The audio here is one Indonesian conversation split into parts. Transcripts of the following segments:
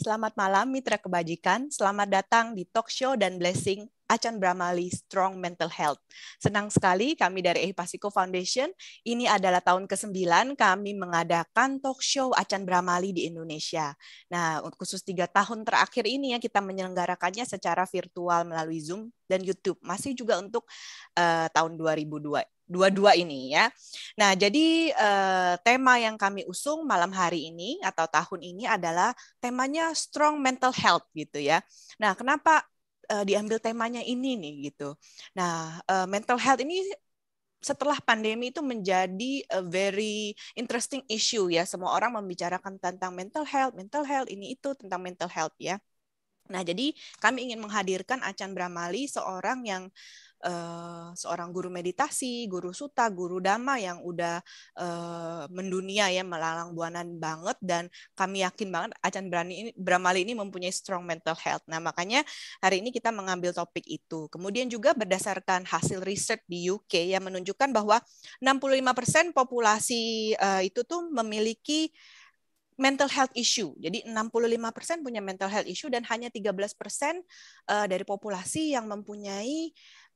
Selamat malam mitra kebajikan, selamat datang di talk show dan blessing Achan Bramali Strong Mental Health. Senang sekali kami dari Ehipasiko Foundation, ini adalah tahun ke-9 kami mengadakan talk show Achan Bramali di Indonesia. Nah, khusus tiga tahun terakhir ini ya kita menyelenggarakannya secara virtual melalui Zoom dan YouTube. Masih juga untuk uh, tahun 2002 dua-dua ini ya. Nah, jadi eh, tema yang kami usung malam hari ini atau tahun ini adalah temanya strong mental health gitu ya. Nah, kenapa eh, diambil temanya ini nih gitu. Nah, eh, mental health ini setelah pandemi itu menjadi a very interesting issue ya. Semua orang membicarakan tentang mental health, mental health ini itu tentang mental health ya. Nah, jadi kami ingin menghadirkan Achan Bramali seorang yang Eh, seorang guru meditasi, guru suta, guru dhamma yang udah eh, mendunia ya melalang buanan banget dan kami yakin banget Achan Brani ini Bramali ini mempunyai strong mental health. Nah, makanya hari ini kita mengambil topik itu. Kemudian juga berdasarkan hasil riset di UK yang menunjukkan bahwa 65% populasi eh, itu tuh memiliki mental health issue. Jadi 65% punya mental health issue dan hanya 13% dari populasi yang mempunyai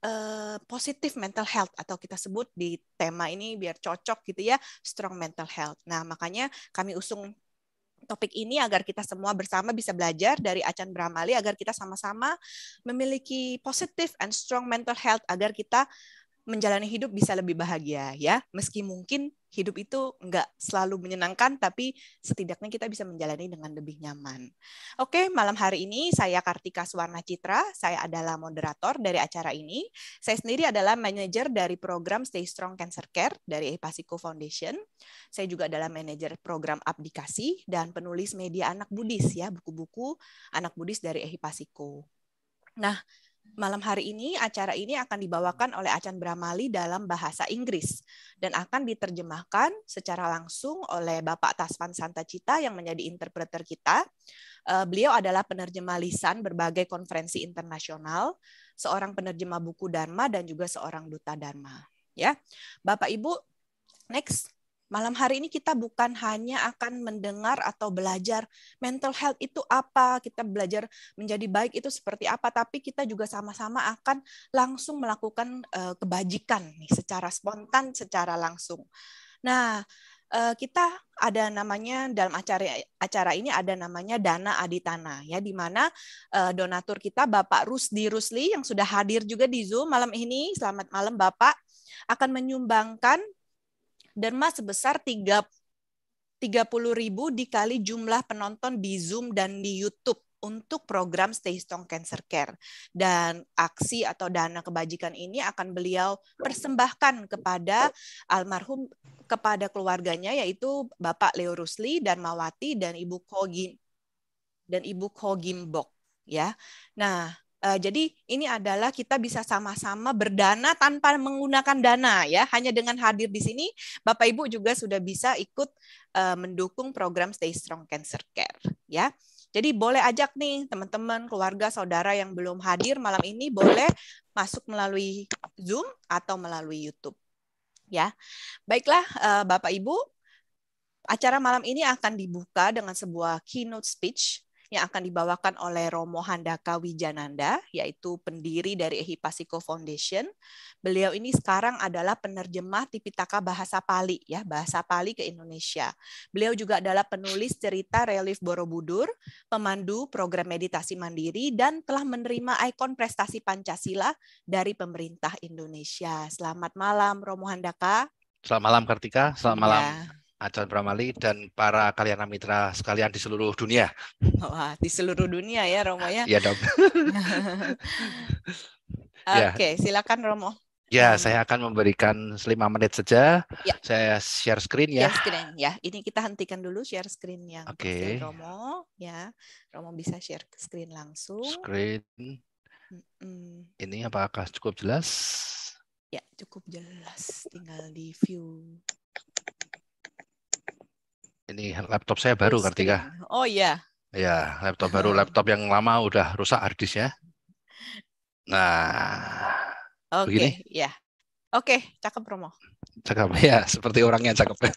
Eh, positif mental health atau kita sebut di tema ini biar cocok gitu ya strong mental health. Nah makanya kami usung topik ini agar kita semua bersama bisa belajar dari Achan Bramali agar kita sama-sama memiliki positif and strong mental health agar kita menjalani hidup bisa lebih bahagia ya meski mungkin hidup itu nggak selalu menyenangkan, tapi setidaknya kita bisa menjalani dengan lebih nyaman. Oke, malam hari ini saya Kartika Suwarna Citra, saya adalah moderator dari acara ini. Saya sendiri adalah manajer dari program Stay Strong Cancer Care dari Epasiko Foundation. Saya juga adalah manajer program abdikasi dan penulis media anak Buddhis ya, buku-buku anak Buddhis dari Ehipasiko. Nah, malam hari ini acara ini akan dibawakan oleh Achan Bramali dalam bahasa Inggris dan akan diterjemahkan secara langsung oleh Bapak Tasman Santacita yang menjadi interpreter kita. Eh, beliau adalah penerjemah lisan berbagai konferensi internasional, seorang penerjemah buku Dharma dan juga seorang duta Dharma. Ya, Bapak Ibu, next. Malam hari ini kita bukan hanya akan mendengar atau belajar mental health itu apa, kita belajar menjadi baik itu seperti apa, tapi kita juga sama-sama akan langsung melakukan uh, kebajikan nih secara spontan, secara langsung. Nah, eh, kita ada namanya dalam acara acara ini ada namanya dana aditana ya di mana eh, donatur kita Bapak Rusdi Rusli yang sudah hadir juga di Zoom malam ini selamat malam Bapak akan menyumbangkan Derma sebesar 3 ribu dikali jumlah penonton di Zoom dan di YouTube untuk program Stay Strong Cancer Care. Dan aksi atau dana kebajikan ini akan beliau persembahkan kepada almarhum kepada keluarganya yaitu Bapak Leo Rusli dan Mawati dan Ibu Kogin dan Ibu Kogimbok ya. Nah, Uh, jadi ini adalah kita bisa sama-sama berdana tanpa menggunakan dana ya. Hanya dengan hadir di sini Bapak Ibu juga sudah bisa ikut uh, mendukung program Stay Strong Cancer Care ya. Jadi boleh ajak nih teman-teman, keluarga, saudara yang belum hadir malam ini boleh masuk melalui Zoom atau melalui YouTube. Ya. Baiklah uh, Bapak Ibu, acara malam ini akan dibuka dengan sebuah keynote speech yang akan dibawakan oleh Romo Handaka Wijananda, yaitu pendiri dari Ehipasiko Foundation. Beliau ini sekarang adalah penerjemah Tipitaka Bahasa Pali, ya Bahasa Pali ke Indonesia. Beliau juga adalah penulis cerita relief Borobudur, pemandu program meditasi mandiri, dan telah menerima ikon prestasi Pancasila dari pemerintah Indonesia. Selamat malam, Romo Handaka. Selamat malam, Kartika. Selamat ya. Acan Pramali dan para kalian mitra sekalian di seluruh dunia. Wah, di seluruh dunia ya Romo ya. Iya dong. Ya. Oke, silakan Romo. Ya, hmm. saya akan memberikan 5 menit saja. Ya. Saya share screen ya. Share screen ya. Ini kita hentikan dulu share screen yang Oke. Okay. Romo ya. Romo bisa share screen langsung. Screen. Hmm. Ini apakah cukup jelas? Ya, cukup jelas. Tinggal di view ini laptop saya baru Full Kartika. Oh iya. Ya, laptop baru, laptop yang lama udah rusak ya. Nah, Oke, ya. Oke, okay, cakep promo. Cakep ya, seperti orangnya cakep. Oke,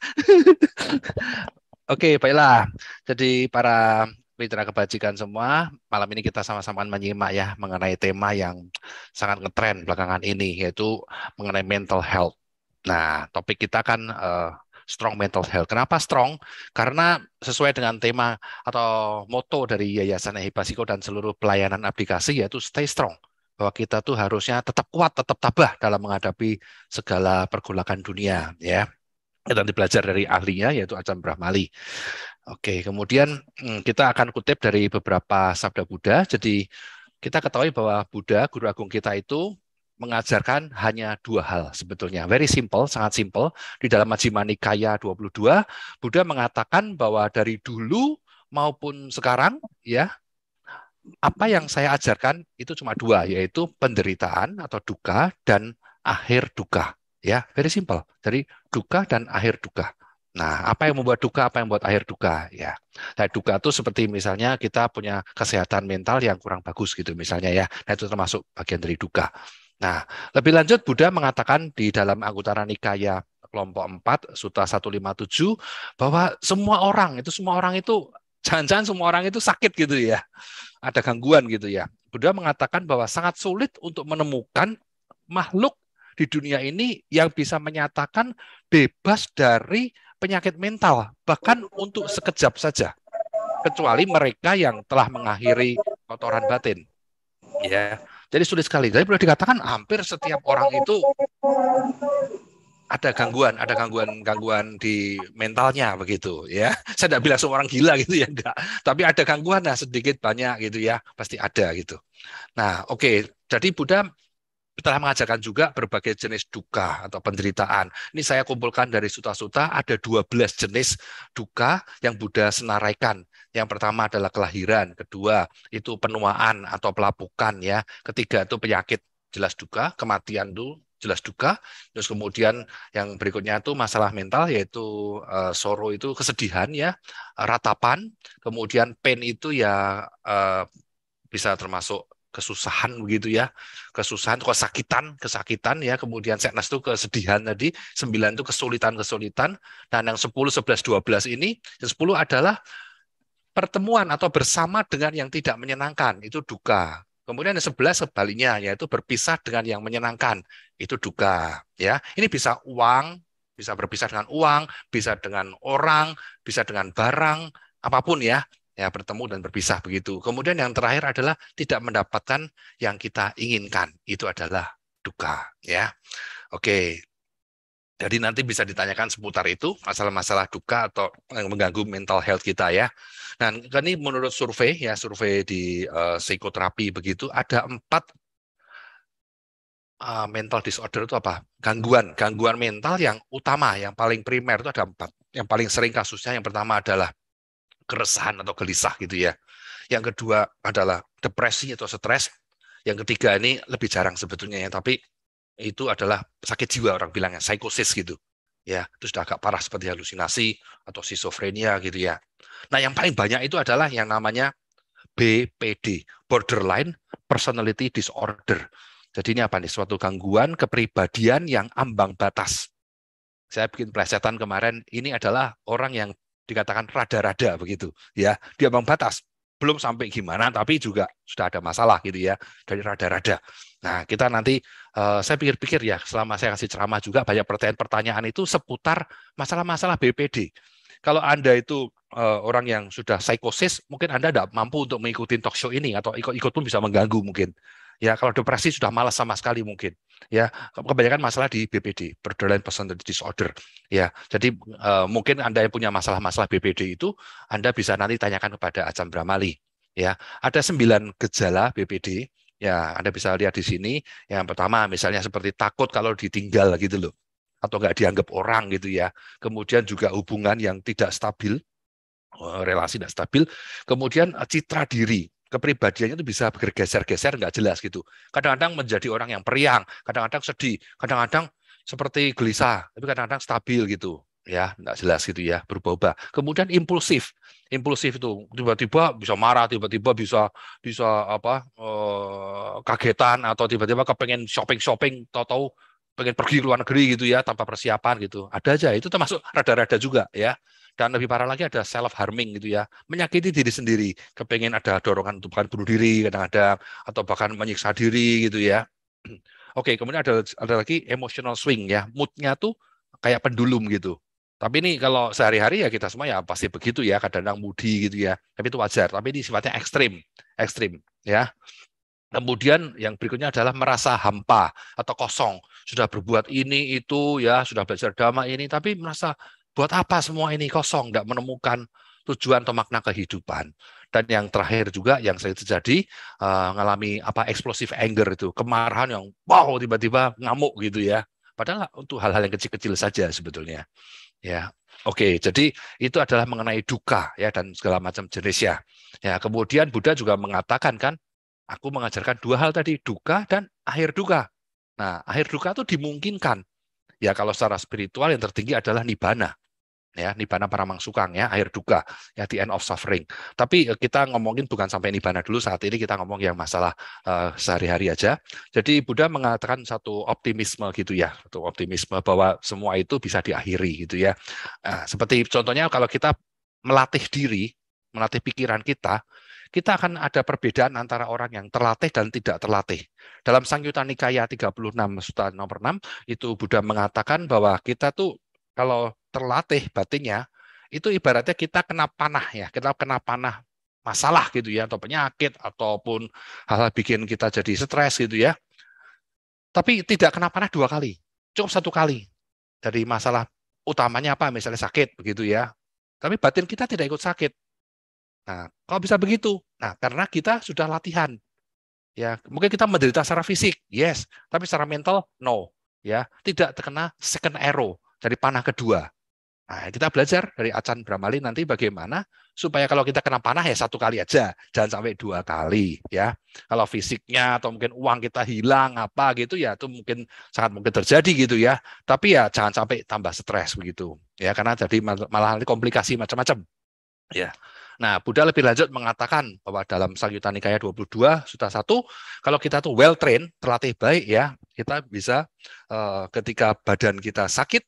okay, baiklah. Jadi para mitra kebajikan semua, malam ini kita sama-sama menyimak ya mengenai tema yang sangat ngetren belakangan ini yaitu mengenai mental health. Nah, topik kita kan uh, strong mental health. Kenapa strong? Karena sesuai dengan tema atau moto dari Yayasan Siko dan seluruh pelayanan aplikasi yaitu stay strong. Bahwa kita tuh harusnya tetap kuat, tetap tabah dalam menghadapi segala pergolakan dunia, ya. Dan belajar dari ahlinya yaitu Ajam Brahmali. Oke, kemudian hmm, kita akan kutip dari beberapa sabda Buddha. Jadi kita ketahui bahwa Buddha, guru agung kita itu mengajarkan hanya dua hal sebetulnya. Very simple, sangat simple. Di dalam Majjhima Nikaya 22, Buddha mengatakan bahwa dari dulu maupun sekarang ya apa yang saya ajarkan itu cuma dua yaitu penderitaan atau duka dan akhir duka ya very simple dari duka dan akhir duka Nah, apa yang membuat duka, apa yang membuat akhir duka ya. Nah, duka itu seperti misalnya kita punya kesehatan mental yang kurang bagus gitu misalnya ya. Nah, itu termasuk bagian dari duka. Nah, lebih lanjut Buddha mengatakan di dalam Anggutara Nikaya kelompok 4 Sutra 157 bahwa semua orang itu semua orang itu jangan-jangan semua orang itu sakit gitu ya. Ada gangguan gitu ya. Buddha mengatakan bahwa sangat sulit untuk menemukan makhluk di dunia ini yang bisa menyatakan bebas dari penyakit mental bahkan untuk sekejap saja kecuali mereka yang telah mengakhiri kotoran batin ya jadi sulit sekali. Jadi boleh dikatakan hampir setiap orang itu ada gangguan, ada gangguan-gangguan di mentalnya begitu ya. Saya tidak bilang semua orang gila gitu ya enggak, tapi ada gangguan nah sedikit banyak gitu ya, pasti ada gitu. Nah, oke, okay. jadi Buddha telah mengajarkan juga berbagai jenis duka atau penderitaan. Ini saya kumpulkan dari suta-suta ada 12 jenis duka yang Buddha senaraikan yang pertama adalah kelahiran, kedua itu penuaan atau pelapukan ya, ketiga itu penyakit jelas duka, kematian itu jelas duka. Terus kemudian yang berikutnya itu masalah mental yaitu uh, soro itu kesedihan ya, ratapan. Kemudian pain itu ya uh, bisa termasuk kesusahan begitu ya kesusahan kesakitan kesakitan ya kemudian sadness itu kesedihan tadi sembilan itu kesulitan kesulitan dan yang sepuluh sebelas dua belas ini yang sepuluh adalah pertemuan atau bersama dengan yang tidak menyenangkan itu duka. Kemudian yang sebelah sebaliknya yaitu berpisah dengan yang menyenangkan itu duka. Ya, ini bisa uang, bisa berpisah dengan uang, bisa dengan orang, bisa dengan barang, apapun ya. Ya bertemu dan berpisah begitu. Kemudian yang terakhir adalah tidak mendapatkan yang kita inginkan. Itu adalah duka. Ya, oke. Jadi nanti bisa ditanyakan seputar itu, masalah-masalah duka atau mengganggu mental health kita ya. Dan nah, kan ini menurut survei ya, survei di uh, psikoterapi begitu, ada empat uh, mental disorder itu apa? Gangguan, gangguan mental yang utama, yang paling primer itu ada empat. Yang paling sering kasusnya yang pertama adalah keresahan atau gelisah gitu ya. Yang kedua adalah depresi atau stres. Yang ketiga ini lebih jarang sebetulnya ya, tapi itu adalah sakit jiwa orang bilangnya, psikosis gitu. Ya, itu sudah agak parah seperti halusinasi atau schizofrenia gitu ya. Nah, yang paling banyak itu adalah yang namanya BPD, borderline personality disorder. Jadi ini apa nih? Suatu gangguan kepribadian yang ambang batas. Saya bikin pelesetan kemarin, ini adalah orang yang dikatakan rada-rada begitu, ya. Dia ambang batas, belum sampai gimana tapi juga sudah ada masalah gitu ya dari rada-rada Nah, kita nanti uh, saya pikir-pikir ya, selama saya kasih ceramah juga banyak pertanyaan-pertanyaan itu seputar masalah-masalah BPD. Kalau Anda itu uh, orang yang sudah psikosis, mungkin Anda tidak mampu untuk mengikuti talk show ini atau ikut-ikut pun bisa mengganggu mungkin. Ya, kalau depresi sudah malas sama sekali mungkin. Ya, kebanyakan masalah di BPD, borderline personality disorder. Ya, jadi uh, mungkin Anda yang punya masalah-masalah BPD itu, Anda bisa nanti tanyakan kepada Acam Bramali. Ya, ada sembilan gejala BPD Ya, Anda bisa lihat di sini. Yang pertama misalnya seperti takut kalau ditinggal gitu loh. Atau nggak dianggap orang gitu ya. Kemudian juga hubungan yang tidak stabil, eh, relasi tidak stabil. Kemudian eh, citra diri, kepribadiannya itu bisa bergeser-geser nggak jelas gitu. Kadang-kadang menjadi orang yang periang, kadang-kadang sedih, kadang-kadang seperti gelisah, tapi kadang-kadang stabil gitu ya, nggak jelas gitu ya, berubah-ubah. Kemudian impulsif, impulsif itu tiba-tiba bisa marah tiba-tiba bisa bisa apa uh, kagetan atau tiba-tiba kepengen shopping-shopping tahu-tahu pengen pergi ke luar negeri gitu ya tanpa persiapan gitu ada aja itu termasuk rada-rada juga ya dan lebih parah lagi ada self harming gitu ya menyakiti diri sendiri kepengen ada dorongan untuk bahkan bunuh diri kadang-kadang atau bahkan menyiksa diri gitu ya oke kemudian ada ada lagi emotional swing ya moodnya tuh kayak pendulum gitu tapi ini kalau sehari-hari ya kita semua ya pasti begitu ya, kadang-kadang mudi gitu ya. Tapi itu wajar. Tapi ini sifatnya ekstrim, ekstrim ya. Kemudian yang berikutnya adalah merasa hampa atau kosong. Sudah berbuat ini itu ya, sudah belajar dhamma ini, tapi merasa buat apa semua ini kosong, tidak menemukan tujuan atau makna kehidupan. Dan yang terakhir juga yang saya terjadi uh, apa eksplosif anger itu kemarahan yang wow tiba-tiba ngamuk gitu ya. Padahal untuk hal-hal yang kecil-kecil saja sebetulnya. Ya, Oke, jadi itu adalah mengenai duka ya dan segala macam jenis Ya, Ya, kemudian Buddha juga mengatakan kan, aku mengajarkan dua hal tadi, duka dan akhir duka. Nah, akhir duka itu dimungkinkan. Ya, kalau secara spiritual yang tertinggi adalah nibana ya nibana paramang sukang ya air duka ya the end of suffering tapi eh, kita ngomongin bukan sampai nibana dulu saat ini kita ngomong yang masalah uh, sehari-hari aja jadi Buddha mengatakan satu optimisme gitu ya satu optimisme bahwa semua itu bisa diakhiri gitu ya nah, seperti contohnya kalau kita melatih diri melatih pikiran kita kita akan ada perbedaan antara orang yang terlatih dan tidak terlatih. Dalam Sangyutta Nikaya 36 Sutta nomor 6 itu Buddha mengatakan bahwa kita tuh kalau terlatih batinnya, itu ibaratnya kita kena panah ya, kita kena panah masalah gitu ya, atau penyakit ataupun hal-hal bikin kita jadi stres gitu ya. Tapi tidak kena panah dua kali, cukup satu kali dari masalah utamanya apa, misalnya sakit begitu ya. Tapi batin kita tidak ikut sakit. Nah, kalau bisa begitu, nah karena kita sudah latihan. Ya, mungkin kita menderita secara fisik, yes, tapi secara mental, no. Ya, tidak terkena second arrow dari panah kedua Nah, kita belajar dari Acan Bramali nanti bagaimana supaya kalau kita kena panah ya satu kali aja, jangan sampai dua kali ya. Kalau fisiknya atau mungkin uang kita hilang apa gitu ya itu mungkin sangat mungkin terjadi gitu ya. Tapi ya jangan sampai tambah stres begitu ya karena jadi malah komplikasi macam-macam ya. Nah, Buddha lebih lanjut mengatakan bahwa dalam Sangyutta Nikaya 22 sudah satu, kalau kita tuh well trained, terlatih baik ya, kita bisa uh, ketika badan kita sakit,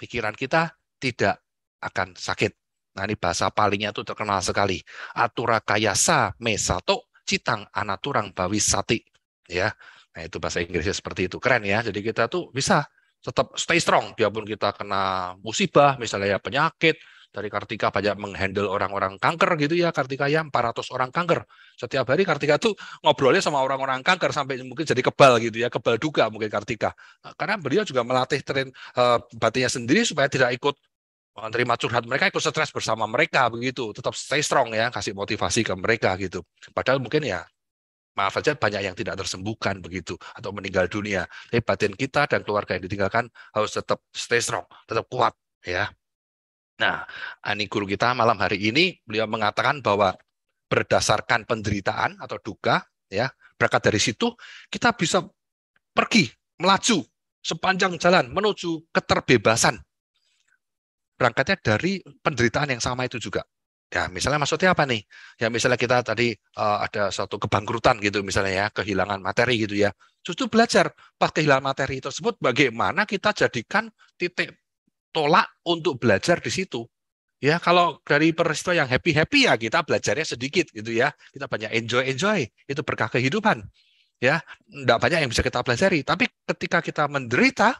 pikiran kita tidak akan sakit. Nah ini bahasa palingnya itu terkenal sekali. Atura kayasa mesato citang anaturang bawisati. Ya, nah itu bahasa Inggrisnya seperti itu. Keren ya. Jadi kita tuh bisa tetap stay strong biarpun kita kena musibah misalnya ya penyakit dari Kartika banyak menghandle orang-orang kanker gitu ya Kartika ya 400 orang kanker setiap hari Kartika tuh ngobrolnya sama orang-orang kanker sampai mungkin jadi kebal gitu ya kebal duka mungkin Kartika nah, karena beliau juga melatih tren uh, batinnya sendiri supaya tidak ikut menerima curhat mereka ikut stres bersama mereka begitu tetap stay strong ya kasih motivasi ke mereka gitu padahal mungkin ya maaf saja banyak yang tidak tersembuhkan begitu atau meninggal dunia tapi batin kita dan keluarga yang ditinggalkan harus tetap stay strong tetap kuat ya Nah, Ani Guru kita malam hari ini beliau mengatakan bahwa berdasarkan penderitaan atau duka, ya berangkat dari situ kita bisa pergi melaju sepanjang jalan menuju keterbebasan. Berangkatnya dari penderitaan yang sama itu juga. Ya, misalnya maksudnya apa nih? Ya, misalnya kita tadi uh, ada suatu kebangkrutan gitu misalnya ya, kehilangan materi gitu ya. Justru belajar pas kehilangan materi tersebut bagaimana kita jadikan titik tolak untuk belajar di situ. Ya, kalau dari peristiwa yang happy-happy ya kita belajarnya sedikit gitu ya. Kita banyak enjoy-enjoy, itu berkah kehidupan. Ya, enggak banyak yang bisa kita pelajari, tapi ketika kita menderita,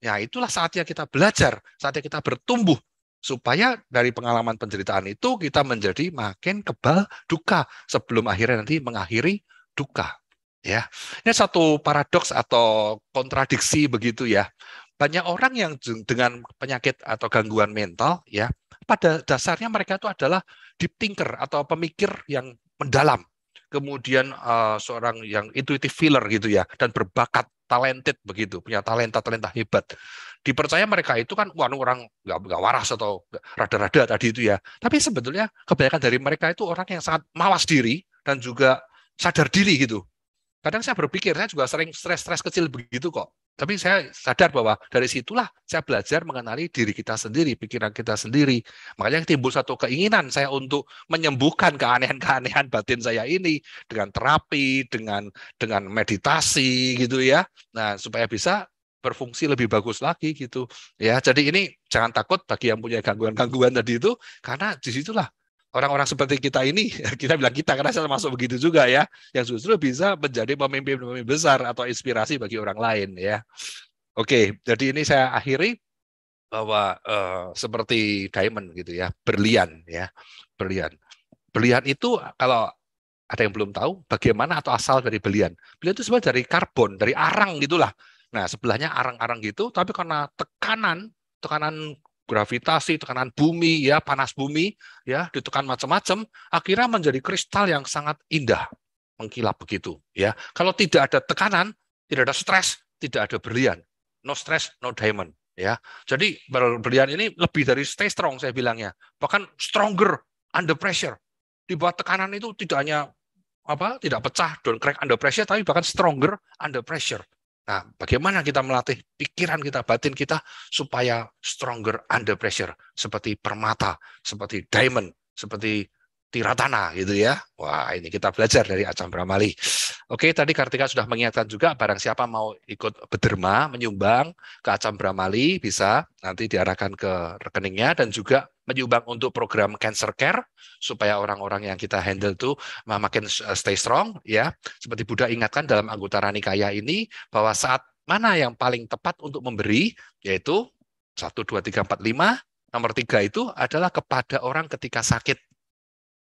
ya itulah saatnya kita belajar, saatnya kita bertumbuh supaya dari pengalaman penderitaan itu kita menjadi makin kebal duka sebelum akhirnya nanti mengakhiri duka. Ya, ini satu paradoks atau kontradiksi begitu ya banyak orang yang dengan penyakit atau gangguan mental ya pada dasarnya mereka itu adalah deep thinker atau pemikir yang mendalam kemudian uh, seorang yang intuitive feeler gitu ya dan berbakat talented begitu punya talenta talenta hebat dipercaya mereka itu kan wah orang nggak nggak waras atau rada-rada tadi itu ya tapi sebetulnya kebanyakan dari mereka itu orang yang sangat mawas diri dan juga sadar diri gitu kadang saya berpikir saya juga sering stres-stres kecil begitu kok tapi saya sadar bahwa dari situlah saya belajar mengenali diri kita sendiri, pikiran kita sendiri. Makanya timbul satu keinginan saya untuk menyembuhkan keanehan-keanehan batin saya ini dengan terapi, dengan dengan meditasi gitu ya. Nah, supaya bisa berfungsi lebih bagus lagi gitu ya jadi ini jangan takut bagi yang punya gangguan-gangguan tadi itu karena disitulah orang-orang seperti kita ini, kita bilang kita karena saya termasuk begitu juga ya, yang justru bisa menjadi pemimpin-pemimpin besar atau inspirasi bagi orang lain ya. Oke, jadi ini saya akhiri bahwa uh, seperti diamond gitu ya, berlian ya, berlian. Berlian itu kalau ada yang belum tahu bagaimana atau asal dari berlian. Berlian itu sebenarnya dari karbon, dari arang gitulah. Nah, sebelahnya arang-arang gitu, tapi karena tekanan tekanan gravitasi, tekanan bumi, ya panas bumi, ya ditekan macam-macam, akhirnya menjadi kristal yang sangat indah, mengkilap begitu, ya. Kalau tidak ada tekanan, tidak ada stres, tidak ada berlian. No stress, no diamond, ya. Jadi berlian ini lebih dari stay strong saya bilangnya, bahkan stronger under pressure. Di bawah tekanan itu tidak hanya apa tidak pecah don't crack under pressure tapi bahkan stronger under pressure Nah, bagaimana kita melatih pikiran kita, batin kita supaya stronger under pressure seperti permata, seperti diamond, seperti Tiratana gitu ya. Wah, ini kita belajar dari Acam Bramali. Oke, tadi Kartika sudah mengingatkan juga barang siapa mau ikut berderma, menyumbang ke Acam Bramali bisa nanti diarahkan ke rekeningnya dan juga menyumbang untuk program cancer care supaya orang-orang yang kita handle tuh makin eh, stay strong ya. Seperti Buddha ingatkan dalam anggota Rani Kaya ini bahwa saat mana yang paling tepat untuk memberi yaitu 1 2 3 4 5 nomor tiga itu adalah kepada orang ketika sakit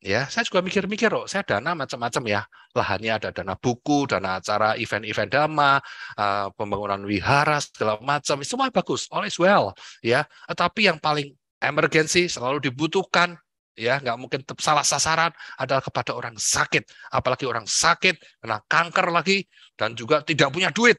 ya saya juga mikir-mikir loh saya dana macam-macam ya lahannya ada dana buku dana acara event-event dama uh, eh, pembangunan wihara segala macam semua bagus all is well ya tapi yang paling emergensi selalu dibutuhkan ya nggak mungkin salah sasaran adalah kepada orang sakit apalagi orang sakit kena kanker lagi dan juga tidak punya duit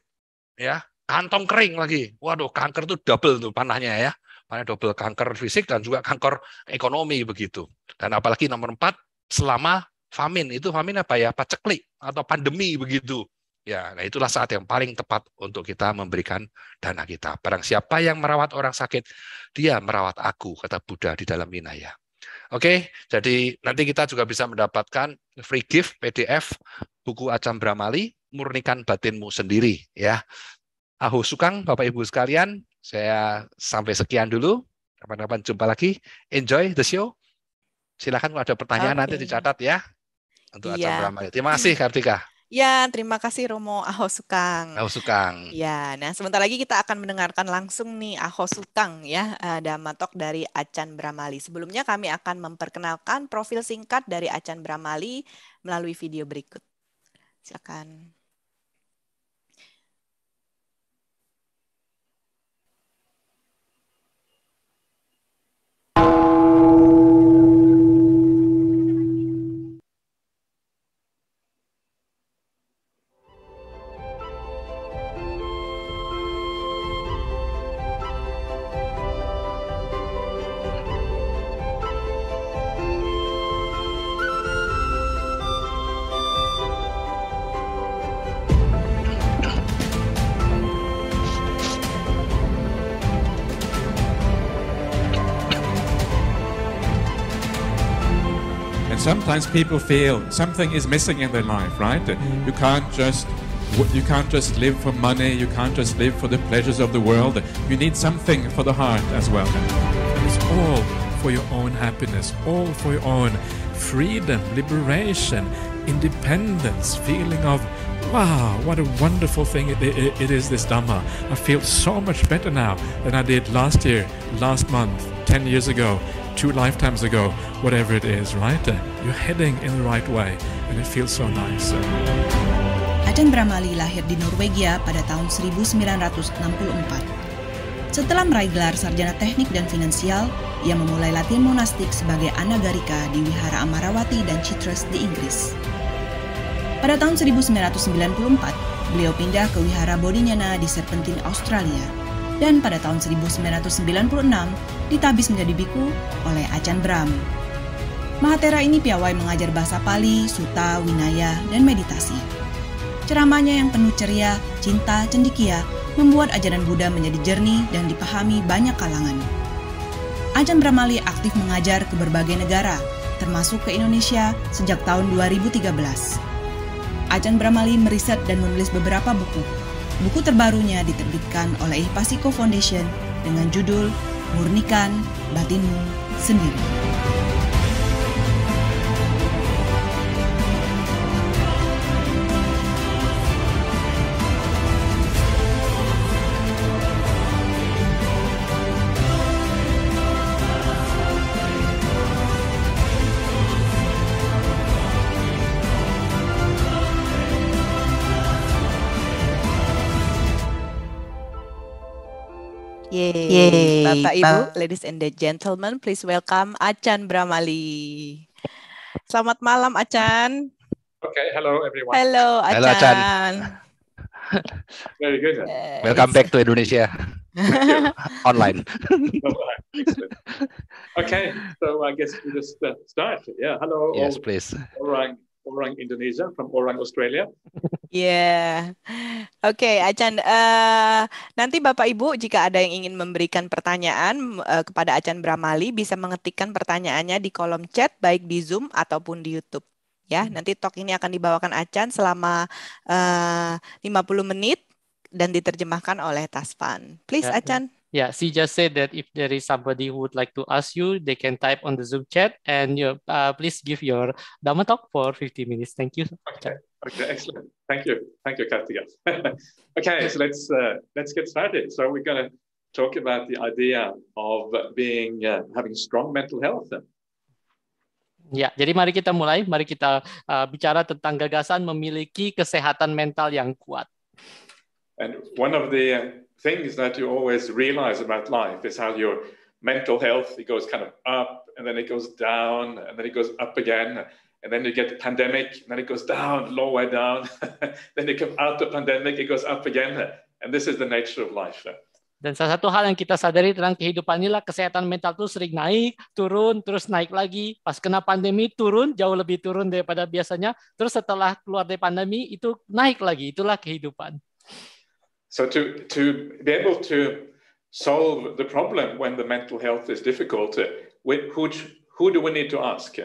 ya kantong kering lagi waduh kanker tuh double tuh panahnya ya Makanya double kanker fisik dan juga kanker ekonomi begitu. Dan apalagi nomor empat, selama famin. Itu famin apa ya? Paceklik atau pandemi begitu. Ya, nah itulah saat yang paling tepat untuk kita memberikan dana kita. Barang siapa yang merawat orang sakit, dia merawat aku, kata Buddha di dalam Vinaya. Oke, jadi nanti kita juga bisa mendapatkan free gift PDF buku Acam Bramali, Murnikan Batinmu Sendiri. ya. Aho Sukang, Bapak Ibu sekalian, saya sampai sekian dulu. Kapan-kapan jumpa lagi. Enjoy the show. Silakan kalau ada pertanyaan okay. nanti dicatat ya untuk iya. acara ramai. Terima kasih Kartika. Ya, terima kasih Romo Aho Sukang. Aho Sukang. Ya, nah sebentar lagi kita akan mendengarkan langsung nih Aho Sukang ya, ada eh, matok dari Acan Bramali. Sebelumnya kami akan memperkenalkan profil singkat dari Acan Bramali melalui video berikut. Silakan. sometimes people feel something is missing in their life, right? Mm. You can't just you can't just live for money, you can't just live for the pleasures of the world. You need something for the heart as well. it's all for your own happiness, all for your own freedom, liberation, independence, feeling of wow, what a wonderful thing it, it, it is this Dhamma. I feel so much better now than I did last year, last month, 10 years ago, two lifetimes ago, whatever it is, right? You're heading in the right way and it feels so nice. Aden Bramali lahir di Norwegia pada tahun 1964. Setelah meraih gelar sarjana teknik dan finansial, ia memulai latihan monastik sebagai anagarika di Wihara Amarawati dan Citrus di Inggris. Pada tahun 1994, beliau pindah ke Wihara Bodhinyana di Serpentine, Australia dan pada tahun 1996 ditabis menjadi biku oleh Achan Bram. Mahatera ini piawai mengajar bahasa Pali, Suta, Winaya, dan meditasi. Ceramahnya yang penuh ceria, cinta, cendikia membuat ajaran Buddha menjadi jernih dan dipahami banyak kalangan. Ajan Bramali aktif mengajar ke berbagai negara, termasuk ke Indonesia sejak tahun 2013. Ajan Bramali meriset dan menulis beberapa buku, Buku terbarunya diterbitkan oleh Pasiko Foundation dengan judul Murnikan Batinmu Sendiri. Bapak Ibu, ladies and the gentlemen, please welcome Achan Bramali. Selamat malam Achan. Okay, hello everyone. Hello Achan. Hello, Achan. Very good. Yes. welcome back to Indonesia. Online. okay, so I guess we just uh, start. Yeah, hello. Yes, all, please. All right orang Indonesia, from orang Australia. Yeah. Oke, okay, Acan. Uh, eh, nanti Bapak Ibu jika ada yang ingin memberikan pertanyaan uh, kepada Achan Bramali bisa mengetikkan pertanyaannya di kolom chat baik di Zoom ataupun di YouTube. Ya, hmm. nanti talk ini akan dibawakan Achan selama eh, uh, 50 menit dan diterjemahkan oleh Taspan. Please ya, ya. Acan yeah, she just said that if there is somebody who would like to ask you, they can type on the Zoom chat and you, uh, uh, please give your Dhamma talk for 50 minutes. Thank you. Okay, okay excellent. Thank you. Thank you, Kartika. okay, so let's, uh, let's get started. So we're going to talk about the idea of being, uh, having strong mental health. Ya, jadi mari kita mulai. Mari kita uh, bicara tentang gagasan memiliki kesehatan mental yang kuat. And one of the things that you always realize about life is how your mental health it goes kind of up and then it goes down and then it goes up again and then you get the pandemic and then it goes down lower down then you come out the pandemic it goes up again and this is the nature of life dan salah satu hal yang kita sadari tentang kehidupan inilah kesehatan mental itu sering naik, turun, terus naik lagi. Pas kena pandemi turun, jauh lebih turun daripada biasanya. Terus setelah keluar dari pandemi itu naik lagi. Itulah kehidupan. So to, to be able to solve the problem when the mental health is difficult, eh, who, who do we need to ask?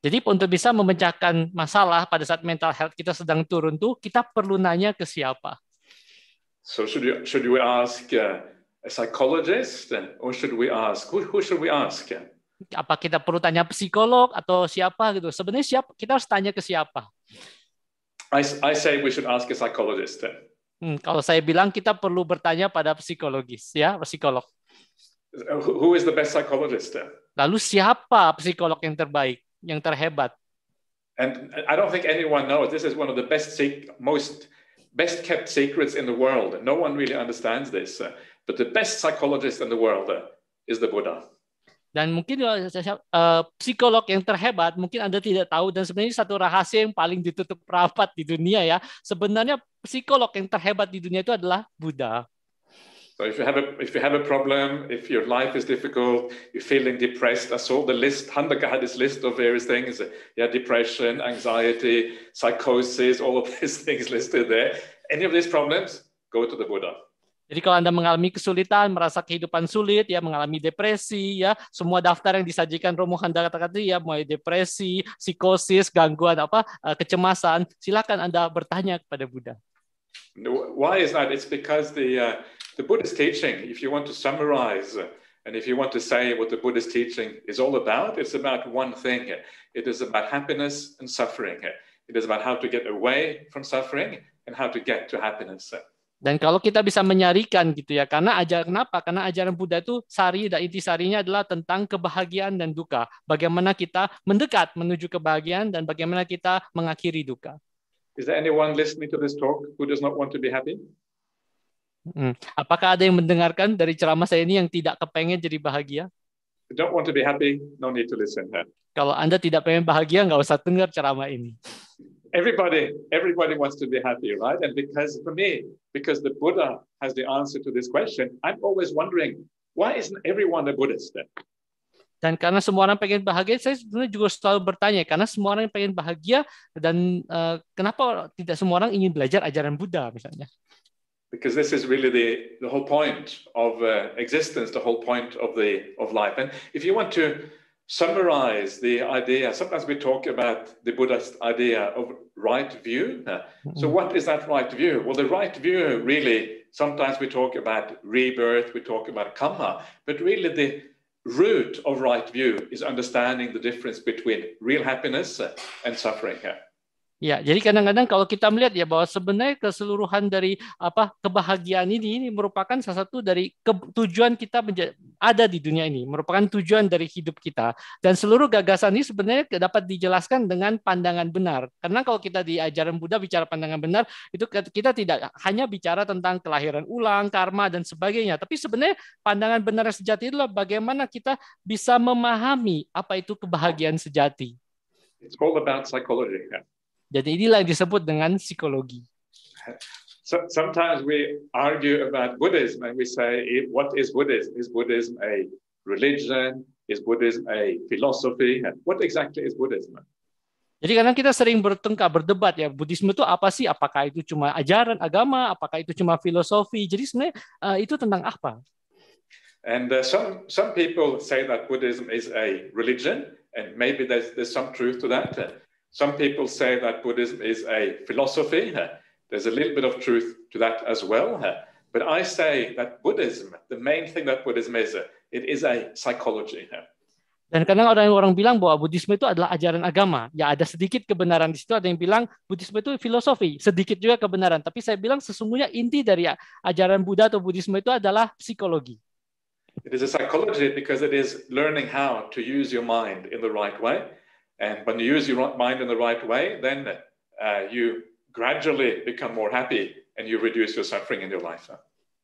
Jadi untuk bisa memecahkan masalah pada saat mental health kita sedang turun tuh, kita perlu nanya ke siapa? So should you, should we ask eh, a psychologist eh, or should we ask who, who should we ask? Apa kita perlu tanya psikolog atau siapa gitu? Sebenarnya siapa kita harus tanya ke siapa? I, I say we should ask a psychologist. Hmm, kalau saya bilang kita perlu bertanya pada psikologis ya, psikolog. Who is the best psychologist then? Lalu siapa psikolog yang terbaik, yang terhebat? And I don't think anyone knows. This is one of the best, most best kept secrets in the world. No one really understands this. Uh, but the best psychologist in the world uh, is the Buddha. Dan mungkin uh, uh, psikolog yang terhebat mungkin Anda tidak tahu dan sebenarnya satu rahasia yang paling ditutup rapat di dunia ya. Sebenarnya psikolog yang terhebat di dunia itu adalah Buddha. So if you have a if you have a problem, if your life is difficult, you're feeling depressed, I saw the list. Handaka had this list of various things. Yeah, depression, anxiety, psychosis, all of these things listed there. Any of these problems, go to the Buddha. Jadi kalau Anda mengalami kesulitan, merasa kehidupan sulit, ya mengalami depresi, ya semua daftar yang disajikan Romo Handaka tadi, ya mulai depresi, psikosis, gangguan apa, eh, kecemasan, silakan Anda bertanya kepada Buddha. Why is that? It's because the, uh, the Buddhist teaching, if you want to summarize uh, and if you want to say what the Buddhist teaching is all about, it's about one thing it is about happiness and suffering. It is about how to get away from suffering and how to get to happiness. Dan kalau kita bisa menyarikan gitu ya, karena ajaran kenapa? Karena ajaran Buddha itu sari dan inti sarinya adalah tentang kebahagiaan dan duka. Bagaimana kita mendekat menuju kebahagiaan dan bagaimana kita mengakhiri duka. Is there anyone listening to this talk who does not want to be happy? Hmm. Apakah ada yang mendengarkan dari ceramah saya ini yang tidak kepengen jadi bahagia? You don't want to be happy, no need to listen here. Kalau Anda tidak pengen bahagia, nggak usah dengar ceramah ini. Everybody, everybody wants to be happy, right? And because for me, because the Buddha has the answer to this question, I'm always wondering, why isn't everyone a Buddhist then? Dan karena semua orang pengen bahagia, saya sebenarnya juga selalu bertanya karena semua orang pengen bahagia dan uh, kenapa tidak semua orang ingin belajar ajaran Buddha misalnya? Because this is really the, the whole point of uh, existence, the whole point of the of life. And if you want to summarize the idea, sometimes we talk about the Buddhist idea of right view. So mm-hmm. what is that right view? Well, the right view really sometimes we talk about rebirth, we talk about karma, but really the root of right view is understanding the difference between real happiness and suffering here. Ya, jadi kadang-kadang kalau kita melihat ya bahwa sebenarnya keseluruhan dari apa kebahagiaan ini ini merupakan salah satu dari ke, tujuan kita menjadi, ada di dunia ini, merupakan tujuan dari hidup kita dan seluruh gagasan ini sebenarnya dapat dijelaskan dengan pandangan benar. Karena kalau kita di ajaran Buddha bicara pandangan benar itu kita tidak hanya bicara tentang kelahiran ulang, karma dan sebagainya, tapi sebenarnya pandangan benar sejati adalah bagaimana kita bisa memahami apa itu kebahagiaan sejati. It's all about psychology. Yeah. Jadi inilah yang disebut dengan psikologi. So sometimes we argue about Buddhism and we say, what is Buddhism? Is Buddhism a religion? Is Buddhism a philosophy? And what exactly is Buddhism? Jadi kadang kita sering bertengkar, berdebat ya, Buddhisme itu apa sih? Apakah itu cuma ajaran agama? Apakah itu cuma filosofi? Jadi sebenarnya uh, itu tentang apa? And uh, some some people say that Buddhism is a religion, and maybe there's there's some truth to that. Some people say that Buddhism is a philosophy. There's a little bit of truth to that as well. But I say that Buddhism, the main thing that Buddhism is, uh, it is a psychology. Dan kadang orang orang bilang bahwa Buddhisme itu adalah ajaran agama. Ya ada sedikit kebenaran di situ. Ada yang bilang Buddhisme itu filosofi, sedikit juga kebenaran. Tapi saya bilang sesungguhnya inti dari ajaran Buddha atau Buddhisme itu adalah psikologi. It is a psychology because it is learning how to use your mind in the right way. And um, when you use your mind in the right way, then uh, you gradually become more happy and you reduce your suffering in your life.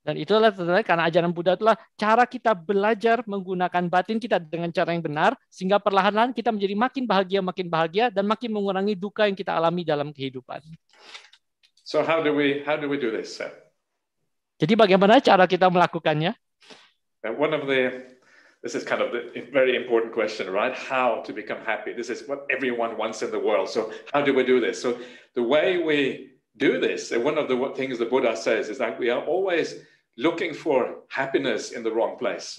Dan itulah sebenarnya karena ajaran Buddha itulah cara kita belajar menggunakan batin kita dengan cara yang benar sehingga perlahan-lahan kita menjadi makin bahagia, makin bahagia dan makin mengurangi duka yang kita alami dalam kehidupan. So how do we how do we do this? sir? Jadi bagaimana cara kita melakukannya? Uh, one of the this is kind of a very important question, right? How to become happy. This is what everyone wants in the world. So, how do we do this? So, the way we do this, and one of the things the Buddha says is that we are always looking for happiness in the wrong place.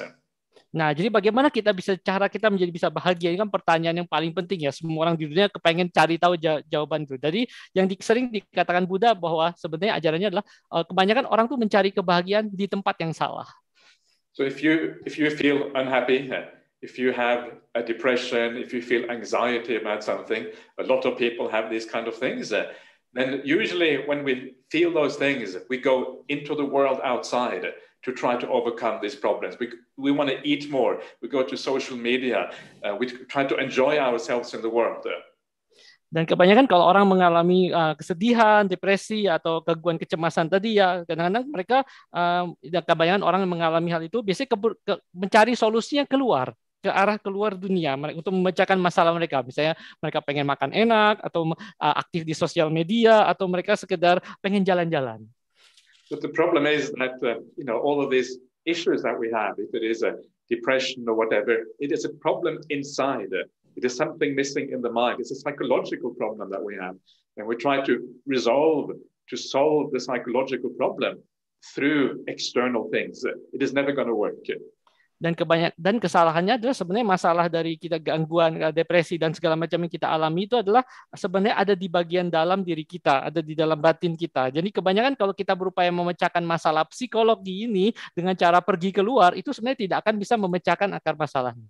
Nah, jadi bagaimana kita bisa cara kita menjadi bisa bahagia ini kan pertanyaan yang paling penting ya. Semua orang di dunia kepengen cari tahu jawaban itu. Jadi yang di, sering dikatakan Buddha bahwa sebenarnya ajarannya adalah eh, kebanyakan orang tuh mencari kebahagiaan di tempat yang salah. So if you if you feel unhappy, eh, if you have a depression, if you feel anxiety about something, a lot of people have these kind of things. Eh, then usually when we feel those things, we go into the world outside to try to overcome these problems. We, we want to eat more. We go to social media. Uh, we try to enjoy ourselves in the world. Dan kebanyakan kalau orang mengalami uh, kesedihan, depresi atau gangguan kecemasan tadi ya, kadang-kadang mereka uh, kebanyakan orang mengalami hal itu biasanya ke, ke, mencari solusinya keluar ke arah keluar dunia untuk memecahkan masalah mereka. Misalnya mereka pengen makan enak atau uh, aktif di sosial media atau mereka sekedar pengen jalan-jalan. But the problem is that uh, you know all of these issues that we have, if it is a depression or whatever, it is a problem inside. It is something missing in the mind. It's a psychological problem that we have. And we try to resolve, to solve the psychological problem through external things. It is never going to work. Dan kebanyak dan kesalahannya adalah sebenarnya masalah dari kita gangguan eh, depresi dan segala macam yang kita alami itu adalah sebenarnya ada di bagian dalam diri kita, ada di dalam batin kita. Jadi kebanyakan kalau kita berupaya memecahkan masalah psikologi ini dengan cara pergi keluar itu sebenarnya tidak akan bisa memecahkan akar masalahnya.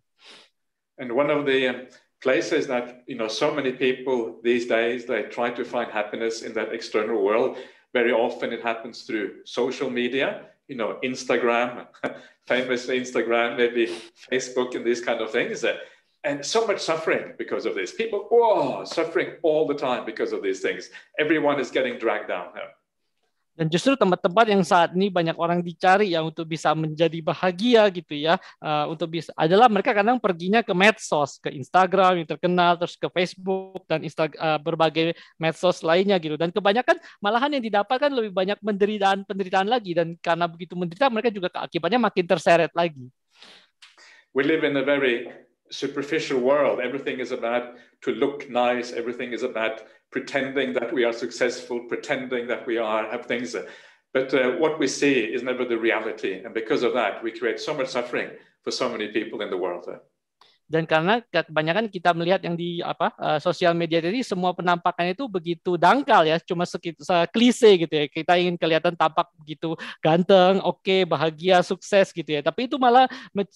And one of the um, places that you know so many people these days they try to find happiness in that external world. Very often it happens through social media, you know, Instagram, famous Instagram, maybe Facebook, and these kind of things. Uh, and so much suffering because of this. People, oh, suffering all the time because of these things. Everyone is getting dragged down. Dan justru tempat-tempat yang saat ini banyak orang dicari yang untuk bisa menjadi bahagia gitu ya, uh, untuk bisa adalah mereka kadang perginya ke medsos, ke Instagram yang terkenal, terus ke Facebook dan Insta, uh, berbagai medsos lainnya gitu. Dan kebanyakan malahan yang didapatkan lebih banyak penderitaan penderitaan lagi dan karena begitu menderita mereka juga akibatnya makin terseret lagi. We live in a very superficial world. Everything is about to look nice. Everything is about pretending that we are successful, pretending that we are have things. But uh, what we see is never the reality, and because of that, we create so much suffering for so many people in the world. dan karena kebanyakan kita melihat yang di apa eh, sosial media tadi semua penampakannya itu begitu dangkal ya cuma sekitar klise gitu ya kita ingin kelihatan tampak begitu ganteng oke okay, bahagia sukses gitu ya tapi itu malah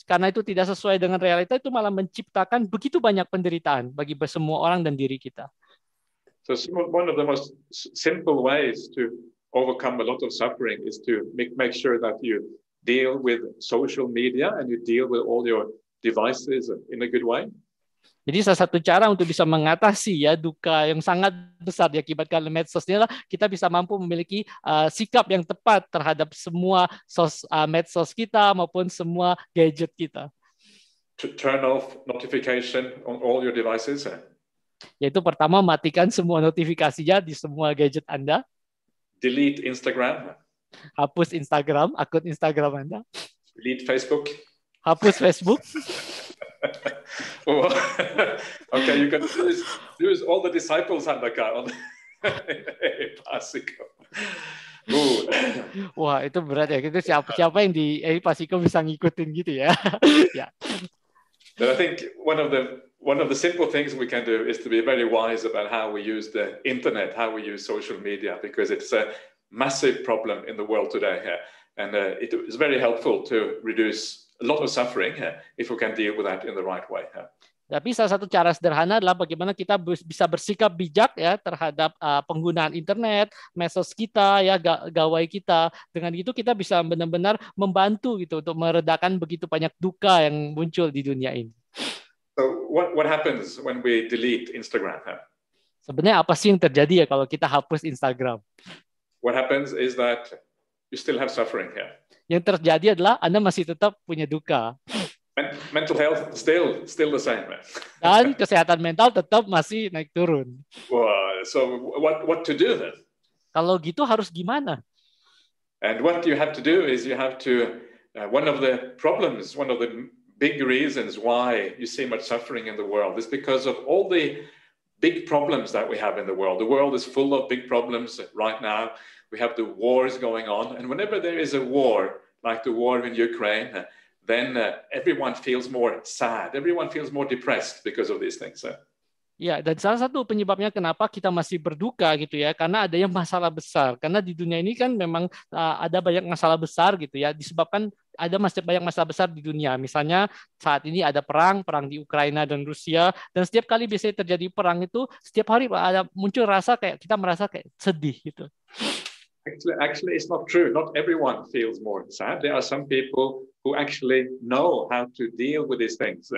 karena itu tidak sesuai dengan realita itu malah menciptakan begitu banyak penderitaan bagi semua orang dan diri kita so one of the most simple ways to overcome a lot of suffering is to make make sure that you deal with social media and you deal with all your devices in a good way. Jadi salah satu cara untuk bisa mengatasi ya duka yang sangat besar diakibatkan oleh medsos ini adalah kita bisa mampu memiliki uh, sikap yang tepat terhadap semua sos, uh, medsos kita maupun semua gadget kita. To turn off notification on all your devices. Eh? Yaitu pertama matikan semua notifikasinya di semua gadget Anda. Delete Instagram. Eh? Hapus Instagram, akun Instagram Anda. Delete Facebook hapus Facebook. okay, you can use, use, all the disciples handaka on Pasiko. Wah itu berat ya. Kita siapa siapa yang di eh, Pasiko bisa ngikutin gitu ya. ya. But I think one of the one of the simple things we can do is to be very wise about how we use the internet, how we use social media, because it's a massive problem in the world today. Yeah? And uh, it is very helpful to reduce a lot of suffering if we can deal with that in the right way. Tapi salah satu cara sederhana adalah bagaimana kita bisa bersikap bijak ya terhadap uh, penggunaan internet, medsos kita ya gawai kita. Dengan itu kita bisa benar-benar membantu gitu untuk meredakan begitu banyak duka yang muncul di dunia ini. So what what happens when we delete Instagram? Huh? Sebenarnya apa sih yang terjadi ya kalau kita hapus Instagram? What happens is that you still have suffering here. Yang terjadi adalah Anda masih tetap punya duka. Mental health still still the same. Dan kesehatan mental tetap masih naik turun. Well, so what what to do then? Kalau gitu harus gimana? And what you have to do is you have to uh, one of the problems, one of the big reasons why you see much suffering in the world is because of all the big problems that we have in the world. The world is full of big problems right now we have the wars going on. And whenever there is a war, like the war in Ukraine, uh, then uh, everyone feels more sad, everyone feels more depressed because of these things. Uh, Ya, dan salah satu penyebabnya kenapa kita masih berduka gitu ya, karena adanya masalah besar. Karena di dunia ini kan memang uh, ada banyak masalah besar gitu ya, disebabkan ada masih banyak masalah besar di dunia. Misalnya saat ini ada perang, perang di Ukraina dan Rusia, dan setiap kali biasanya terjadi perang itu, setiap hari ada muncul rasa kayak kita merasa kayak sedih gitu. Actually, actually, it's not true. Not everyone feels more sad. There are some people who actually know how to deal with these things.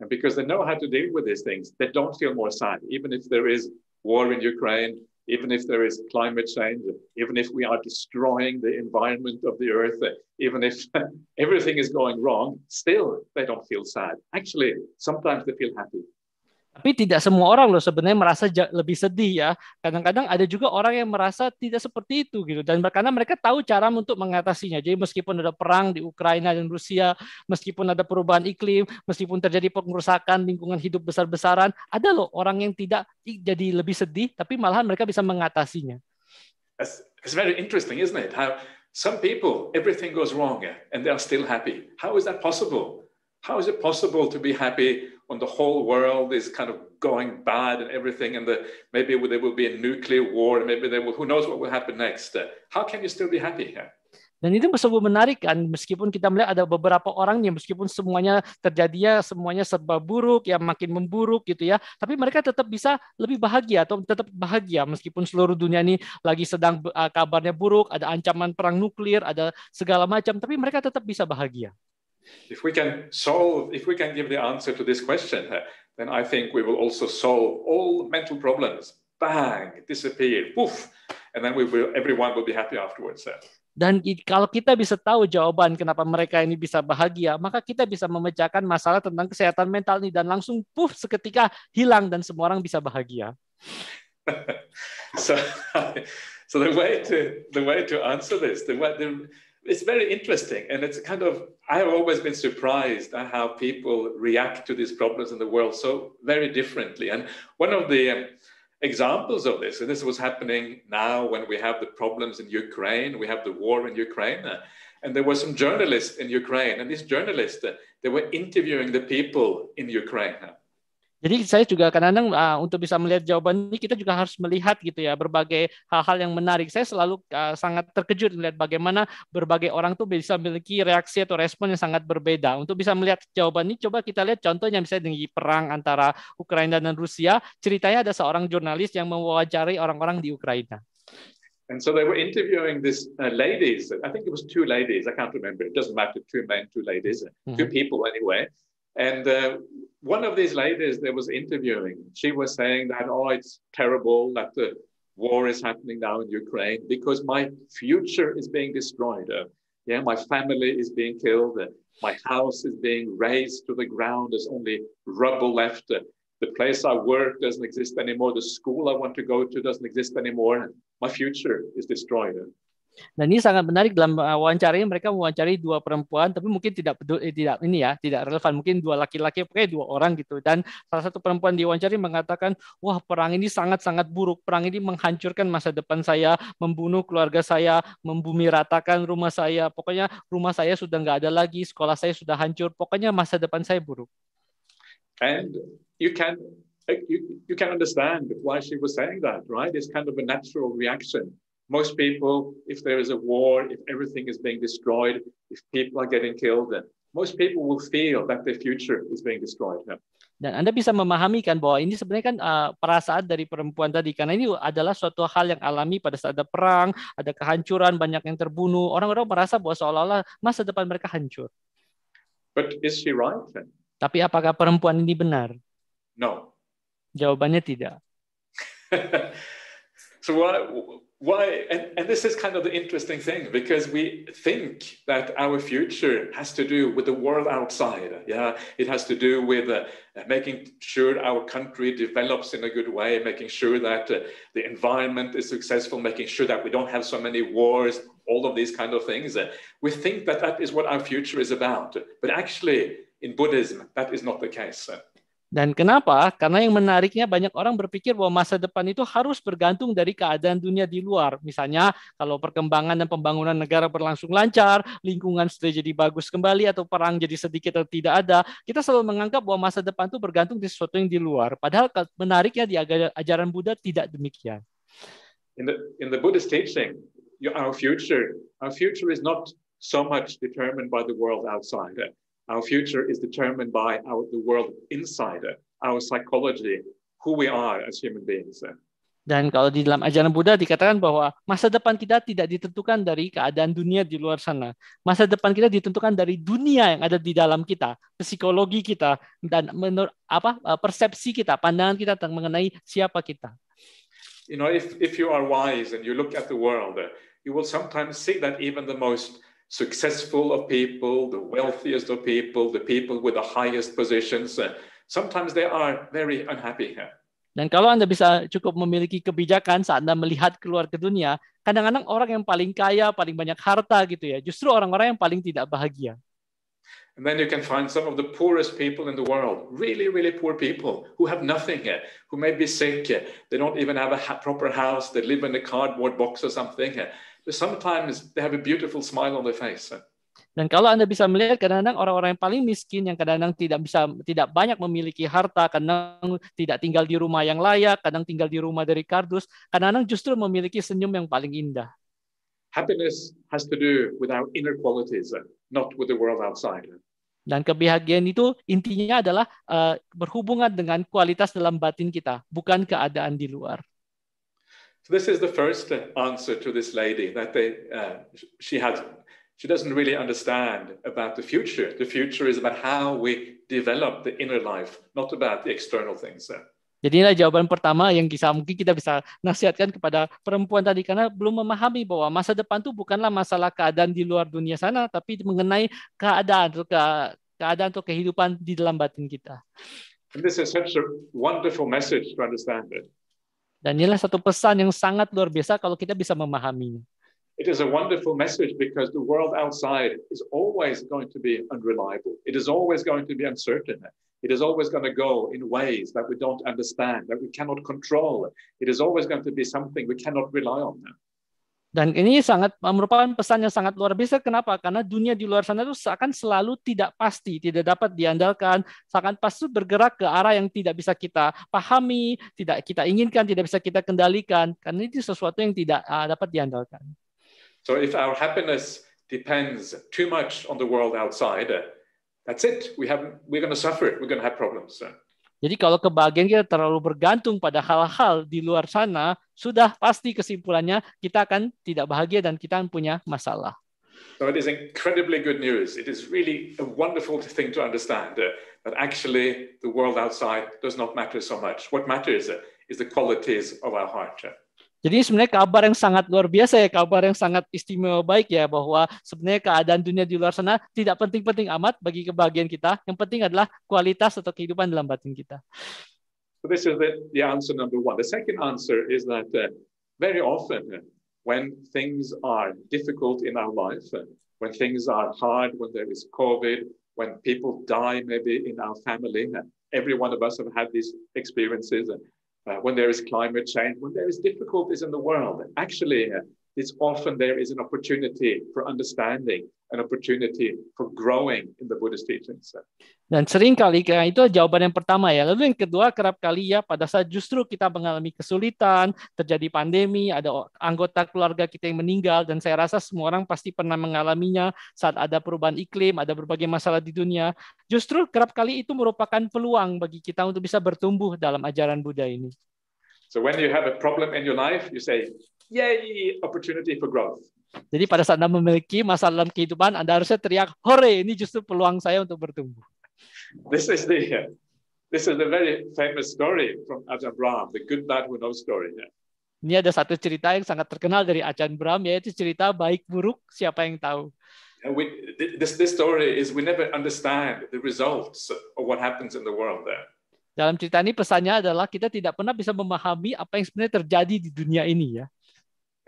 And because they know how to deal with these things, they don't feel more sad, even if there is war in Ukraine, even if there is climate change, even if we are destroying the environment of the earth, even if everything is going wrong, still they don't feel sad. Actually, sometimes they feel happy. Tapi tidak semua orang loh sebenarnya merasa lebih sedih ya. Kadang-kadang ada juga orang yang merasa tidak seperti itu gitu dan karena mereka tahu cara untuk mengatasinya. Jadi meskipun ada perang di Ukraina dan Rusia, meskipun ada perubahan iklim, meskipun terjadi pengerusakan lingkungan hidup besar-besaran, ada loh orang yang tidak jadi lebih sedih tapi malahan mereka bisa mengatasinya. it's very interesting, isn't it? How some people everything goes wrong and they are still happy. How is that possible? How is it possible to be happy when the whole world is kind of going bad and everything, and the, maybe there will be a nuclear war, and maybe there will, who knows what will happen next? How can you still be happy here? Dan itu sungguh menarik kan, meskipun kita melihat ada beberapa orang yang meskipun semuanya terjadinya semuanya serba buruk, ya makin memburuk gitu ya, tapi mereka tetap bisa lebih bahagia atau tetap bahagia meskipun seluruh dunia ini lagi sedang eh, kabarnya buruk, ada ancaman perang nuklir, ada segala macam, tapi mereka tetap bisa bahagia. If we can solve, if we can give the answer to this question, eh, then I think we will also solve all mental problems. Bang, disappear, poof, and then we will, everyone will be happy afterwards. Eh. Dan kalau kita bisa tahu jawaban kenapa mereka ini bisa bahagia, maka kita bisa memecahkan masalah tentang kesehatan mental ini dan langsung puf seketika hilang dan semua orang bisa bahagia. so, so the way to the way to answer this, the way the, it's very interesting and it's kind of i have always been surprised at how people react to these problems in the world so very differently and one of the um, examples of this and this was happening now when we have the problems in ukraine we have the war in ukraine uh, and there were some journalists in ukraine and these journalists uh, they were interviewing the people in ukraine uh, Jadi saya juga kadang-kadang uh, untuk bisa melihat jawaban ini kita juga harus melihat gitu ya berbagai hal-hal yang menarik. Saya selalu uh, sangat terkejut melihat bagaimana berbagai orang tuh bisa memiliki reaksi atau respon yang sangat berbeda. Untuk bisa melihat jawaban ini coba kita lihat contohnya misalnya di perang antara Ukraina dan Rusia, ceritanya ada seorang jurnalis yang mewawancari orang-orang di Ukraina. And so they were interviewing this uh, ladies. I think it was two ladies. I can't remember. It doesn't matter. Two men, two ladies, mm-hmm. two people anyway. And uh, one of these ladies that was interviewing, she was saying that, oh, it's terrible that the war is happening now in Ukraine because my future is being destroyed. Uh, yeah, my family is being killed. Uh, my house is being razed to the ground. There's only rubble left. Uh, the place I work doesn't exist anymore. The school I want to go to doesn't exist anymore. My future is destroyed. Nah, ini sangat menarik dalam uh, wawancaranya mereka mewawancari dua perempuan tapi mungkin tidak peduli eh, tidak ini ya, tidak relevan. Mungkin dua laki-laki pokoknya dua orang gitu dan salah satu perempuan diwawancari mengatakan, "Wah, perang ini sangat-sangat buruk. Perang ini menghancurkan masa depan saya, membunuh keluarga saya, membumi ratakan rumah saya. Pokoknya rumah saya sudah nggak ada lagi, sekolah saya sudah hancur. Pokoknya masa depan saya buruk." And you can eh, you, you can understand why she was saying that, right? It's kind of a natural reaction most people, if there is a war, if everything is being destroyed, if people are getting killed, then most people will feel that their future is being destroyed. Yeah. Dan Anda bisa memahami kan bahwa ini sebenarnya kan uh, perasaan dari perempuan tadi karena ini adalah suatu hal yang alami pada saat ada perang, ada kehancuran, banyak yang terbunuh. Orang-orang merasa bahwa seolah-olah masa depan mereka hancur. But is she right? Then? Tapi apakah perempuan ini benar? No. Jawabannya tidak. so what, why and, and this is kind of the interesting thing because we think that our future has to do with the world outside yeah it has to do with uh, making sure our country develops in a good way making sure that uh, the environment is successful making sure that we don't have so many wars all of these kind of things we think that that is what our future is about but actually in buddhism that is not the case Dan kenapa? Karena yang menariknya banyak orang berpikir bahwa masa depan itu harus bergantung dari keadaan dunia di luar. Misalnya kalau perkembangan dan pembangunan negara berlangsung lancar, lingkungan sudah jadi bagus kembali atau perang jadi sedikit atau tidak ada, kita selalu menganggap bahwa masa depan itu bergantung di sesuatu yang di luar. Padahal menariknya di ajaran Buddha tidak demikian. In the in the Buddhist teaching, our future, our future is not so much determined by the world outside. Our future is determined by our, the world inside, our psychology, who we are as human beings. Dan kalau di dalam ajaran Buddha dikatakan bahwa masa depan kita tidak ditentukan dari keadaan dunia di luar sana. Masa depan kita ditentukan dari dunia yang ada di dalam kita, psikologi kita dan menur apa eh, persepsi kita, pandangan kita tentang mengenai siapa kita. You know, if if you are wise and you look at the world, you will sometimes see that even the most successful of people, the wealthiest of people, the people with the highest positions, uh, sometimes they are very unhappy. Dan kalau Anda bisa cukup memiliki kebijakan saat Anda melihat keluar ke dunia, kadang-kadang orang yang paling kaya, paling banyak harta gitu ya, justru orang-orang yang paling tidak bahagia. And then you can find some of the poorest people in the world, really, really poor people who have nothing, who may be sick. They don't even have a proper house. They live in a cardboard box or something. But sometimes they have a beautiful smile on their face. Dan kalau Anda bisa melihat kadang-kadang orang-orang yang paling miskin yang kadang-kadang tidak bisa tidak banyak memiliki harta, kadang tidak tinggal di rumah yang layak, kadang tinggal di rumah dari kardus, kadang-kadang justru memiliki senyum yang paling indah. Happiness has to do with our inner qualities, not with the world outside. Dan kebahagiaan itu intinya adalah uh, berhubungan dengan kualitas dalam batin kita, bukan keadaan di luar. So this is the first uh, answer to this lady that they, uh, she had she doesn't really understand about the future. The future is about how we develop the inner life, not about the external things. Uh. Jadi inilah jawaban pertama yang bisa mungkin kita bisa nasihatkan kepada perempuan tadi karena belum memahami bahwa masa depan itu bukanlah masalah keadaan di luar dunia sana, tapi mengenai keadaan atau ke, keadaan atau kehidupan di dalam batin kita. And this is such a wonderful message to understand it. Dan inilah satu pesan yang sangat luar biasa kalau kita bisa memahaminya. It is a wonderful message because the world outside is always going to be unreliable. It is always going to be uncertain. It is always going to go in ways that we don't understand, that we cannot control. It is always going to be something we cannot rely on. Dan ini sangat merupakan pesan yang sangat luar biasa. Kenapa? Karena dunia di luar sana itu seakan selalu tidak pasti, tidak dapat diandalkan, seakan pasti bergerak ke arah yang tidak bisa kita pahami, tidak kita inginkan, tidak bisa kita kendalikan. Karena ini sesuatu yang tidak ah, dapat diandalkan. So if our happiness depends too much on the world outside, That's it. We have we're going to suffer We're going to have problems. Jadi kalau kebahagiaan kita terlalu bergantung pada hal-hal di luar sana, sudah pasti kesimpulannya kita akan tidak bahagia dan kita akan punya masalah. So it is incredibly good news. It is really a wonderful thing to understand uh, that actually the world outside does not matter so much. What matters uh, is the qualities of our heart. Uh. Jadi sebenarnya kabar yang sangat luar biasa ya, kabar yang sangat istimewa baik ya bahwa sebenarnya keadaan dunia di luar sana tidak penting-penting amat bagi kebahagiaan kita. Yang penting adalah kualitas atau kehidupan dalam batin kita. So this is the, the answer number one. The second answer is that uh, very often uh, when things are difficult in our life, uh, when things are hard, when there is COVID, when people die maybe in our family, uh, every one of us have had these experiences. uh, when there is climate change, when there is difficulties in the world. Actually, uh, it's often there is an opportunity for understanding an opportunity for growing in the Buddhist teachings. Dan sering kali itu jawaban yang pertama ya. Lalu yang kedua kerap kali ya pada saat justru kita mengalami kesulitan, terjadi pandemi, ada anggota keluarga kita yang meninggal dan saya rasa semua orang pasti pernah mengalaminya saat ada perubahan iklim, ada berbagai masalah di dunia. Justru kerap kali itu merupakan peluang bagi kita untuk bisa bertumbuh dalam ajaran Buddha ini. So when you have a problem in your life, you say, "Yay, opportunity for growth." Jadi pada saat Anda memiliki masalah dalam kehidupan, Anda harusnya teriak, hore, ini justru peluang saya untuk bertumbuh. This is the this is a very famous story from Ajahn Brahm, the good bad who knows story. Yeah. Ini ada satu cerita yang sangat terkenal dari Ajahn Brahm, yaitu cerita baik buruk siapa yang tahu. Yeah, we, this, this story is we never understand the results of what happens in the world there. Dalam cerita ini pesannya adalah kita tidak pernah bisa memahami apa yang sebenarnya terjadi di dunia ini ya.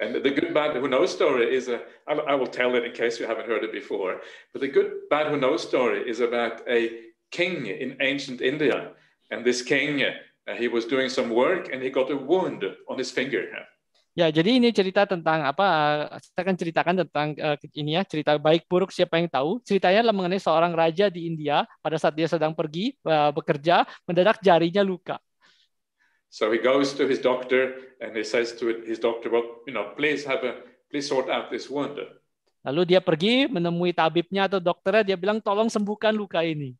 And the good, bad, who knows story is a, I, I will tell it in case you haven't heard it before, but the good, bad, who knows story is about a king in ancient India. And this king, uh, he was doing some work and he got a wound on his finger. Ya, jadi ini cerita tentang apa? Saya uh, akan ceritakan tentang uh, ini ya, cerita baik buruk siapa yang tahu. Ceritanya adalah mengenai seorang raja di India pada saat dia sedang pergi uh, bekerja, mendadak jarinya luka. So he goes to his doctor and he says to his doctor, well, you know, please have a, please sort out this wound. Lalu dia pergi menemui tabibnya atau dokternya, dia bilang tolong sembuhkan luka ini.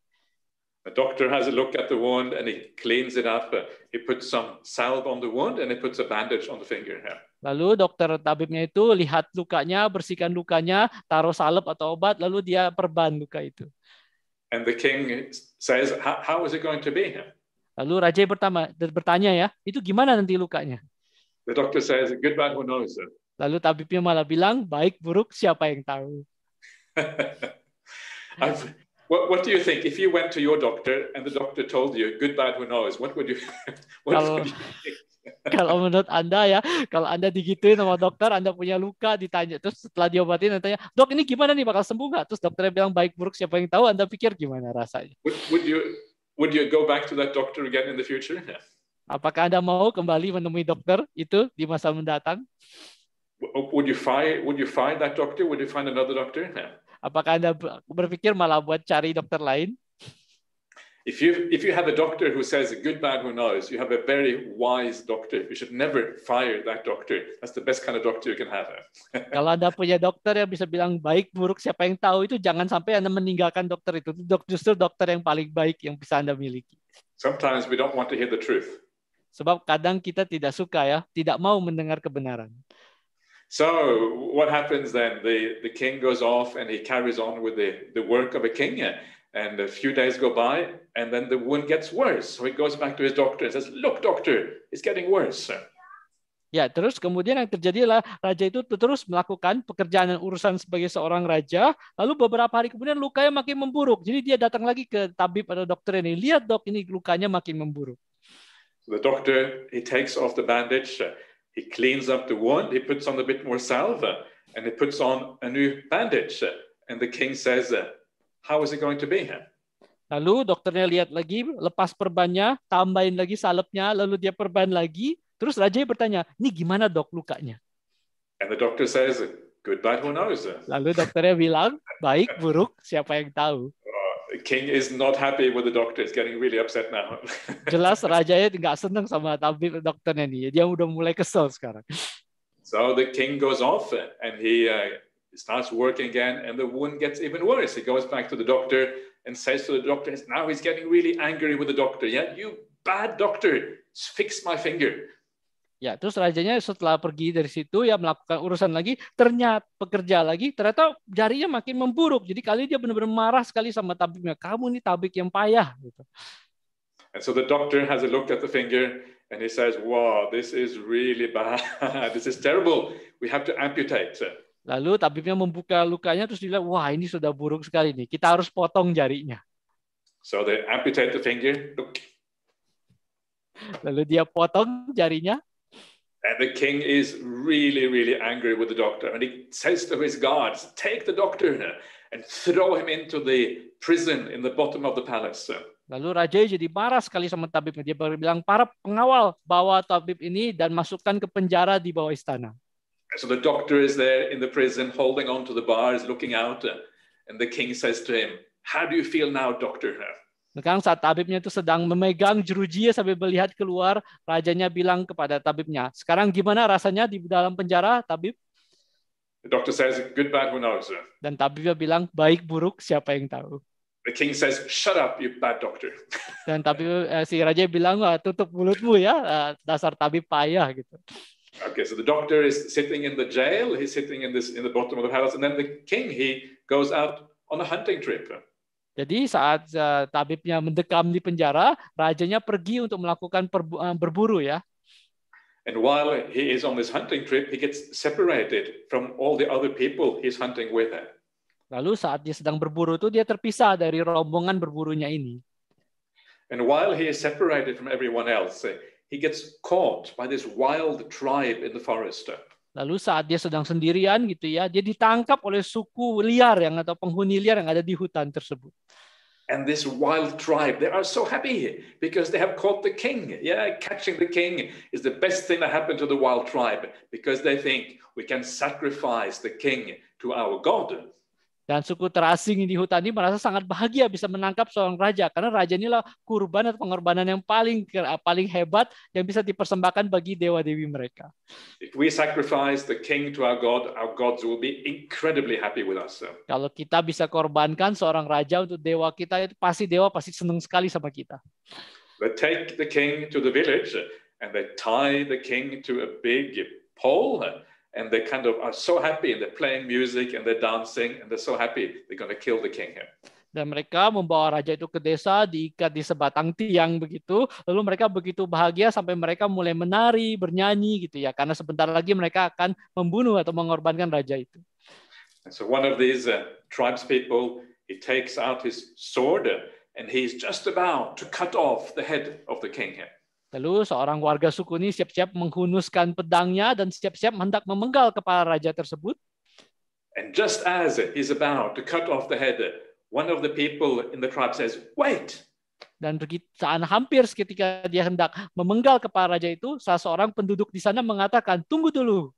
The doctor has a look at the wound and he cleans it up. He puts some salve on the wound and he puts a bandage on the finger here. Lalu dokter tabibnya itu lihat lukanya, bersihkan lukanya, taruh salep atau obat, lalu dia perban luka itu. And the king says, how is it going to be? Lalu Rajai pertama bertanya ya, itu gimana nanti lukanya? The doctor says, good bad, who knows? Sir. Lalu tabibnya malah bilang, baik buruk siapa yang tahu. what, what do you think if you went to your doctor and the doctor told you good bad who knows what would you what kalau, would you think? kalau menurut anda ya kalau anda digituin sama dokter anda punya luka ditanya terus setelah diobatin anda tanya dok ini gimana nih bakal sembuh nggak terus dokternya bilang baik buruk siapa yang tahu anda pikir gimana rasanya would, would you Would you go back to that doctor again in the future? Yeah. Apakah Anda mau kembali menemui dokter itu di masa mendatang? Would you find Would you find that doctor? Would you find another doctor? Yeah. Apakah Anda berpikir malah buat cari dokter lain? If you, if you have a doctor who says, good man who knows, you have a very wise doctor. You should never fire that doctor. That's the best kind of doctor you can have. Kalau Anda punya dokter yang bisa bilang baik, buruk, siapa yang tahu itu, jangan sampai Anda meninggalkan dokter itu. Dok, justru dokter yang paling baik yang bisa Anda miliki. Sometimes we don't want to hear the truth. Sebab kadang kita tidak suka ya, tidak mau mendengar kebenaran. So what happens then? The, the king goes off and he carries on with the, the work of a king. And a few days go by, and then the wound gets worse. So he goes back to his doctor and says, "Look, doctor, it's getting worse." Ya, terus kemudian yang terjadi adalah raja itu terus melakukan pekerjaan dan urusan sebagai seorang raja. Lalu beberapa hari kemudian lukanya makin memburuk. Jadi dia datang lagi ke tabib atau dokter ini. Lihat dok, ini lukanya makin memburuk. So the doctor, he takes off the bandage, he cleans up the wound, he puts on a bit more salve, and he puts on a new bandage. And the king says, how is it going to be him? Lalu dokternya lihat lagi, lepas perbannya, tambahin lagi salepnya, lalu dia perban lagi. Terus rajanya bertanya, ini gimana dok lukanya? And the doctor says, good bad, who knows? Lalu dokternya bilang, baik, buruk, siapa yang tahu? Oh, king is not happy with the doctor. He's getting really upset now. Jelas rajanya nggak seneng sama tabib dokternya nih. Dia udah mulai kesel sekarang. So the king goes off and he uh, It starts working again, and the wound gets even worse. He goes back to the doctor and says to the doctor, now he's getting really angry with the doctor. Yeah, you bad doctor, fix my finger. Ya, terus rajanya setelah pergi dari situ ya melakukan urusan lagi, ternyata pekerja lagi, ternyata jarinya makin memburuk. Jadi kali dia benar-benar marah sekali sama tabibnya. Kamu ini tabib yang payah. Gitu. And so the doctor has a look at the finger and he says, wow, this is really bad. this is terrible. We have to amputate. Lalu tabibnya membuka lukanya terus dilihat, wah ini sudah buruk sekali nih. Kita harus potong jarinya. So they amputate the finger. Look. Lalu dia potong jarinya. And the king is really, really angry with the doctor. And he says to his guards, take the doctor and throw him into the prison in the bottom of the palace. Lalu raja jadi marah sekali sama tabibnya. Dia bilang, para pengawal bawa tabib ini dan masukkan ke penjara di bawah istana so the doctor is there in the prison, holding on to the bars, looking out, uh, and the king says to him, "How do you feel now, doctor?" Sekarang saat tabibnya itu sedang memegang jeruji sambil melihat keluar, rajanya bilang kepada tabibnya, "Sekarang gimana rasanya di dalam penjara, tabib?" The doctor says, "Good, bad, who knows?" Dan tabibnya bilang, "Baik, buruk, siapa yang tahu?" The king says, "Shut up, you bad doctor." Dan tabib eh, si raja bilang, "Tutup mulutmu ya, eh, dasar tabib payah gitu." Okay, so the doctor is sitting in the jail. He's sitting in this in the bottom of the palace, and then the king he goes out on a hunting trip. Jadi saat uh, tabibnya mendekam di penjara, rajanya pergi untuk melakukan per, uh, eh, berburu ya. And while he is on this hunting trip, he gets separated from all the other people he's hunting with. Lalu saat dia sedang berburu itu dia terpisah dari rombongan berburunya ini. And while he is separated from everyone else, he gets caught by this wild tribe in the forest Lalu saat dia sedang sendirian gitu ya, dia ditangkap oleh suku liar yang atau penghuni liar yang ada di hutan tersebut. And this wild tribe, they are so happy because they have caught the king. Yeah, catching the king is the best thing that happened to the wild tribe because they think we can sacrifice the king to our god. Dan suku terasing di hutan ini merasa sangat bahagia bisa menangkap seorang raja karena raja inilah kurban atau pengorbanan yang paling paling hebat yang bisa dipersembahkan bagi dewa dewi mereka. Kalau kita bisa korbankan seorang raja untuk dewa kita, itu pasti dewa pasti senang sekali sama kita. They take the king to the village and they tie the king to a big pole and they kind of are so happy and they're playing music and they're dancing and they're so happy they're going to kill the king here. Dan mereka membawa raja itu ke desa diikat di sebatang tiang begitu. Lalu mereka begitu bahagia sampai mereka mulai menari, bernyanyi gitu ya. Karena sebentar lagi mereka akan membunuh atau mengorbankan raja itu. And so one of these uh, tribes people, he takes out his sword uh, and he's just about to cut off the head of the king here. Lalu seorang warga suku ini siap-siap menghunuskan pedangnya dan siap-siap hendak memenggal kepala raja tersebut. And just as he's about to cut off the head, one of the people in the tribe says, "Wait." Dan saat hampir ketika dia hendak memenggal kepala raja itu, salah seorang penduduk di sana mengatakan, "Tunggu dulu."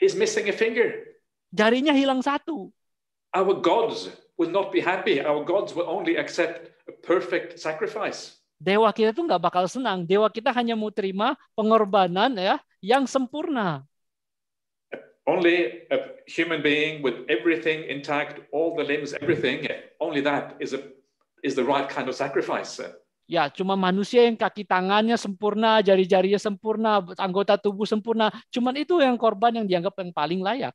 He's missing a finger. Jarinya hilang satu. Our gods will not be happy. Our gods will only accept a perfect sacrifice dewa kita itu nggak bakal senang. Dewa kita hanya mau terima pengorbanan ya yang sempurna. Only a human being with everything intact, all the limbs, everything, only that is a is the right kind of sacrifice. Ya, cuma manusia yang kaki tangannya sempurna, jari-jarinya sempurna, anggota tubuh sempurna. Cuman itu yang korban yang dianggap yang paling layak.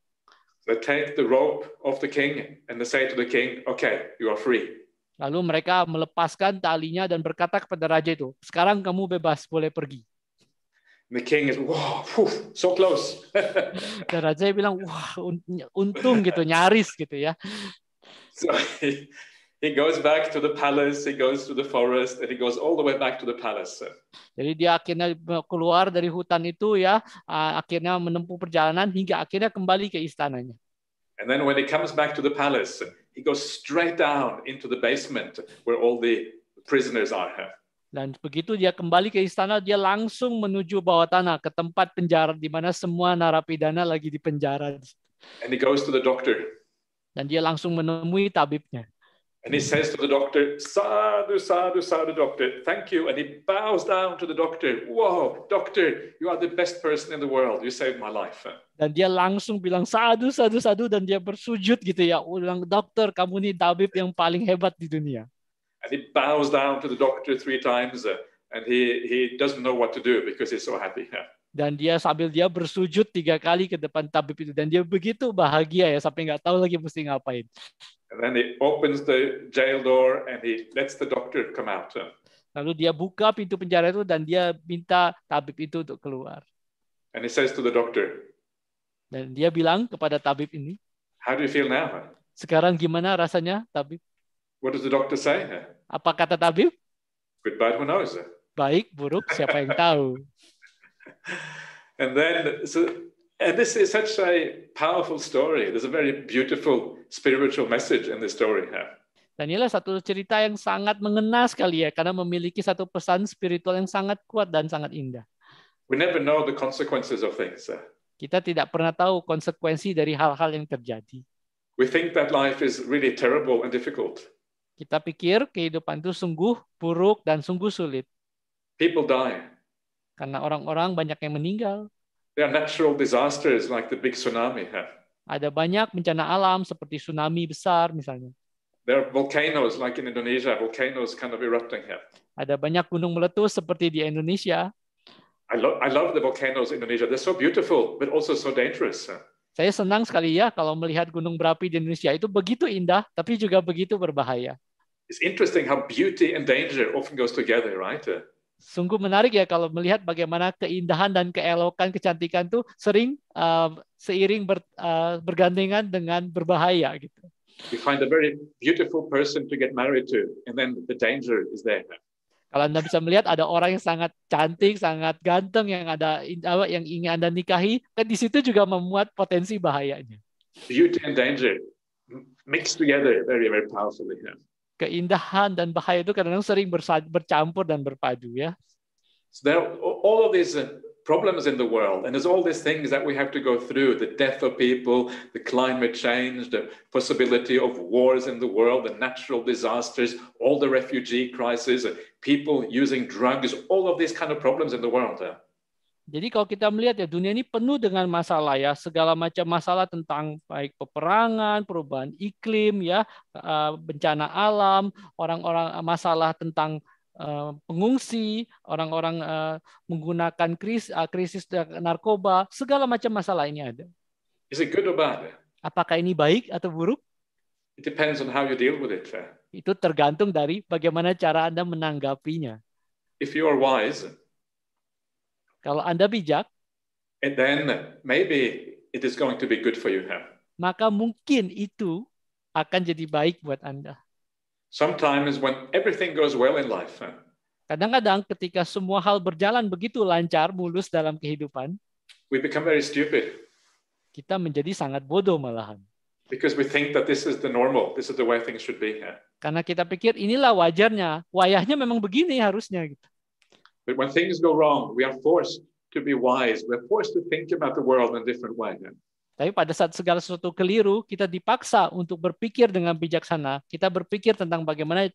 They take the rope of the king and they say to the king, okay, you are free. Lalu mereka melepaskan talinya dan berkata kepada raja itu, sekarang kamu bebas, boleh pergi. The king is, wow, whew, so close. dan raja bilang, wah, untung gitu, nyaris gitu ya. So he, he goes back to the palace, he goes to the forest, and he goes all the way back to the palace. Jadi dia akhirnya keluar dari hutan itu ya, akhirnya menempuh perjalanan hingga akhirnya kembali ke istananya. And then when he comes back to the palace, he goes straight down into the basement where all the prisoners are. Dan begitu dia kembali ke istana, dia langsung menuju bawah tanah ke tempat penjara di mana semua narapidana lagi dipenjara. And he goes to the doctor. Dan dia langsung menemui tabibnya. And he says to the doctor, Sadhu, Sadhu, Sadhu, doctor, thank you. And he bows down to the doctor. doctor, you are the best person in the world. You saved my life. Dan dia langsung bilang sadu, sadu, sadu, dan dia bersujud gitu ya. Ulang dokter, kamu ini tabib yang paling hebat di dunia. And he bows down to the doctor three times, uh, and he he doesn't know what to do because he's so happy. dan dia sambil dia bersujud tiga kali ke depan tabib itu dan dia begitu bahagia ya sampai nggak tahu lagi mesti ngapain. And then he opens the jail door and he lets the doctor come out. Lalu dia buka pintu penjara itu dan dia minta tabib itu untuk keluar. And he says to the doctor. Dan dia bilang kepada tabib ini. How do you feel now? Sekarang gimana rasanya, tabib? What does the doctor say? Apa kata tabib? Good, bad, who knows? Baik, buruk, siapa yang tahu. and then, so, and this is such a powerful story. There's a very beautiful spiritual message in this story here. Daniela satu cerita yang sangat mengena sekali ya karena memiliki satu pesan spiritual yang sangat kuat dan sangat indah. We never know the consequences of things. Kita tidak pernah tahu konsekuensi dari hal-hal yang terjadi. We think that life is really terrible and difficult. Kita pikir kehidupan itu sungguh buruk dan sungguh sulit. People die karena orang-orang banyak yang meninggal. There are natural disasters like the big tsunami. Huh? Ada banyak bencana alam seperti tsunami besar misalnya. There are volcanoes like in Indonesia, volcanoes kind of erupting here. Ada banyak gunung meletus seperti di Indonesia. I, love I love the volcanoes in Indonesia. They're so beautiful, but also so dangerous. Saya senang sekali ya kalau melihat gunung berapi di Indonesia. Itu begitu indah, tapi juga begitu berbahaya. It's interesting how beauty and danger often goes together, right? sungguh menarik ya kalau melihat bagaimana keindahan dan keelokan kecantikan tuh sering uh, seiring ber, uh, bergandengan dengan berbahaya gitu. You find a very beautiful person to get married to, and then the danger is there. Kalau anda bisa melihat ada orang yang sangat cantik, sangat ganteng yang ada yang ingin anda nikahi, kan di situ juga memuat potensi bahayanya. Beauty and danger mixed together very very powerfully. Yeah. keindahan dan bahaya itu kadang-kadang sering bercampur dan berpadu ya. So there, are all of these uh, problems in the world. And there's all these things that we have to go through the death of people, the climate change, the possibility of wars in the world, the natural disasters, all the refugee crises, uh, people using drugs, all of these kind of problems in the world. Uh. Jadi kalau kita melihat ya dunia ini penuh dengan masalah ya, segala macam masalah tentang baik peperangan, perubahan iklim ya, eh, bencana alam, orang-orang eh, masalah tentang eh, pengungsi, orang-orang menggunakan krisis, krisis narkoba, segala macam masalah ini ada. Is it good or bad? Apakah ini baik atau buruk? It depends on how you deal with it. Itu tergantung dari bagaimana cara Anda menanggapinya. If you are wise, kalau Anda bijak, and then maybe it is going to be good for you. Maka mungkin itu akan jadi baik buat Anda. Sometimes when everything goes well in life. Kadang-kadang ketika semua hal berjalan begitu lancar, mulus dalam kehidupan, we become very stupid. Kita menjadi sangat bodoh malahan. Because we think that this is the normal, this is the way things should be. Karena kita pikir inilah wajarnya, wayahnya memang begini harusnya gitu. But when things go wrong, we are forced to be wise. We're forced to think about the world in a different way. Then. Tapi pada saat segala sesuatu keliru, kita dipaksa untuk berpikir dengan bijaksana. Kita berpikir tentang bagaimana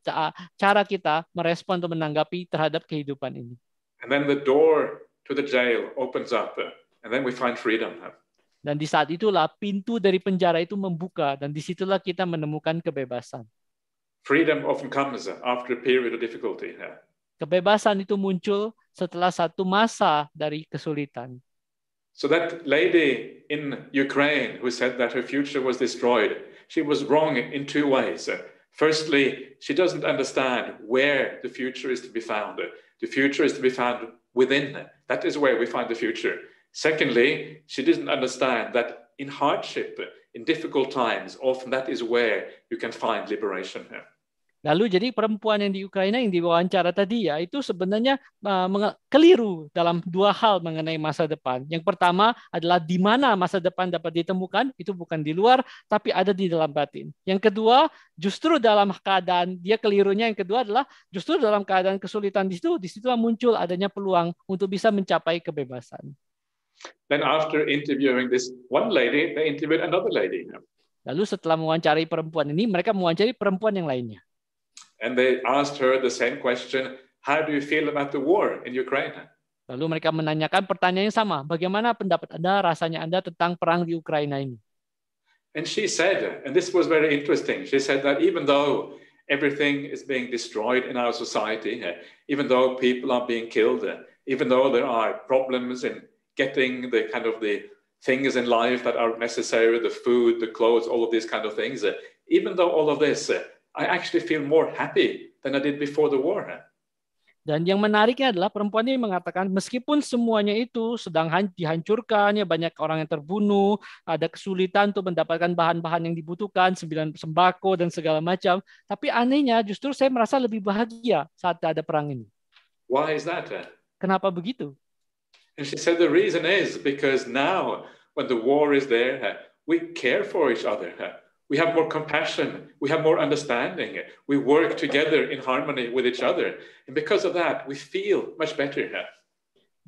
cara kita merespon atau menanggapi terhadap kehidupan ini. And then the door to the jail opens up, uh, and then we find freedom. Dan di saat itulah pintu dari penjara itu membuka, dan disitulah kita menemukan kebebasan. Freedom often comes uh, after a period of difficulty. Yeah. Kebebasan itu muncul setelah satu masa dari kesulitan. So that lady in Ukraine who said that her future was destroyed, she was wrong in two ways. Firstly, she doesn't understand where the future is to be found. The future is to be found within. That is where we find the future. Secondly, she didn't understand that in hardship, in difficult times, often that is where you can find liberation. Lalu jadi perempuan yang di Ukraina yang diwawancara tadi ya itu sebenarnya uh, keliru dalam dua hal mengenai masa depan. Yang pertama adalah di mana masa depan dapat ditemukan itu bukan di luar tapi ada di dalam batin. Yang kedua justru dalam keadaan dia kelirunya yang kedua adalah justru dalam keadaan kesulitan di situ di situ muncul adanya peluang untuk bisa mencapai kebebasan. Then after interviewing this one lady, they interviewed another lady. Lalu setelah mewawancari perempuan ini, mereka mewawancari perempuan yang lainnya. And they asked her the same question, how do you feel about the war in Ukraine? Lalu mereka menanyakan pertanyaan yang sama, bagaimana pendapat Anda, rasanya Anda tentang perang di Ukraina ini? And she said, and this was very interesting, she said that even though everything is being destroyed in our society, even though people are being killed, even though there are problems in getting the kind of the things in life that are necessary, the food, the clothes, all of these kind of things, even though all of this I actually feel more happy than I did before the war. Dan yang menariknya adalah perempuan ini mengatakan meskipun semuanya itu sedang dihancurkan, ya banyak orang yang terbunuh, ada kesulitan untuk mendapatkan bahan-bahan yang dibutuhkan, sembilan sembako dan segala macam, tapi anehnya justru saya merasa lebih bahagia saat ada perang ini. Why is that? Kenapa begitu? And she said the reason is because now when the war is there, we care for each other. We have more compassion. We have more understanding. We work together in harmony with each other. And because of that, we feel much better.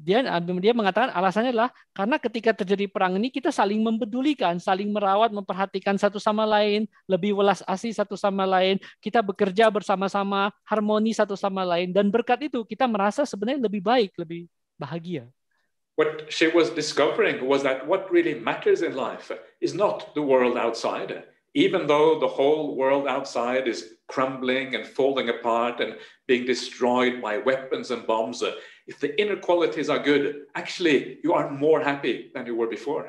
Dia, ah, dia mengatakan alasannya adalah karena ketika terjadi perang ini kita saling mempedulikan, saling merawat, memperhatikan satu sama lain, lebih welas asih satu sama lain, kita bekerja bersama-sama, harmoni satu sama lain, dan berkat itu kita merasa sebenarnya lebih baik, lebih bahagia. What she was discovering was that what really matters in life is not the world outside, even though the whole world outside is crumbling and falling apart and being destroyed by weapons and bombs, uh, if the inequalities are good, actually you are more happy than you were before.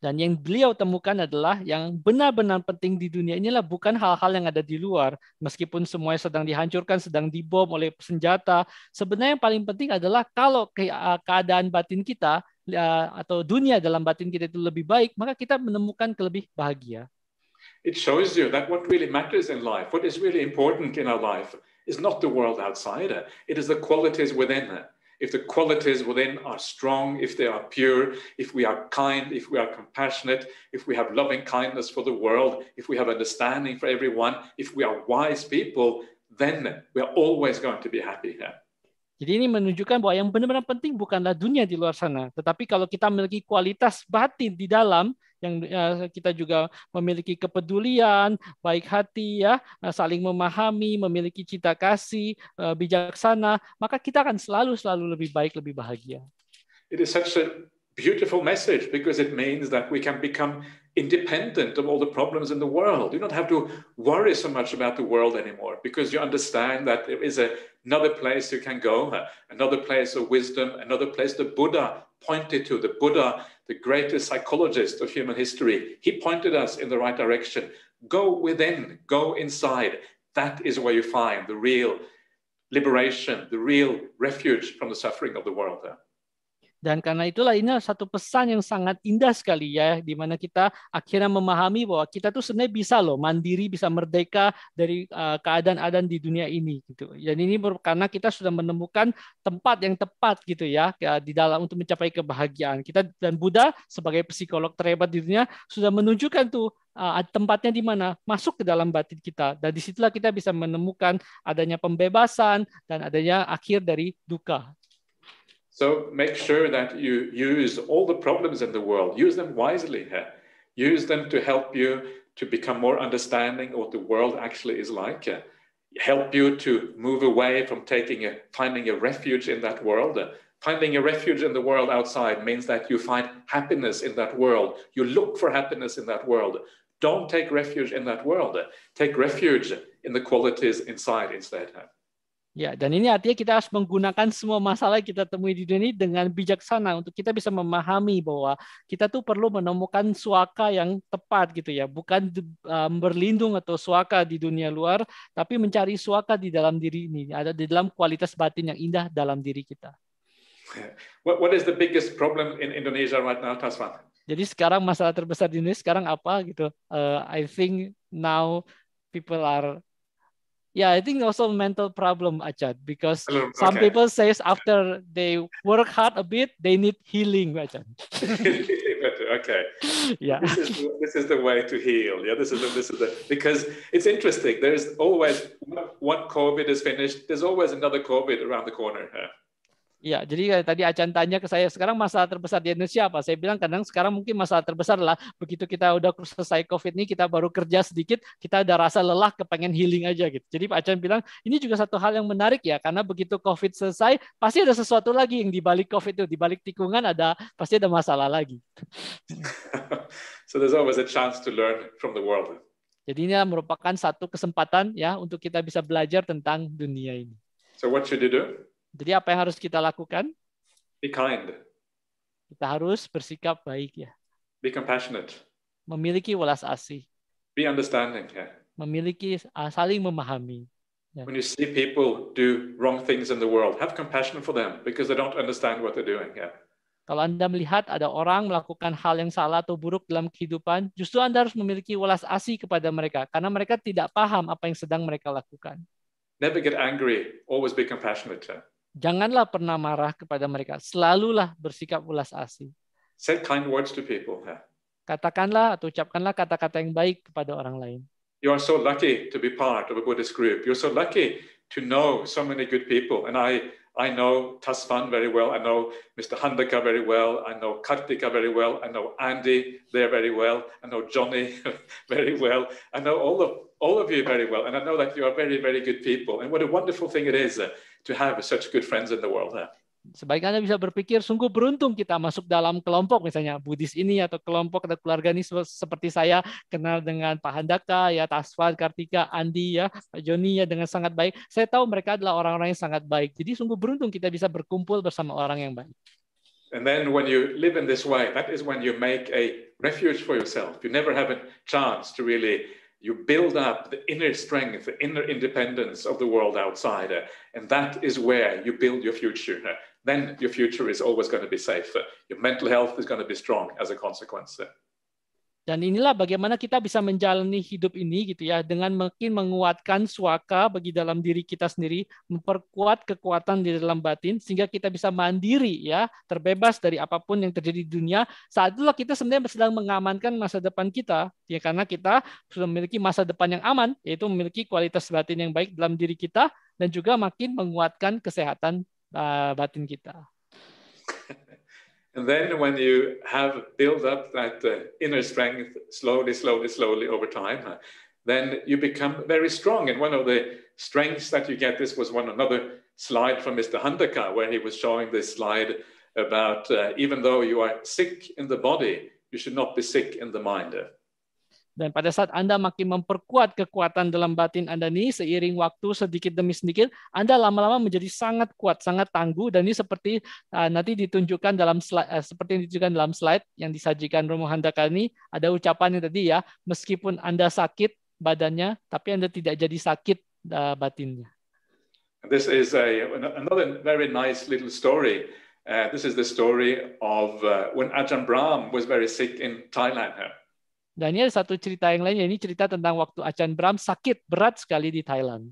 Dan yang beliau temukan adalah yang benar-benar penting di dunia inilah bukan hal-hal yang ada di luar. Meskipun semuanya sedang dihancurkan, sedang dibom oleh senjata, sebenarnya yang paling penting adalah kalau uh, keadaan batin kita uh, atau dunia dalam batin kita itu lebih baik, maka kita menemukan kelebih bahagia. it shows you that what really matters in life, what is really important in our life, is not the world outside her, it is the qualities within her. If the qualities within are strong, if they are pure, if we are kind, if we are compassionate, if we have loving kindness for the world, if we have understanding for everyone, if we are wise people, then we are always going to be happy here. Jadi ini menunjukkan bahwa yang benar-benar penting bukanlah dunia di luar sana, tetapi kalau kita memiliki kualitas batin di dalam yang eh, kita juga memiliki kepedulian, baik hati ya, eh, saling memahami, memiliki cita kasih, eh, bijaksana, maka kita akan selalu selalu lebih baik, lebih bahagia. It is such a beautiful message because it means that we can become independent of all the problems in the world. You don't have to worry so much about the world anymore because you understand that there is a another place you can go, uh, another place of wisdom, another place the Buddha pointed to. The Buddha, the greatest psychologist of human history, he pointed us in the right direction. Go within, go inside. That is where you find the real liberation, the real refuge from the suffering of the world. Uh. Dan karena itulah ini satu pesan yang sangat indah sekali ya, di mana kita akhirnya memahami bahwa kita tuh sebenarnya bisa loh mandiri, bisa merdeka dari eh, keadaan adaan di dunia ini gitu. Dan ini karena kita sudah menemukan tempat yang tepat gitu ya, di dalam untuk mencapai kebahagiaan. Kita dan Buddha sebagai psikolog terhebat di dunia sudah menunjukkan tuh eh, tempatnya di mana masuk ke dalam batin kita dan disitulah kita bisa menemukan adanya pembebasan dan adanya akhir dari duka So make sure that you use all the problems in the world, use them wisely Use them to help you to become more understanding of what the world actually is like. Help you to move away from taking a, finding a refuge in that world. Finding a refuge in the world outside means that you find happiness in that world. You look for happiness in that world. Don't take refuge in that world. Take refuge in the qualities inside instead. Ya, dan ini artinya kita harus menggunakan semua masalah yang kita temui di dunia ini dengan bijaksana untuk kita bisa memahami bahwa kita tuh perlu menemukan suaka yang tepat gitu ya, bukan eh, berlindung atau suaka di dunia luar, tapi mencari suaka di dalam diri ini, ada di dalam kualitas batin yang indah dalam diri kita. What, what is the biggest problem in Indonesia right now, Taswan? Jadi sekarang masalah terbesar di Indonesia sekarang apa gitu? Uh, I think now people are yeah i think also mental problem ajat because Hello, some okay. people says after they work hard a bit they need healing ajat okay yeah this is, the, this is the way to heal yeah this is the, this is the because it's interesting there's always one covid is finished there's always another covid around the corner huh? Iya, jadi tadi Acan tanya ke saya sekarang masalah terbesar di Indonesia apa? Saya bilang kadang sekarang mungkin masalah terbesar lah begitu kita udah selesai COVID ini kita baru kerja sedikit, kita udah rasa lelah, kepengen healing aja gitu. Jadi Pak Acan bilang ini juga satu hal yang menarik ya karena begitu COVID selesai pasti ada sesuatu lagi yang dibalik COVID itu, dibalik tikungan ada pasti ada masalah lagi. so there's always a chance to learn from the world. Jadi ini merupakan satu kesempatan ya untuk kita bisa belajar tentang dunia ini. So what should you do? Jadi apa yang harus kita lakukan? Be kind. Kita harus bersikap baik ya. Be compassionate. Memiliki welas asih. Be understanding. ya. Memiliki ah, saling memahami. Ya. When you see people do wrong things in the world, have compassion for them because they don't understand what they're doing. Yeah. Kalau Anda melihat ada orang melakukan hal yang salah atau buruk dalam kehidupan, justru Anda harus memiliki welas asih kepada mereka karena mereka tidak paham apa yang sedang mereka lakukan. Never get angry, always be compassionate. Janganlah pernah marah kepada mereka. Selalulah bersikap ulas asih. Say kind words to people. Katakanlah atau ucapkanlah kata-kata yang baik kepada orang lain. You are so lucky to be part of a Buddhist group. You're so lucky to know so many good people. And I I know Tasman very well. I know Mr. Handaka very well. I know Kartika very well. I know Andy there very well. I know Johnny very well. I know all of all of you very well, and I know that you are very very good people. And what a wonderful thing it is uh, to have such good friends in the world. Huh? Sebaiknya Anda bisa berpikir, sungguh beruntung kita masuk dalam kelompok, misalnya Buddhis ini atau kelompok atau keluarga ini seperti saya kenal dengan Pak Handaka, ya Taswan, Kartika, Andi, ya Pak Joni, ya dengan sangat baik. Saya tahu mereka adalah orang-orang yang sangat baik. Jadi sungguh beruntung kita bisa berkumpul bersama orang yang baik. And then when you live in this way, that is when you make a refuge for yourself. You never have a chance to really you build up the inner strength, the inner independence of the world outsider. And that is where you build your future. Then your future is always going to be safer. Your mental health is going to be strong as a consequence. Dan inilah bagaimana kita bisa menjalani hidup ini gitu ya dengan makin menguatkan suaka bagi dalam diri kita sendiri, memperkuat kekuatan di dalam batin sehingga kita bisa mandiri ya, terbebas dari apapun yang terjadi di dunia. Saat itulah kita sebenarnya sedang mengamankan masa depan kita ya karena kita sudah memiliki masa depan yang aman yaitu memiliki kualitas batin yang baik dalam diri kita dan juga makin menguatkan kesehatan uh, batin kita. And then when you have built up that uh, inner strength slowly, slowly, slowly over time, uh, then you become very strong. And one of the strengths that you get, this was one another slide from Mr. Handaka, where he was showing this slide about uh, even though you are sick in the body, you should not be sick in the mind. Dan pada saat Anda makin memperkuat kekuatan dalam batin Anda ini seiring waktu sedikit demi sedikit, Anda lama-lama menjadi sangat kuat, sangat tangguh dan ini seperti uh, nanti ditunjukkan dalam slide, uh, seperti yang ditunjukkan dalam slide yang disajikan Romo Handaka ini ada ucapan yang tadi ya, meskipun Anda sakit badannya tapi Anda tidak jadi sakit uh, batinnya. This is a, another very nice little story. Uh, this is the story of uh, when Ajahn Brahm was very sick in Thailand. Huh? Dan ini ada satu cerita yang lainnya, ini cerita tentang waktu Achan Bram sakit berat sekali di Thailand.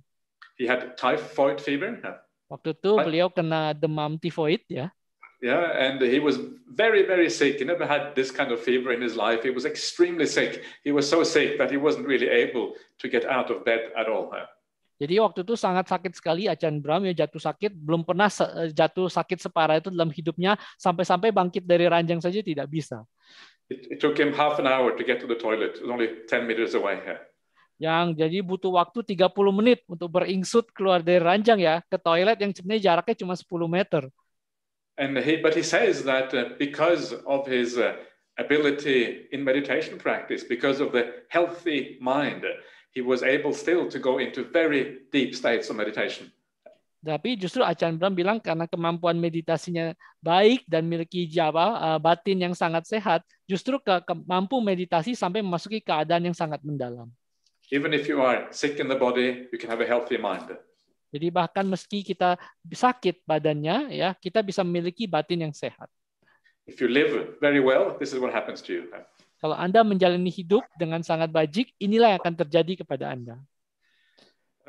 He had typhoid fever. Waktu itu beliau kena demam tifoid ya. Yeah, and he was very, very sick. He never had this kind of fever in his life. He was extremely sick. He was so sick that he wasn't really able to get out of bed at all. Jadi waktu itu sangat sakit sekali Achan Bram ya jatuh sakit belum pernah jatuh sakit separah itu dalam hidupnya sampai-sampai bangkit dari ranjang saja tidak bisa. It, it took him half an hour to get to the toilet. It was only 10 meters away here. Yang jadi butuh waktu 30 menit untuk beringsut keluar dari ranjang ya ke toilet yang sebenarnya jaraknya cuma 10 meter. And he, but he says that uh, because of his uh, ability in meditation practice, because of the healthy mind, he was able still to go into very deep states of meditation. Tapi justru Achan Brahm bilang karena kemampuan meditasinya baik dan memiliki jawa eh, batin yang sangat sehat, justru ke, ke, mampu meditasi sampai memasuki keadaan yang sangat mendalam. Even if you are sick in the body, you can have a healthy mind. Jadi bahkan meski kita sakit badannya, ya kita bisa memiliki batin yang sehat. If you live very well, this is what happens to you. Kalau Anda menjalani hidup dengan sangat bajik, inilah yang akan terjadi kepada Anda.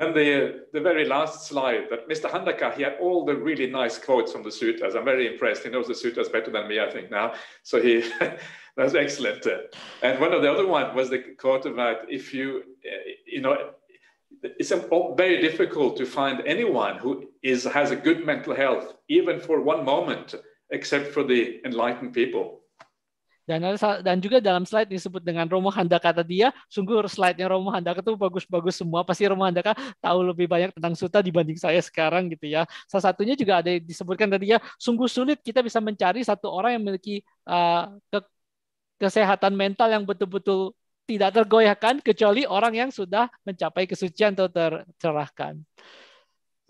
And the, the very last slide that Mr. Handaka, he had all the really nice quotes from the sutras. I'm very impressed. He knows the sutras better than me, I think, now. So he was excellent. And one of the other one was the quote about if you, eh, you know, it's oh, very difficult to find anyone who is has a good mental health, even for one moment, except for the enlightened people. Dan ada, dan juga dalam slide disebut dengan Romo Handaka tadi ya, sungguh slide-nya Romo Handaka itu bagus-bagus semua. Pasti Romo Handaka tahu lebih banyak tentang suta dibanding saya sekarang gitu ya. Salah satunya juga ada disebutkan tadi ya, sungguh sulit kita bisa mencari satu orang yang memiliki uh, ke kesehatan mental yang betul-betul tidak tergoyahkan kecuali orang yang sudah mencapai kesucian atau tercerahkan.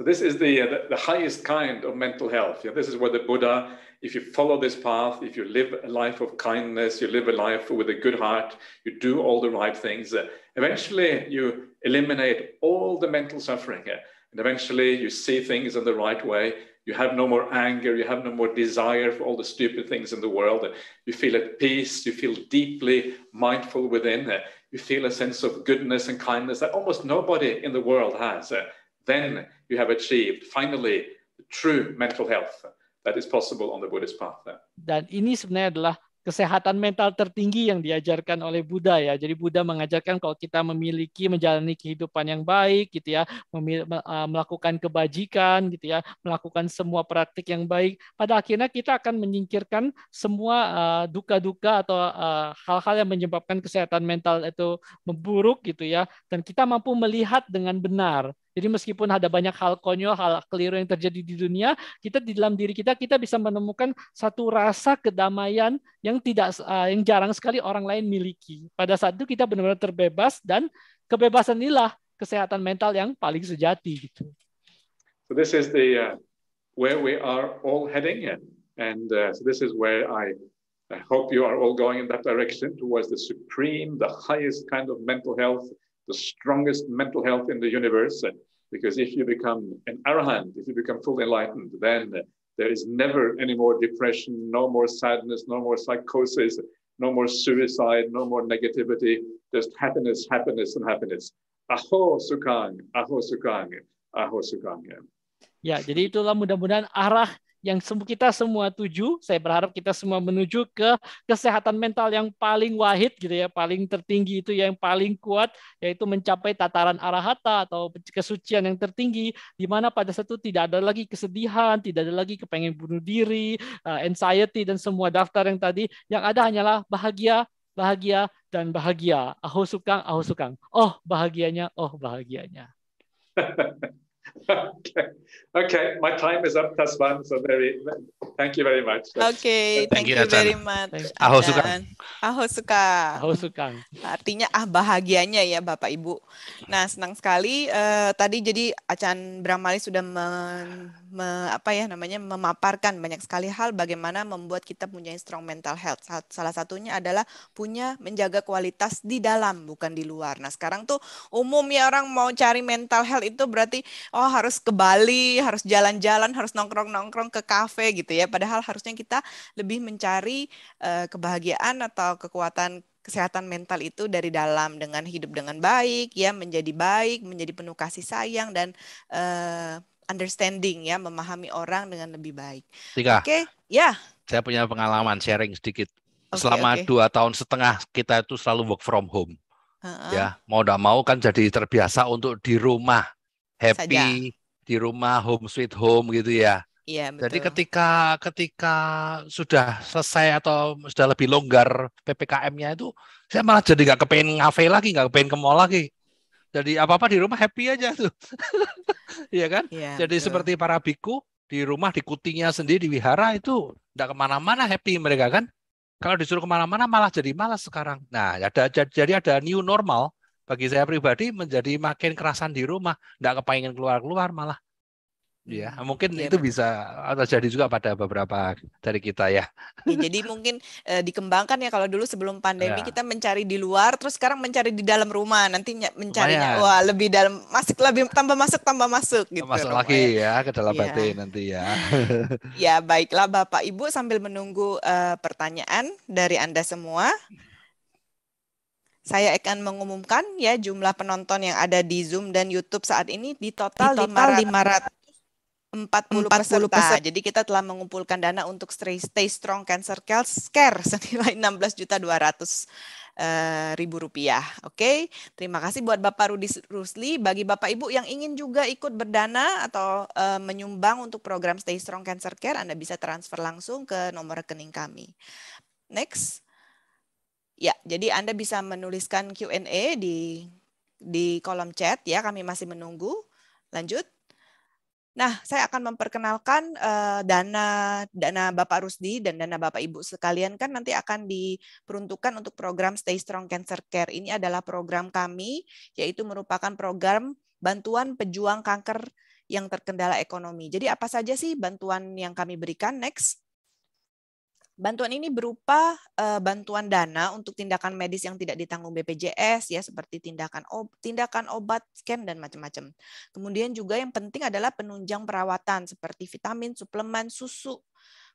So this is the, uh, the, the highest kind of mental health. Yeah, this is where the Buddha if you follow this path, if you live a life of kindness, you live a life with a good heart, you do all the right things, uh, eventually you eliminate all the mental suffering. Uh, and eventually you see things in the right way. You have no more anger. You have no more desire for all the stupid things in the world. You feel at peace. You feel deeply mindful within. Uh, you feel a sense of goodness and kindness that almost nobody in the world has. Uh, then you have achieved finally true mental health. that is possible on the Buddhist path. There. Dan ini sebenarnya adalah kesehatan mental tertinggi yang diajarkan oleh Buddha ya. Jadi Buddha mengajarkan kalau kita memiliki menjalani kehidupan yang baik gitu ya, e, melakukan kebajikan gitu ya, melakukan semua praktik yang baik, pada akhirnya kita akan menyingkirkan semua e, duka-duka atau e, hal-hal yang menyebabkan kesehatan mental itu memburuk gitu ya dan kita mampu melihat dengan benar jadi meskipun ada banyak hal konyol, hal keliru yang terjadi di dunia, kita di dalam diri kita kita bisa menemukan satu rasa kedamaian yang tidak uh, yang jarang sekali orang lain miliki. Pada saat itu kita benar-benar terbebas dan kebebasan inilah kesehatan mental yang paling sejati gitu. So this is the uh, where we are all heading in. and uh, so this is where I I hope you are all going in that direction towards the supreme, the highest kind of mental health, the strongest mental health in the universe. And Because if you become an arahant, if you become fully enlightened, then there is never any more depression, no more sadness, no more psychosis, no more suicide, no more negativity, just happiness, happiness, and happiness. Aho sukang, aho sukang, aho sukang. Ya, jadi itulah mudah-mudahan arah yang kita semua tuju, saya berharap kita semua menuju ke kesehatan mental yang paling wahid gitu ya, paling tertinggi itu yang paling kuat yaitu mencapai tataran arahata atau kesucian yang tertinggi di mana pada satu tidak ada lagi kesedihan, tidak ada lagi kepengen bunuh diri, eh, anxiety dan semua daftar yang tadi yang ada hanyalah bahagia, bahagia dan bahagia. Aho suka, aho suka, Oh bahagianya, oh bahagianya. okay. okay, my time is up, Tasman. So very, thank you very much. Okay, thank, thank you, you very much. Aho suka. Aho suka. Aho suka. Artinya ah bahagianya ya Bapak Ibu. Nah senang sekali uh, tadi jadi Acan Bramali sudah me, me, apa ya namanya memaparkan banyak sekali hal bagaimana membuat kita punya strong mental health. Salah satunya adalah punya menjaga kualitas di dalam bukan di luar. Nah sekarang tuh umum ya orang mau cari mental health itu berarti oh harus ke Bali, harus jalan-jalan, harus nongkrong-nongkrong ke kafe gitu ya. Padahal harusnya kita lebih mencari uh, kebahagiaan atau kekuatan kesehatan mental itu dari dalam dengan hidup dengan baik ya, menjadi baik, menjadi penuh kasih sayang dan uh, understanding ya, memahami orang dengan lebih baik. Oke, okay? ya. Yeah. Saya punya pengalaman sharing sedikit. Okay, Selama okay. dua tahun setengah kita itu selalu work from home. Uh-uh. Ya, mau tidak mau kan jadi terbiasa untuk di rumah happy, Saja di rumah home sweet home gitu ya. Iya, betul. Jadi ketika ketika sudah selesai atau sudah lebih longgar ppkm-nya itu, saya malah jadi nggak kepengen ngafe lagi, nggak kepengen ke mall lagi. Jadi apa apa di rumah happy aja tuh, iya kan? Ya, jadi betul. seperti para biku di rumah di kutinya sendiri di wihara itu nggak kemana-mana happy mereka kan? Kalau disuruh kemana-mana malah jadi malas sekarang. Nah, ada jadi ada new normal bagi saya pribadi menjadi makin kerasan di rumah, nggak kepengen keluar-keluar malah. Hmm, ya, iya, mungkin ya, itu benar. bisa ah, terjadi juga pada beberapa dari kita ya. ya jadi mungkin e, dikembangkan ya kalau dulu sebelum pandemi ya. kita mencari di luar, terus sekarang mencari di dalam rumah. Nanti mencarinya wah lebih dalam, masuk lebih tambah masuk tambah masuk gitu. Masuk rumah. lagi ya. ya ke dalam ya. batin nanti ya. ya baiklah Bapak Ibu sambil menunggu e, pertanyaan dari anda semua saya akan mengumumkan ya jumlah penonton yang ada di Zoom dan YouTube saat ini di total, di total 500 puluh 40 peserta. Jadi kita telah mengumpulkan dana untuk Stay, stay Strong Cancer Care senilai 16 juta 200 ratus eh, ribu rupiah. Oke, okay? terima kasih buat Bapak Rudi Rusli. Bagi Bapak Ibu yang ingin juga ikut berdana atau uh, menyumbang untuk program Stay Strong Cancer Care, Anda bisa transfer langsung ke nomor rekening kami. Next. Ya, jadi Anda bisa menuliskan Q&A di di kolom chat ya, kami masih menunggu. Lanjut. Nah, saya akan memperkenalkan uh, dana dana Bapak Rusdi dan dana Bapak Ibu sekalian kan nanti akan diperuntukkan untuk program Stay Strong Cancer Care. Ini adalah program kami yaitu merupakan program bantuan pejuang kanker yang terkendala ekonomi. Jadi apa saja sih bantuan yang kami berikan? Next. Bantuan ini berupa uh, bantuan dana untuk tindakan medis yang tidak ditanggung BPJS ya seperti tindakan ob tindakan obat, scan dan macam-macam. Kemudian juga yang penting adalah penunjang perawatan seperti vitamin, suplemen, susu,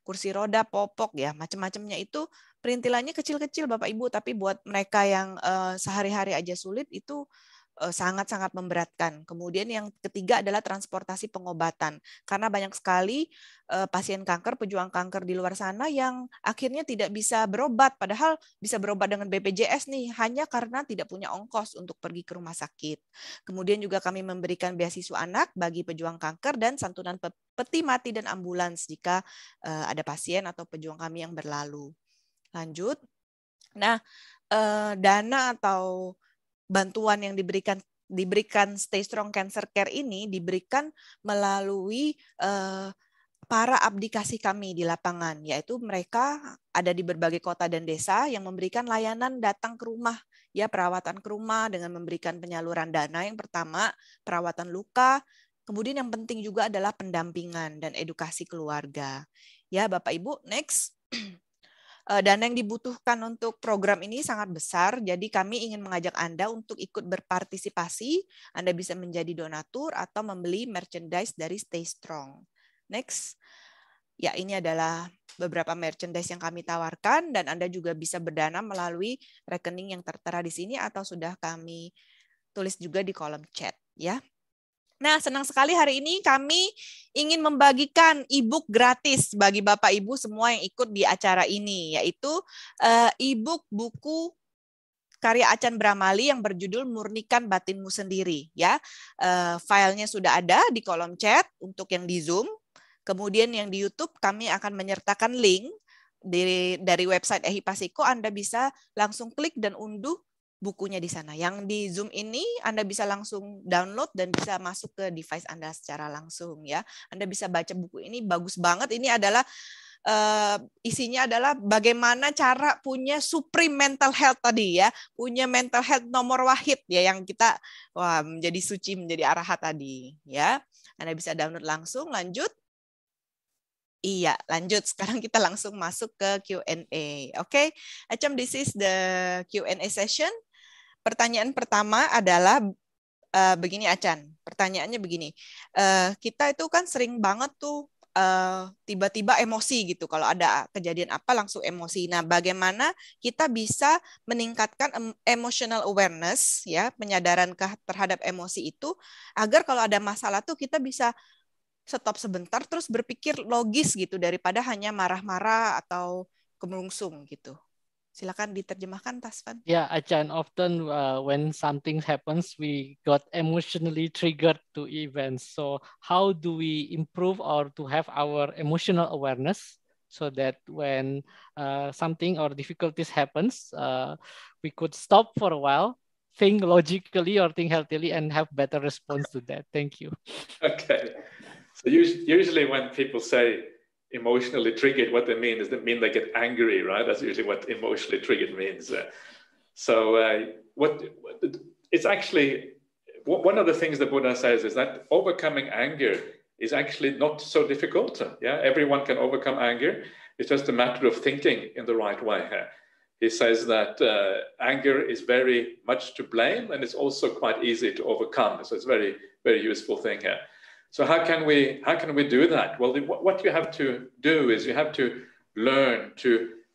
kursi roda, popok ya, macam-macamnya itu perintilannya kecil-kecil Bapak Ibu, tapi buat mereka yang uh, sehari-hari aja sulit itu Eh, sangat-sangat memberatkan. Kemudian yang ketiga adalah transportasi pengobatan. Karena banyak sekali eh, pasien kanker, pejuang kanker di luar sana yang akhirnya tidak bisa berobat. Padahal bisa berobat dengan BPJS nih, hanya karena tidak punya ongkos untuk pergi ke rumah sakit. Kemudian juga kami memberikan beasiswa anak bagi pejuang kanker dan santunan peti mati dan ambulans jika eh, ada pasien atau pejuang kami yang berlalu. Lanjut. Nah, dana atau bantuan yang diberikan diberikan Stay Strong Cancer Care ini diberikan melalui uh, para abdi kasih kami di lapangan, yaitu mereka ada di berbagai kota dan desa yang memberikan layanan datang ke rumah, ya perawatan ke rumah dengan memberikan penyaluran dana yang pertama, perawatan luka, kemudian yang penting juga adalah pendampingan dan edukasi keluarga. Ya Bapak Ibu, next. Eh, dana yang dibutuhkan untuk program ini sangat besar. Jadi kami ingin mengajak Anda untuk ikut berpartisipasi. Anda bisa menjadi donatur atau membeli merchandise dari Stay Strong. Next. Ya, ini adalah beberapa merchandise yang kami tawarkan dan Anda juga bisa berdana melalui rekening yang tertera di sini atau sudah kami tulis juga di kolom chat ya. Nah, senang sekali hari ini kami ingin membagikan e-book gratis bagi Bapak Ibu semua yang ikut di acara ini, yaitu eh, e-book buku karya Acan Bramali yang berjudul Murnikan Batinmu Sendiri. Ya, eh, filenya sudah ada di kolom chat untuk yang di Zoom. Kemudian yang di YouTube kami akan menyertakan link dari, dari website Ehi Pasiko, Anda bisa langsung klik dan unduh bukunya di sana. Yang di Zoom ini Anda bisa langsung download dan bisa masuk ke device Anda secara langsung ya. Anda bisa baca buku ini bagus banget. Ini adalah uh, isinya adalah bagaimana cara punya supreme mental health tadi ya, punya mental health nomor wahid ya yang kita wah menjadi suci menjadi arahat tadi ya. Anda bisa download langsung lanjut Iya, lanjut. Sekarang kita langsung masuk ke Q&A. Oke, okay? Acam, this is the Q&A session. Pertanyaan pertama adalah uh, begini, Acan. Pertanyaannya begini. Uh, kita itu kan sering banget tuh eh, tiba-tiba uh, emosi gitu. Kalau ada kejadian apa langsung emosi. Nah, bagaimana kita bisa meningkatkan emotional awareness ya, penyadaran terhadap emosi itu agar kalau ada masalah tuh kita bisa stop sebentar terus berpikir logis gitu daripada hanya marah-marah atau kemelungsung gitu. Silakan diterjemahkan Tasvan. Ya, yeah, Ajahn often uh, when something happens we got emotionally triggered to events. So how do we improve or to have our emotional awareness so that when uh, something or difficulties happens uh, we could stop for a while think logically or think healthily and have better response to that. Thank you. Okay. So usually when people say emotionally triggered, what they mean is they mean they get angry, right? That's usually what emotionally triggered means. Uh. so uh, what it's actually one of the things that Buddha says is that overcoming anger is actually not so difficult. Yeah, everyone can overcome anger. It's just a matter of thinking in the right way. He says that uh, anger is very much to blame and it's also quite easy to overcome. So it's very, very useful thing here. So how can we how can we do that? Well, what you have to do is you have to learn to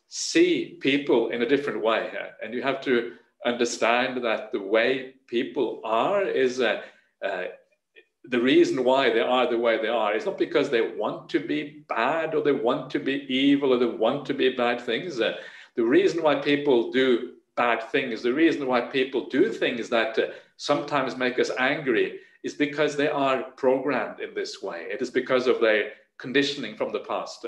see people in a different way, and you have to understand that the way people are is a, uh, uh, the reason why they are the way they are. It's not because they want to be bad or they want to be evil or they want to be bad things. Uh, the reason why people do bad things, the reason why people do things that uh, sometimes make us angry, is because they are programmed in this way. It is because of their conditioning from the past.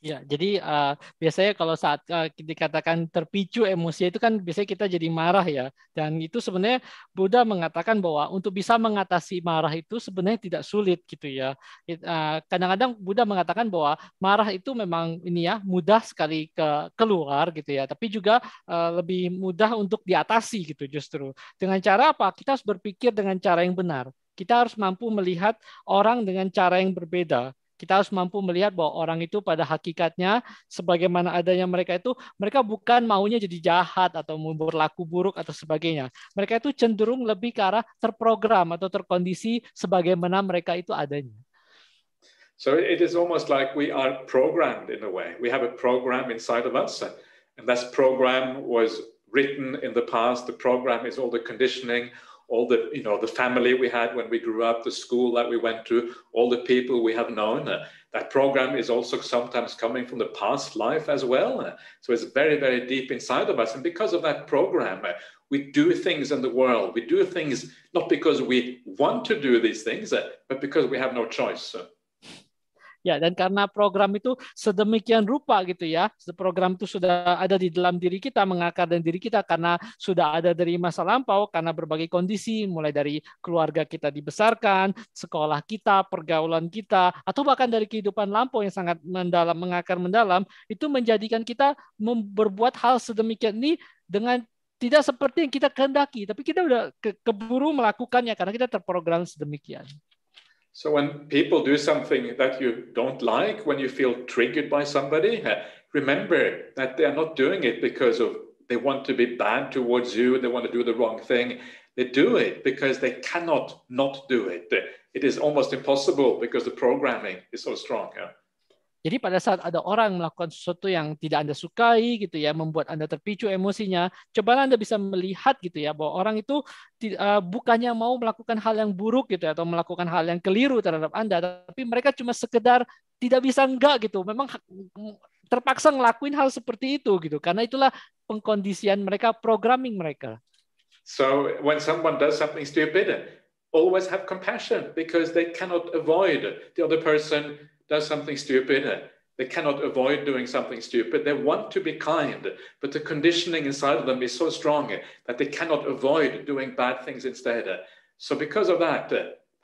Ya, jadi uh, biasanya kalau saat uh, dikatakan terpicu emosi itu kan biasanya kita jadi marah ya. Dan itu sebenarnya Buddha mengatakan bahwa untuk bisa mengatasi marah itu sebenarnya tidak sulit gitu ya. kadang eh, kadang-kadang Buddha mengatakan bahwa marah itu memang ini ya mudah sekali ke keluar gitu ya. Tapi juga uh, lebih mudah untuk diatasi gitu justru. Dengan cara apa? Kita harus berpikir dengan cara yang benar kita harus mampu melihat orang dengan cara yang berbeda. Kita harus mampu melihat bahwa orang itu pada hakikatnya sebagaimana adanya mereka itu mereka bukan maunya jadi jahat atau berlaku buruk atau sebagainya. Mereka itu cenderung lebih ke arah terprogram atau terkondisi sebagaimana mereka itu adanya. So it is almost like we are programmed in a way. We have a program inside of us and that program was written in the past. The program is all the conditioning, all the you know the family we had when we grew up the school that we went to all the people we have known uh, that program is also sometimes coming from the past life as well uh, so it's very very deep inside of us and because of that program uh, we do things in the world we do things not because we want to do these things uh, but because we have no choice uh, Ya, dan karena program itu sedemikian rupa gitu ya, program itu sudah ada di dalam diri kita, mengakar dan diri kita karena sudah ada dari masa lampau, karena berbagai kondisi, mulai dari keluarga kita dibesarkan, sekolah kita, pergaulan kita, atau bahkan dari kehidupan lampau yang sangat mendalam, mengakar mendalam, itu menjadikan kita memperbuat hal sedemikian ini dengan tidak seperti yang kita kehendaki, tapi kita sudah keburu melakukannya karena kita terprogram sedemikian. So when people do something that you don't like, when you feel triggered by somebody, remember that they are not doing it because of they want to be bad towards you, they want to do the wrong thing. They do it because they cannot not do it. It is almost impossible because the programming is so strong. Yeah? Jadi pada saat ada orang melakukan sesuatu yang tidak Anda sukai gitu ya, membuat Anda terpicu emosinya, cobalah Anda bisa melihat gitu ya bahwa orang itu uh, bukannya mau melakukan hal yang buruk gitu ya, atau melakukan hal yang keliru terhadap Anda, tapi mereka cuma sekedar tidak bisa enggak gitu. Memang terpaksa ngelakuin hal seperti itu gitu karena itulah pengkondisian mereka, programming mereka. So when someone does something stupid, always have compassion because they cannot avoid the other person does something stupid, they cannot avoid doing something stupid. They want to be kind, but the conditioning inside of them is so strong that they cannot avoid doing bad things instead. So, because of that,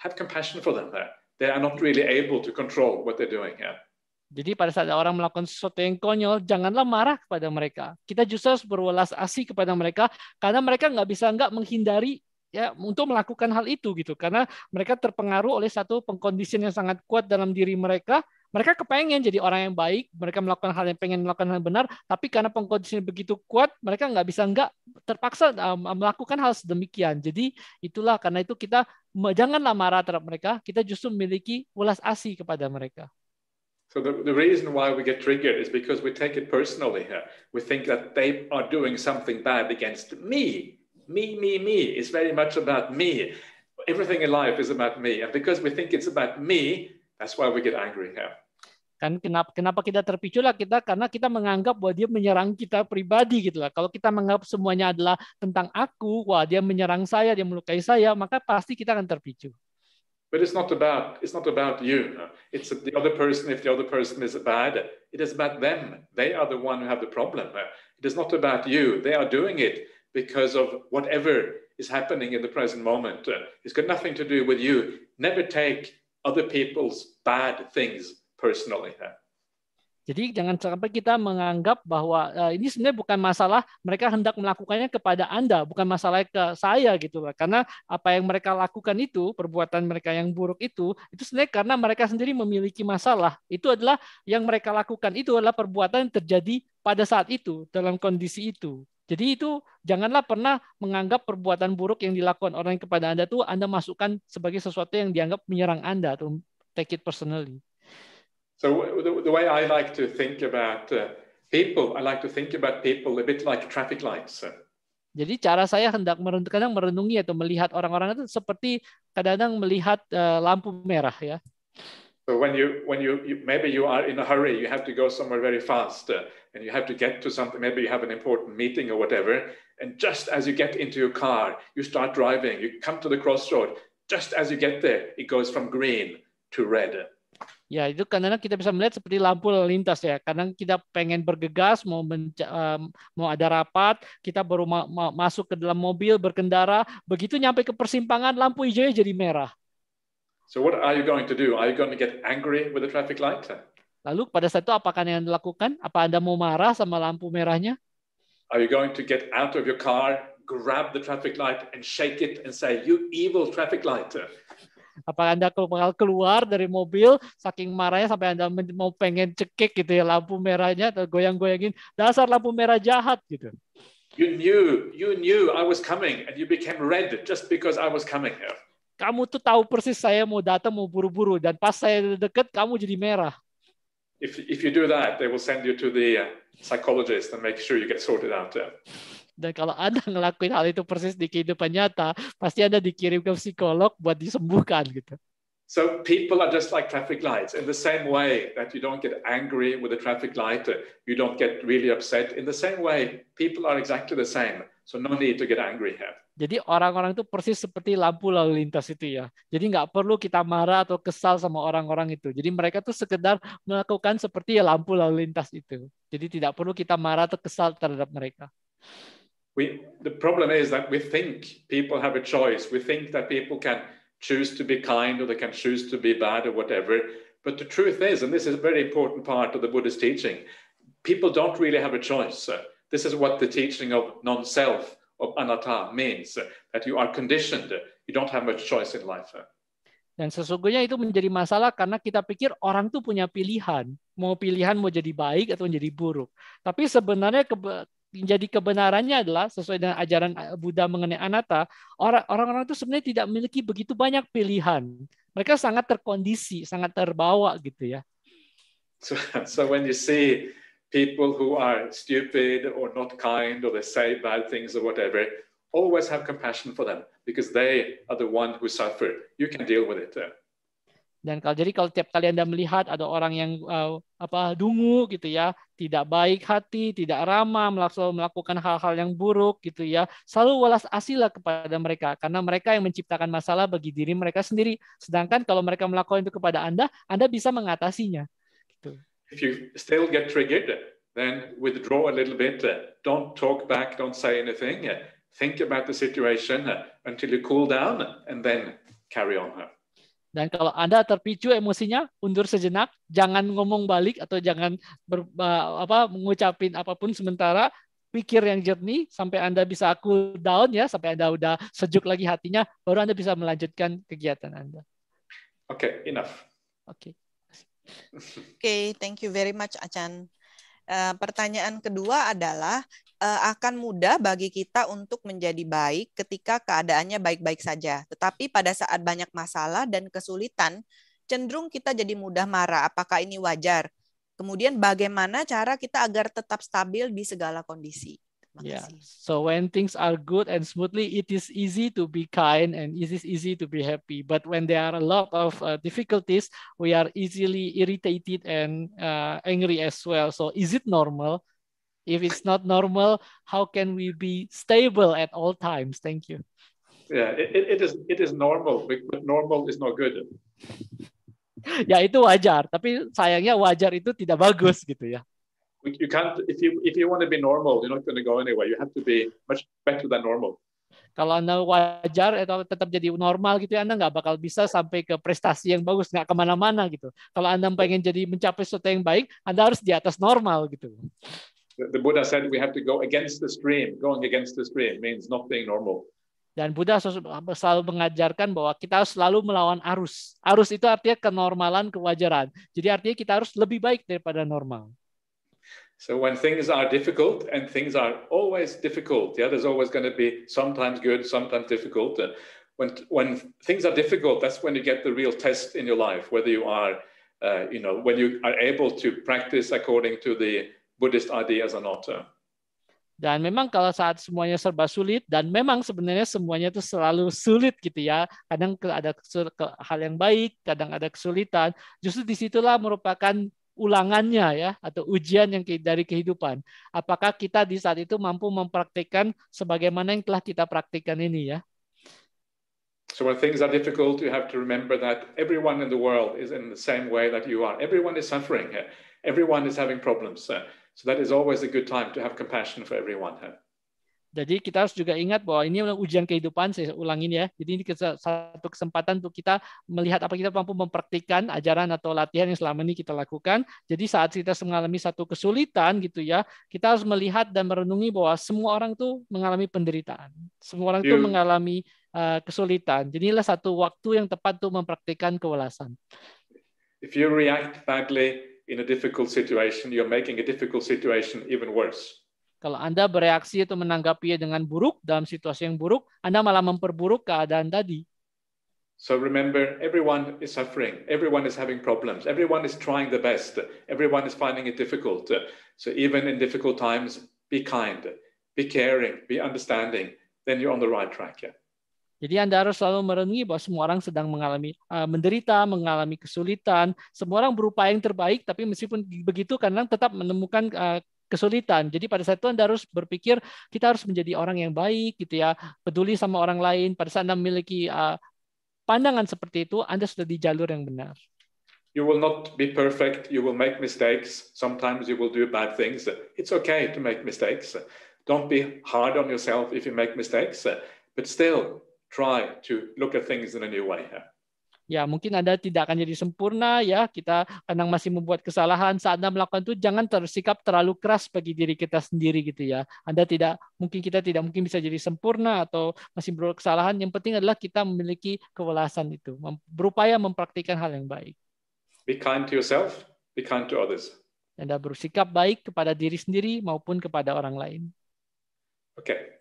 have compassion for them. They are not really able to control what they're doing. here. Jadi pada saat ada orang melakukan sesuatu yang konyol, janganlah marah kepada mereka. Kita justru harus berwelas asih kepada mereka karena mereka nggak bisa nggak menghindari ya untuk melakukan hal itu gitu karena mereka terpengaruh oleh satu pengkondisian yang sangat kuat dalam diri mereka mereka kepengen jadi orang yang baik mereka melakukan hal yang pengen melakukan hal yang benar tapi karena pengkondisian begitu kuat mereka nggak bisa nggak terpaksa um, um, melakukan hal sedemikian jadi itulah karena itu kita janganlah marah terhadap mereka kita justru memiliki ulas asih kepada mereka So the, the reason why we get triggered is because we take it personally here. We think that they are doing something bad against me. me, me, me It's very much about me. Everything in life is about me. And because we think it's about me, that's why we get angry here. Kan kenapa, kenapa kita terpicu lah kita karena kita menganggap bahwa dia menyerang kita pribadi gitu lah. Kalau kita menganggap semuanya adalah tentang aku, wah dia menyerang saya, dia melukai saya, maka pasti kita akan terpicu. But it's not about it's not about you. It's the other person. If the other person is bad, it is about them. They are the one who have the problem. It is not about you. They are doing it. because of whatever is happening in the present moment. Uh, it's got nothing to do with you. Never take other people's bad things personally. Jadi jangan sampai kita menganggap bahwa uh, ini sebenarnya bukan masalah mereka hendak melakukannya kepada Anda, bukan masalah ke saya gitu lah. Karena apa yang mereka lakukan itu, perbuatan mereka yang buruk itu, itu sebenarnya karena mereka sendiri memiliki masalah. Itu adalah yang mereka lakukan itu adalah perbuatan yang terjadi pada saat itu, dalam kondisi itu. Jadi itu janganlah pernah menganggap perbuatan buruk yang dilakukan orang kepada Anda tuh Anda masukkan sebagai sesuatu yang dianggap menyerang Anda atau take it personally. So the, way I like to think about uh, people, I like to think about people a bit like traffic lights. Uh. Jadi cara saya hendak merenung, kadang merenungi atau melihat orang-orang itu seperti kadang-kadang melihat uh, lampu merah ya. So when you when you, you, maybe you are in a hurry, you have to go somewhere very fast, uh, and you have to get to something. Maybe you have an important meeting or whatever, and just as you get into your car, you start driving. You come to the crossroad. Just as you get there, it goes from green to red. Ya, itu karena kita bisa melihat seperti lampu lalu lintas ya. Kadang kita pengen bergegas, mau menca- mau ada rapat, kita baru ma masuk ke dalam mobil berkendara, begitu nyampe ke persimpangan lampu hijaunya jadi merah. So what are you going to do? Are you going to get angry with the traffic light? Lalu pada saat itu apakah yang dilakukan? Apa Anda mau marah sama lampu merahnya? Are you going to get out of your car, grab the traffic light and shake it and say, you evil traffic light? Apakah Anda bakal keluar dari mobil saking marahnya sampai Anda mau pengen cekik gitu ya lampu merahnya atau goyang-goyangin dasar lampu merah jahat gitu. You knew, you knew I was coming and you became red just because I was coming here kamu tuh tahu persis saya mau datang mau buru-buru dan pas saya deket kamu jadi merah. If if you do that, they will send you to the uh, psychologist and make sure you get sorted out. Yeah. Dan kalau Anda ngelakuin hal itu persis di kehidupan nyata, pasti Anda dikirim ke psikolog buat disembuhkan gitu. So people are just like traffic lights. In the same way that you don't get angry with a traffic light, you don't get really upset. In the same way, people are exactly the same. So no need to get angry here. Jadi orang-orang itu persis seperti lampu lalu lintas itu ya. Jadi nggak perlu kita marah atau kesal sama orang-orang itu. Jadi mereka tuh sekedar melakukan seperti ya lampu lalu lintas itu. Jadi tidak perlu kita marah atau kesal terhadap mereka. We, the problem is that we think people have a choice. We think that people can choose to be kind or they can choose to be bad or whatever. But the truth is, and this is a very important part of the Buddhist teaching, people don't really have a choice. This is what the teaching of non-self of anatta means that you are conditioned, you don't have much choice in life. Dan sesungguhnya itu menjadi masalah karena kita pikir orang itu punya pilihan, mau pilihan mau jadi baik atau menjadi buruk. Tapi sebenarnya kebe kebenarannya adalah sesuai dengan ajaran Buddha mengenai anatta, orang-orang itu sebenarnya tidak memiliki begitu banyak pilihan. Mereka sangat terkondisi, sangat terbawa gitu ya. So, so when you see people who are stupid or not kind or they say bad things or whatever, always have compassion for them because they are the one who suffer. You can deal with it. Uh. Dan kalau jadi kalau tiap kali anda melihat ada orang yang uh, apa dungu gitu ya, tidak baik hati, tidak ramah, melakukan hal-hal yang buruk gitu ya, selalu walas asilah kepada mereka karena mereka yang menciptakan masalah bagi diri mereka sendiri. Sedangkan kalau mereka melakukan itu kepada anda, anda bisa mengatasinya if you still get triggered, then withdraw a little bit. Don't talk back, don't say anything. Think about the situation until you cool down and then carry on. Dan kalau Anda terpicu emosinya, undur sejenak, jangan ngomong balik atau jangan ber, apa mengucapin apapun sementara, pikir yang jernih sampai Anda bisa cool down ya, sampai Anda udah sejuk lagi hatinya, baru Anda bisa melanjutkan kegiatan Anda. Oke, okay, enough. Oke. Okay. Oke, okay, thank you very much Achan. Uh, pertanyaan kedua adalah uh, akan mudah bagi kita untuk menjadi baik ketika keadaannya baik-baik saja. Tetapi pada saat banyak masalah dan kesulitan, cenderung kita jadi mudah marah. Apakah ini wajar? Kemudian bagaimana cara kita agar tetap stabil di segala kondisi? Iya. Makasih. Yeah. So when things are good and smoothly, it is easy to be kind and it is easy to be happy. But when there are a lot of uh, difficulties, we are easily irritated and uh, angry as well. So is it normal? If it's not normal, how can we be stable at all times? Thank you. Yeah, it, it is it is normal, but normal is not good. ya itu wajar, tapi sayangnya wajar itu tidak bagus gitu ya you can't if you if you want to be normal, you're not going to go anywhere. You have to be much better than normal. Kalau anda wajar atau tetap jadi normal gitu, ya, anda nggak bakal bisa sampai ke prestasi yang bagus, nggak kemana-mana gitu. Kalau anda pengen jadi mencapai sesuatu yang baik, anda harus di atas normal gitu. The Buddha said we have to go against the stream. Going against the stream means not being normal. Dan Buddha selalu mengajarkan bahwa kita harus selalu melawan arus. Arus itu artinya kenormalan, kewajaran. Jadi artinya kita harus lebih baik daripada normal. So when things are difficult, and things are always difficult, yeah, there's always going to be sometimes good, sometimes difficult. And when when things are difficult, that's when you get the real test in your life, whether you are, uh, you know, when you are able to practice according to the Buddhist ideas or not. Uh. Dan memang kalau saat semuanya serba sulit dan memang sebenarnya semuanya itu selalu sulit gitu ya. Kadang ada hal yang baik, kadang ada kesulitan. Justru disitulah merupakan ulangannya ya atau ujian yang dari kehidupan. Apakah kita di saat itu mampu mempraktikkan sebagaimana yang telah kita praktikkan ini ya? So when things are difficult, you have to remember that everyone in the world is in the same way that you are. Everyone is suffering. Everyone is having problems. So that is always a good time to have compassion for everyone. Jadi kita harus juga ingat bahwa ini ujian kehidupan, saya ulangin ya. Jadi ini satu kesempatan untuk kita melihat apa kita mampu mempraktikkan ajaran atau latihan yang selama ini kita lakukan. Jadi saat kita mengalami satu kesulitan gitu ya, kita harus melihat dan merenungi bahwa semua orang tuh mengalami penderitaan. Semua orang yeah. tuh iya. mengalami eh, kesulitan. Jadi inilah satu waktu yang tepat untuk mempraktikkan kewelasan. If you react badly in a difficult situation, you're making a difficult situation even worse. Kalau Anda bereaksi atau menanggapinya dengan buruk dalam situasi yang buruk, Anda malah memperburuk keadaan tadi. So remember, everyone is suffering. Everyone is having problems. Everyone is trying the best. Everyone is finding it difficult. So even in difficult times, be kind, be caring, be understanding. Then you're on the right track. Yeah? Jadi Anda harus selalu merenungi bahwa semua orang sedang mengalami uh, menderita, mengalami kesulitan. Semua orang berupaya yang terbaik, tapi meskipun begitu, kadang tetap menemukan uh, kesulitan. Jadi pada saat itu Anda harus berpikir kita harus menjadi orang yang baik gitu ya, peduli sama orang lain. Pada saat Anda memiliki uh, pandangan seperti itu, Anda sudah di jalur yang benar. You will not be perfect, you will make mistakes. Sometimes you will do bad things. It's okay to make mistakes. Don't be hard on yourself if you make mistakes, but still try to look at things in a new way. Yeah. Ya, mungkin Anda tidak akan jadi sempurna ya. Kita kadang masih membuat kesalahan. Saat Anda melakukan itu jangan tersikap terlalu keras bagi diri kita sendiri gitu ya. Anda tidak mungkin kita tidak mungkin bisa jadi sempurna atau masih berbuat kesalahan. Yang penting adalah kita memiliki kewelasan itu, berupaya mempraktikkan hal yang baik. Be kind to yourself, be kind to others. Anda bersikap baik kepada diri sendiri maupun kepada orang lain. Oke. Okay.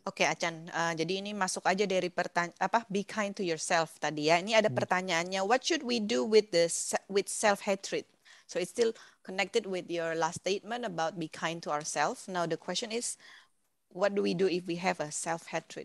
Oke, okay, Achan. Uh, jadi ini masuk aja dari pertanyaan apa be kind to yourself tadi ya. Ini ada hmm. pertanyaannya what should we do with the with self hatred? So it's still connected with your last statement about be kind to ourselves. Now the question is what do we do if we have a self hatred?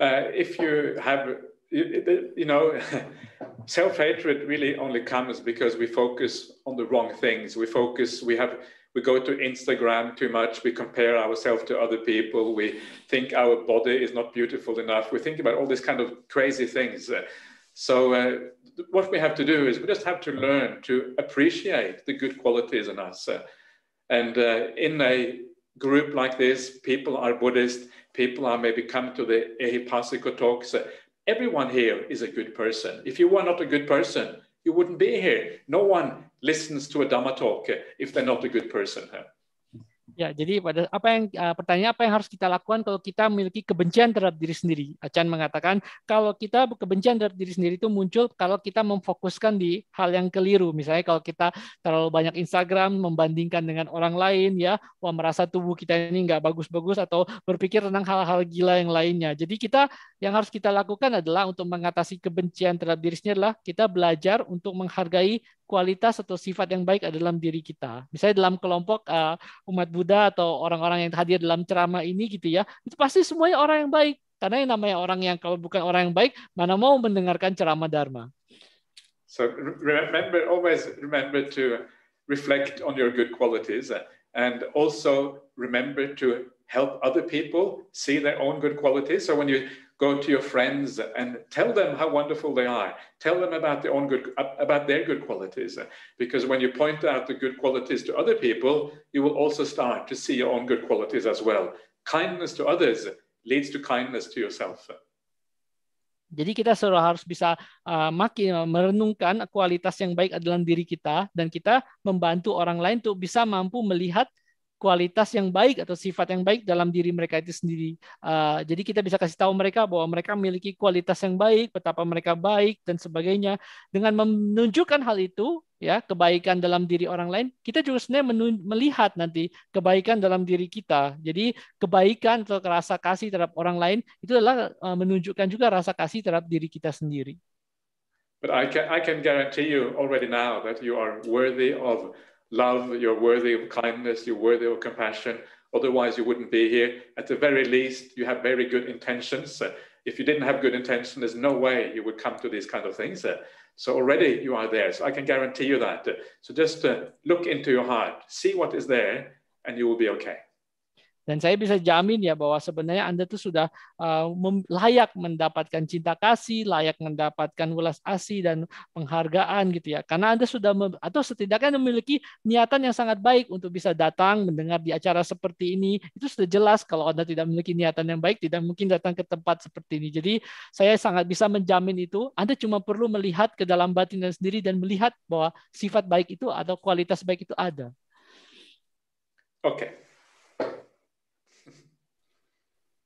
Uh, if you have you, you know self hatred really only comes because we focus on the wrong things. We focus we have we go to Instagram too much. We compare ourselves to other people. We think our body is not beautiful enough. We think about all these kind of crazy things. Uh, so, uh, what we have to do is we just have to learn to appreciate the good qualities in us. Uh, and uh, in a group like this, people are Buddhist, people are maybe come to the Ehipasiko talks. Uh, everyone here is a good person. If you were not a good person, you wouldn't be here. No one listens to a Dhamma talk eh, if they're not a good person. Ya, jadi pada apa yang uh, pertanyaan apa yang harus kita lakukan kalau kita memiliki kebencian terhadap diri sendiri? Achan mengatakan kalau kita kebencian terhadap diri sendiri itu muncul kalau kita memfokuskan di hal yang keliru. Misalnya kalau kita terlalu banyak Instagram membandingkan dengan orang lain, ya, wah merasa tubuh kita ini nggak bagus-bagus atau berpikir tentang hal-hal gila yang lainnya. Jadi kita yang harus kita lakukan adalah untuk mengatasi kebencian terhadap diri sendiri adalah kita belajar untuk menghargai kualitas atau sifat yang baik adalah dalam diri kita. Misalnya dalam kelompok uh, umat Buddha atau orang-orang yang hadir dalam ceramah ini gitu ya, itu pasti semuanya orang yang baik. Karena yang namanya orang yang kalau bukan orang yang baik, mana mau mendengarkan ceramah Dharma. So remember, always remember to reflect on your good qualities eh, and also remember to help other people see their own good qualities. So when you go to your friends and tell them how wonderful they are. Tell them about their own good, about their good qualities. Because when you point out the good qualities to other people, you will also start to see your own good qualities as well. Kindness to others leads to kindness to yourself. Jadi kita selalu harus bisa uh, makin merenungkan kualitas yang baik adalah diri kita dan kita membantu orang lain untuk bisa mampu melihat kualitas yang baik atau sifat yang baik dalam diri mereka itu sendiri. Uh, jadi kita bisa kasih tahu mereka bahwa mereka memiliki kualitas yang baik, betapa mereka baik dan sebagainya. Dengan menunjukkan hal itu, ya kebaikan dalam diri orang lain, kita juga sebenarnya melihat nanti kebaikan dalam diri kita. Jadi kebaikan atau rasa kasih terhadap orang lain itu adalah ah, menunjukkan juga rasa kasih terhadap diri kita sendiri. But I can I can guarantee you already now that you are worthy of love, you're worthy of kindness, you're worthy of compassion. Otherwise, you wouldn't be here. At the very least, you have very good intentions. If you didn't have good intention, there's no way you would come to these kind of things. So already you are there. So I can guarantee you that. So just uh, look into your heart, see what is there, and you will be okay. Dan saya bisa jamin ya bahwa sebenarnya Anda tuh sudah uh, layak mendapatkan cinta kasih, layak mendapatkan welas asih dan penghargaan gitu ya. Karena Anda sudah atau setidaknya memiliki niatan yang sangat baik untuk bisa datang mendengar di acara seperti ini. Itu sudah jelas kalau Anda tidak memiliki niatan yang baik tidak mungkin datang ke tempat seperti ini. Jadi saya sangat bisa menjamin itu. Anda cuma perlu melihat ke dalam batin Anda sendiri dan melihat bahwa sifat baik itu atau kualitas baik itu ada. Oke. Okay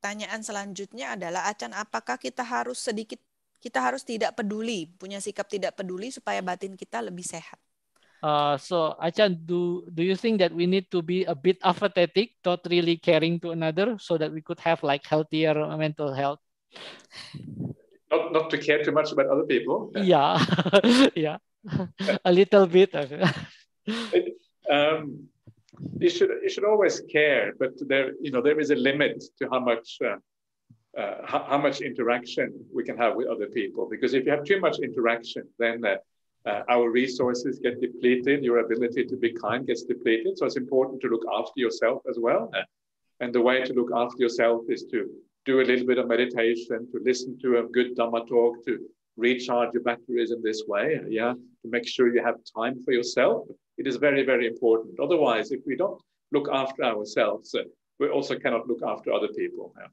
pertanyaan selanjutnya adalah Acan apakah kita harus sedikit kita harus tidak peduli punya sikap tidak peduli supaya batin kita lebih sehat. Uh, so Achan, do do you think that we need to be a bit apathetic, not really caring to another, so that we could have like healthier mental health? Not not to care too much about other people. Yeah, yeah, yeah. a little bit. um, you should you should always care, but there you know there is a limit to how much uh, uh, how, how, much interaction we can have with other people. Because if you have too much interaction, then uh, uh, our resources get depleted. Your ability to be kind gets depleted. So it's important to look after yourself as well. And the way to look after yourself is to do a little bit of meditation, to listen to a good Dhamma talk, to recharge your batteries in this way, yeah, to make sure you have time for yourself. It is very, very important. Otherwise, if we don't look after ourselves, uh, we also cannot look after other people. Yeah.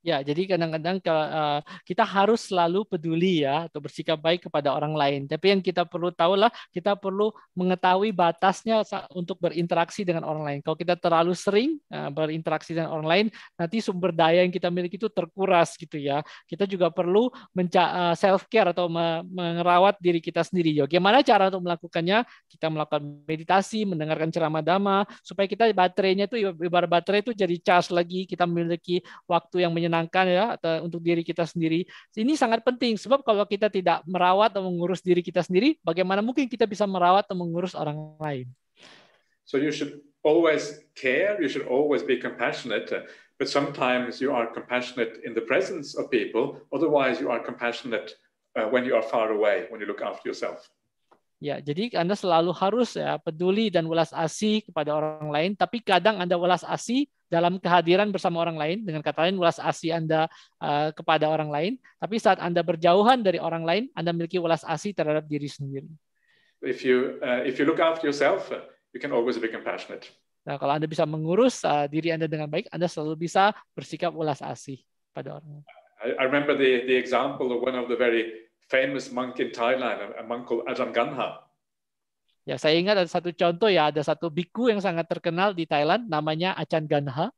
Ya, jadi kadang-kadang eh, kita harus selalu peduli ya atau bersikap baik kepada orang lain. Tapi yang kita perlu tahu lah, kita perlu mengetahui batasnya untuk berinteraksi dengan orang lain. Kalau kita terlalu sering eh, berinteraksi dengan orang lain, nanti sumber daya yang kita miliki itu terkuras gitu ya. Kita juga perlu eh, self care atau merawat diri kita sendiri. Bagaimana ya, cara untuk melakukannya? Kita melakukan meditasi, mendengarkan ceramah dhamma supaya kita baterainya itu ibarat baterai itu jadi charge lagi, kita memiliki waktu yang menyenangkan menyenangkan ya atau untuk diri kita sendiri. Ini sangat penting sebab kalau kita tidak merawat atau mengurus diri kita sendiri, bagaimana mungkin kita bisa merawat atau mengurus orang lain? So you should always care, you should always be compassionate, but sometimes you are compassionate in the presence of people, otherwise you are compassionate uh, when you are far away, when you look after yourself. Ya, jadi Anda selalu harus ya, peduli dan welas asih kepada orang lain, tapi kadang Anda welas asih dalam kehadiran bersama orang lain, dengan kata lain welas asih Anda uh, kepada orang lain, tapi saat Anda berjauhan dari orang lain, Anda memiliki welas asih terhadap diri sendiri. If you uh, if you look after yourself, you can always be compassionate. Nah, kalau Anda bisa mengurus uh, diri Anda dengan baik, Anda selalu bisa bersikap welas asih pada orang. I remember the the example of one of the very famous monk in Thailand, a monk called Ajahn Ganha. Ya, saya ingat ada satu contoh ya, ada satu biku yang sangat terkenal di Thailand namanya Ajahn Ganha.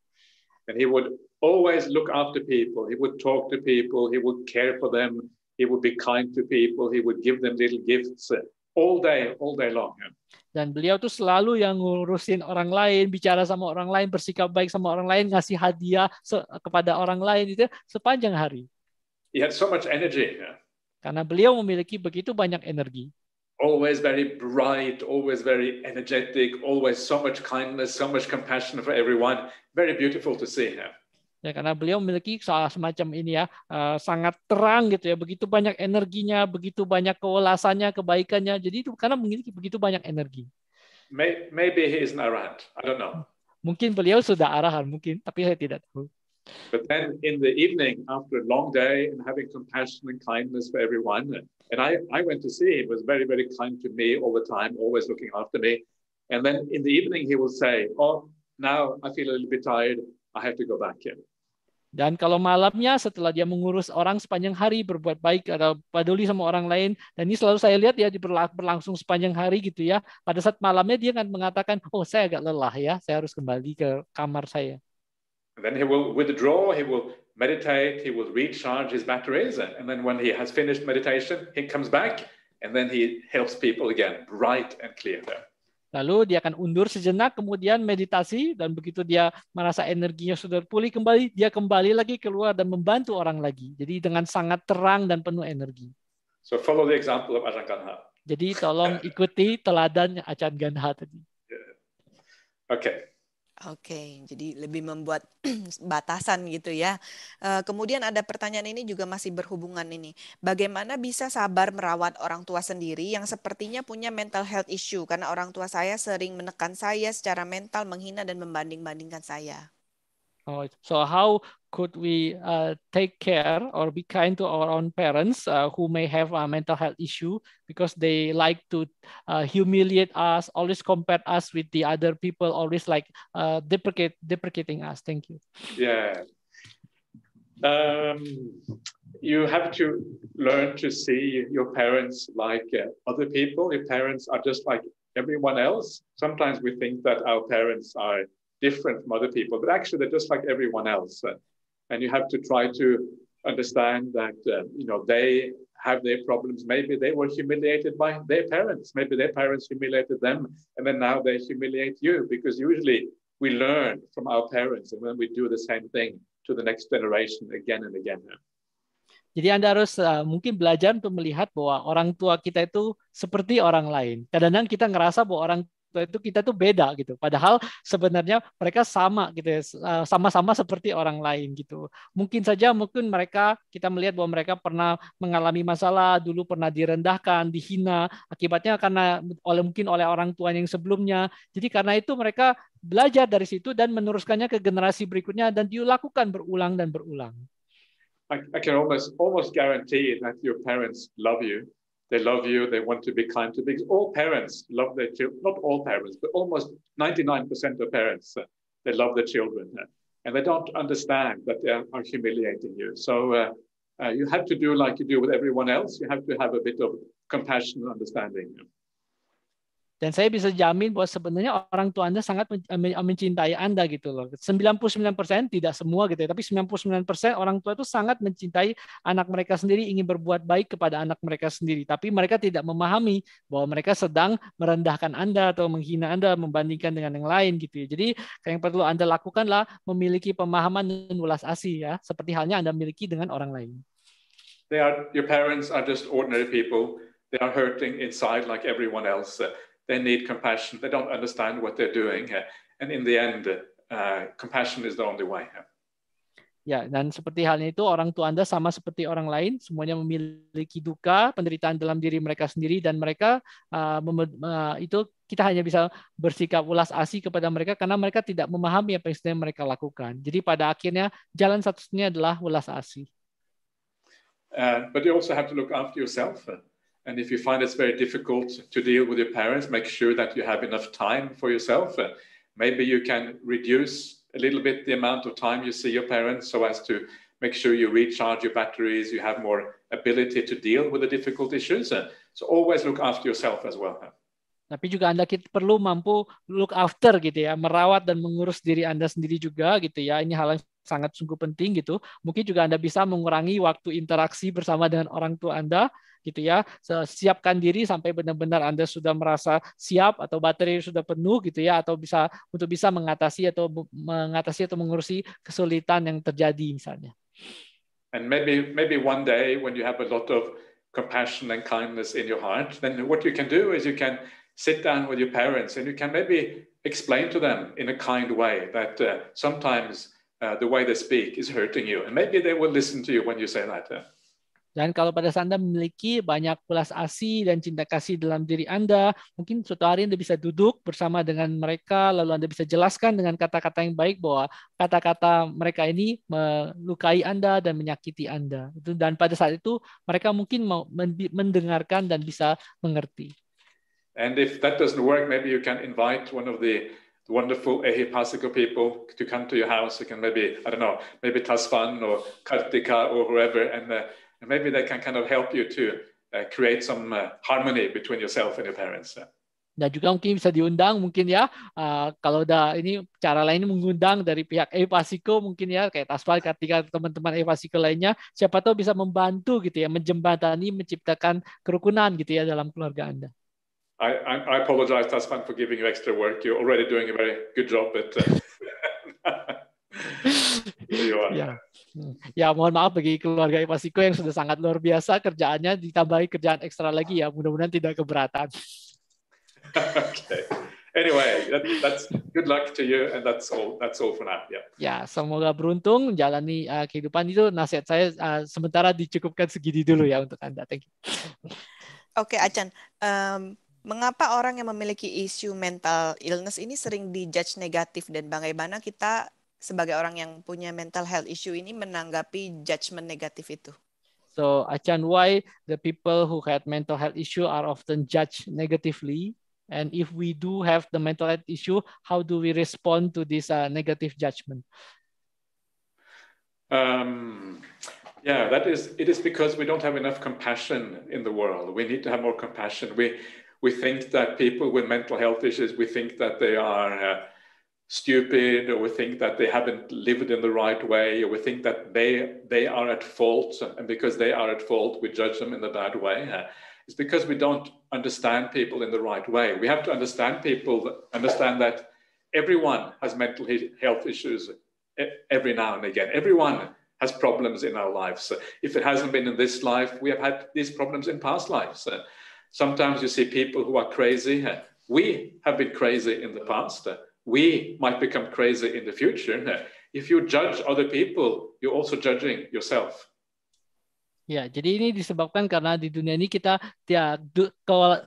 And he would always look after people. He would talk to people, he would care for them, he would be kind to people, he would give them little gifts uh, all day, all day long. Dan beliau tuh selalu yang ngurusin orang lain, bicara sama orang lain, bersikap baik sama orang lain, ngasih hadiah kepada orang lain itu sepanjang hari. He had so much energy. Yeah. Karena beliau memiliki begitu banyak energi. Always very bright, always very energetic, always so much kindness, so much compassion for everyone. Very beautiful to see him. Ya, karena beliau memiliki salah semacam ini ya, uh, sangat terang gitu ya, begitu banyak energinya, begitu banyak kewelasannya, kebaikannya. Jadi itu karena memiliki begitu banyak energi. Maybe he is an arahant. I don't know. Mungkin beliau sudah arahan, mungkin, tapi saya tidak tahu. But then in the evening, after a long day and having compassion and kindness for everyone, and I, I went to see him, was very, very kind to me all the time, always looking after me. And then in the evening, he will say, Oh, now I feel a little bit tired. I have to go back in. Dan kalau malamnya setelah dia mengurus orang sepanjang hari berbuat baik atau peduli sama orang lain dan ini selalu saya lihat ya berlangsung sepanjang hari gitu ya. Pada saat malamnya dia akan mengatakan, "Oh, saya agak lelah ya. Saya harus kembali ke kamar saya." And then he will withdraw, he will meditate, he will recharge his batteries. And then when he has finished meditation, he comes back and then he helps people again, bright and clear there. Lalu dia akan undur sejenak, kemudian meditasi, dan begitu dia merasa energinya sudah pulih kembali, dia kembali lagi keluar dan membantu orang lagi. Jadi dengan sangat terang dan penuh energi. So follow the example of Ajahn Ganha. Jadi tolong ikuti teladan Ajahn Ganha tadi. Yeah. Okay. Oke, jadi lebih membuat batasan gitu ya. Eh, kemudian ada pertanyaan ini juga masih berhubungan ini. Bagaimana bisa sabar merawat orang tua sendiri yang sepertinya punya mental health issue karena orang tua saya sering menekan saya secara mental, menghina dan membanding-bandingkan saya. Oh, so how could we uh, take care or be kind to our own parents uh, who may have a mental health issue because they like to uh, humiliate us, always compare us with the other people, always like uh, deprecate, deprecating us. Thank you. Yeah. Um, you have to learn to see your parents like uh, other people. Your parents are just like everyone else. Sometimes we think that our parents are different from other people, but actually they're just like everyone else and you have to try to understand that uh, you know they have their problems. Maybe they were humiliated by their parents. Maybe their parents humiliated them, and then now they humiliate you because usually we learn from our parents, and then we do the same thing to the next generation again and again. Jadi Anda harus uh, mungkin belajar untuk melihat bahwa orang tua kita itu seperti orang lain. Kadang-kadang kita ngerasa bahwa orang Nah, itu kita tuh beda gitu. Padahal sebenarnya mereka sama gitu ya, eh, sama-sama seperti orang lain gitu. Mungkin saja mungkin mereka kita melihat bahwa mereka pernah mengalami masalah, dulu pernah direndahkan, dihina, akibatnya karena oleh mungkin oleh orang tua yang sebelumnya. Jadi karena itu mereka belajar dari situ dan meneruskannya ke generasi berikutnya dan dilakukan berulang dan berulang. I, I can almost almost guarantee that your parents love you. They love you. They want to be kind to because All parents love their children. Not all parents, but almost 99% of parents, uh, they love their children. Uh, and they don't understand that they are, are humiliating you. So uh, uh, you have to do like you do with everyone else. You have to have a bit of compassion and understanding. Dan saya bisa jamin bahwa sebenarnya orang tua Anda sangat eh, mencintai Anda gitu loh. 99% tidak semua gitu ya, tapi 99% orang tua itu sangat mencintai anak mereka sendiri, ingin berbuat baik kepada anak mereka sendiri. Tapi mereka tidak memahami bahwa mereka sedang merendahkan Anda atau menghina Anda membandingkan dengan yang lain gitu ya. Jadi yang perlu Anda lakukanlah memiliki pemahaman dan ulas asih ya, seperti halnya Anda miliki dengan orang lain. They are, your parents are just ordinary people. They are hurting inside like everyone else. They need compassion. They don't understand what they're doing. And in the end, uh, compassion is the only way. Ya, dan seperti halnya itu orang tua Anda sama seperti orang lain, semuanya memiliki duka, penderitaan dalam diri mereka sendiri dan mereka uh, uh, itu kita hanya bisa bersikap ulas asih kepada mereka karena mereka tidak memahami apa yang sebenarnya mereka lakukan. Jadi pada akhirnya jalan satu satunya adalah ulas asih. Uh, but you also have to look after yourself. Uh, And if you find it's very difficult to deal with your parents, make sure that you have enough time for yourself. Uh, maybe you can reduce a little bit the amount of time you see your parents so as to make sure you recharge your batteries, you have more ability to deal with the difficult issues. Uh, so always look after yourself as well. Tapi juga Anda perlu mampu look after gitu ya, merawat dan mengurus diri Anda sendiri juga gitu ya. Ini hal yang sangat sungguh penting gitu. Mungkin juga Anda bisa mengurangi waktu interaksi bersama dengan orang tua Anda gitu ya. Siapkan diri sampai benar-benar Anda sudah merasa siap atau baterai sudah penuh gitu ya atau bisa untuk bisa mengatasi atau mengatasi atau mengurusi kesulitan yang terjadi misalnya. And maybe maybe one day when you have a lot of compassion and kindness in your heart, then what you can do is you can sit down with your parents and you can maybe explain to them in a kind way that uh, sometimes uh, the way they speak is hurting you. And maybe they will listen to you when you say that. Uh. Dan kalau pada saat Anda memiliki banyak belas asih dan cinta kasih dalam diri Anda, mungkin suatu hari Anda bisa duduk bersama dengan mereka, lalu Anda bisa jelaskan dengan kata-kata yang baik bahwa kata-kata mereka ini melukai Anda dan menyakiti Anda. Dan pada saat itu mereka mungkin mau mendengarkan dan bisa mengerti. And if that doesn't work, maybe you can invite one of the wonderful Ehipasiko people to come to your house. You can maybe, I don't know, maybe Tasvan or Kartika or whoever, and uh, And maybe that can kind of help you to uh, create some uh, harmony between yourself and your parents. Dan juga mungkin bisa diundang mungkin ya uh, kalau udah ini cara lain mengundang dari pihak evasiko mungkin ya kayak Taspal ketika teman-teman evasiko lainnya siapa tahu bisa membantu gitu ya menjembatani menciptakan kerukunan gitu ya dalam keluarga Anda. I, I, apologize, Tasman, for giving you extra work. You're already doing a very good job, but uh, Ya. ya, mohon maaf bagi keluarga Ipasiko yang sudah sangat luar biasa kerjaannya ditambahi kerjaan ekstra lagi ya. Mudah-mudahan tidak keberatan. okay. Anyway, that, that's good luck to you and that's all that's all for now. Yeah. Ya, semoga beruntung jalani uh, kehidupan itu nasihat saya uh, sementara dicukupkan segini dulu ya untuk Anda. Thank you. Oke, okay, Achan Um, mengapa orang yang memiliki isu mental illness ini sering dijudge negatif dan bagaimana kita sebagai orang yang punya mental health issue ini menanggapi judgement negatif itu? So Achan, why the people who had mental health issue are often judged negatively? And if we do have the mental health issue, how do we respond to this uh, negative judgment? Um, yeah, that is. It is because we don't have enough compassion in the world. We need to have more compassion. We we think that people with mental health issues, we think that they are. Uh, stupid or we think that they haven't lived in the right way or we think that they they are at fault and because they are at fault we judge them in the bad way it's because we don't understand people in the right way we have to understand people understand that everyone has mental health issues every now and again everyone has problems in our lives if it hasn't been in this life we have had these problems in past lives sometimes you see people who are crazy we have been crazy in the past we might become crazy in the future. If you judge other people, you're also judging yourself. Ya, jadi ini disebabkan karena di dunia ini kita ya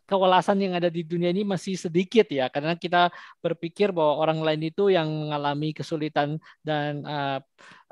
kewalasan yang ada di dunia ini masih sedikit ya, karena kita berpikir bahwa orang lain itu yang mengalami kesulitan dan uh,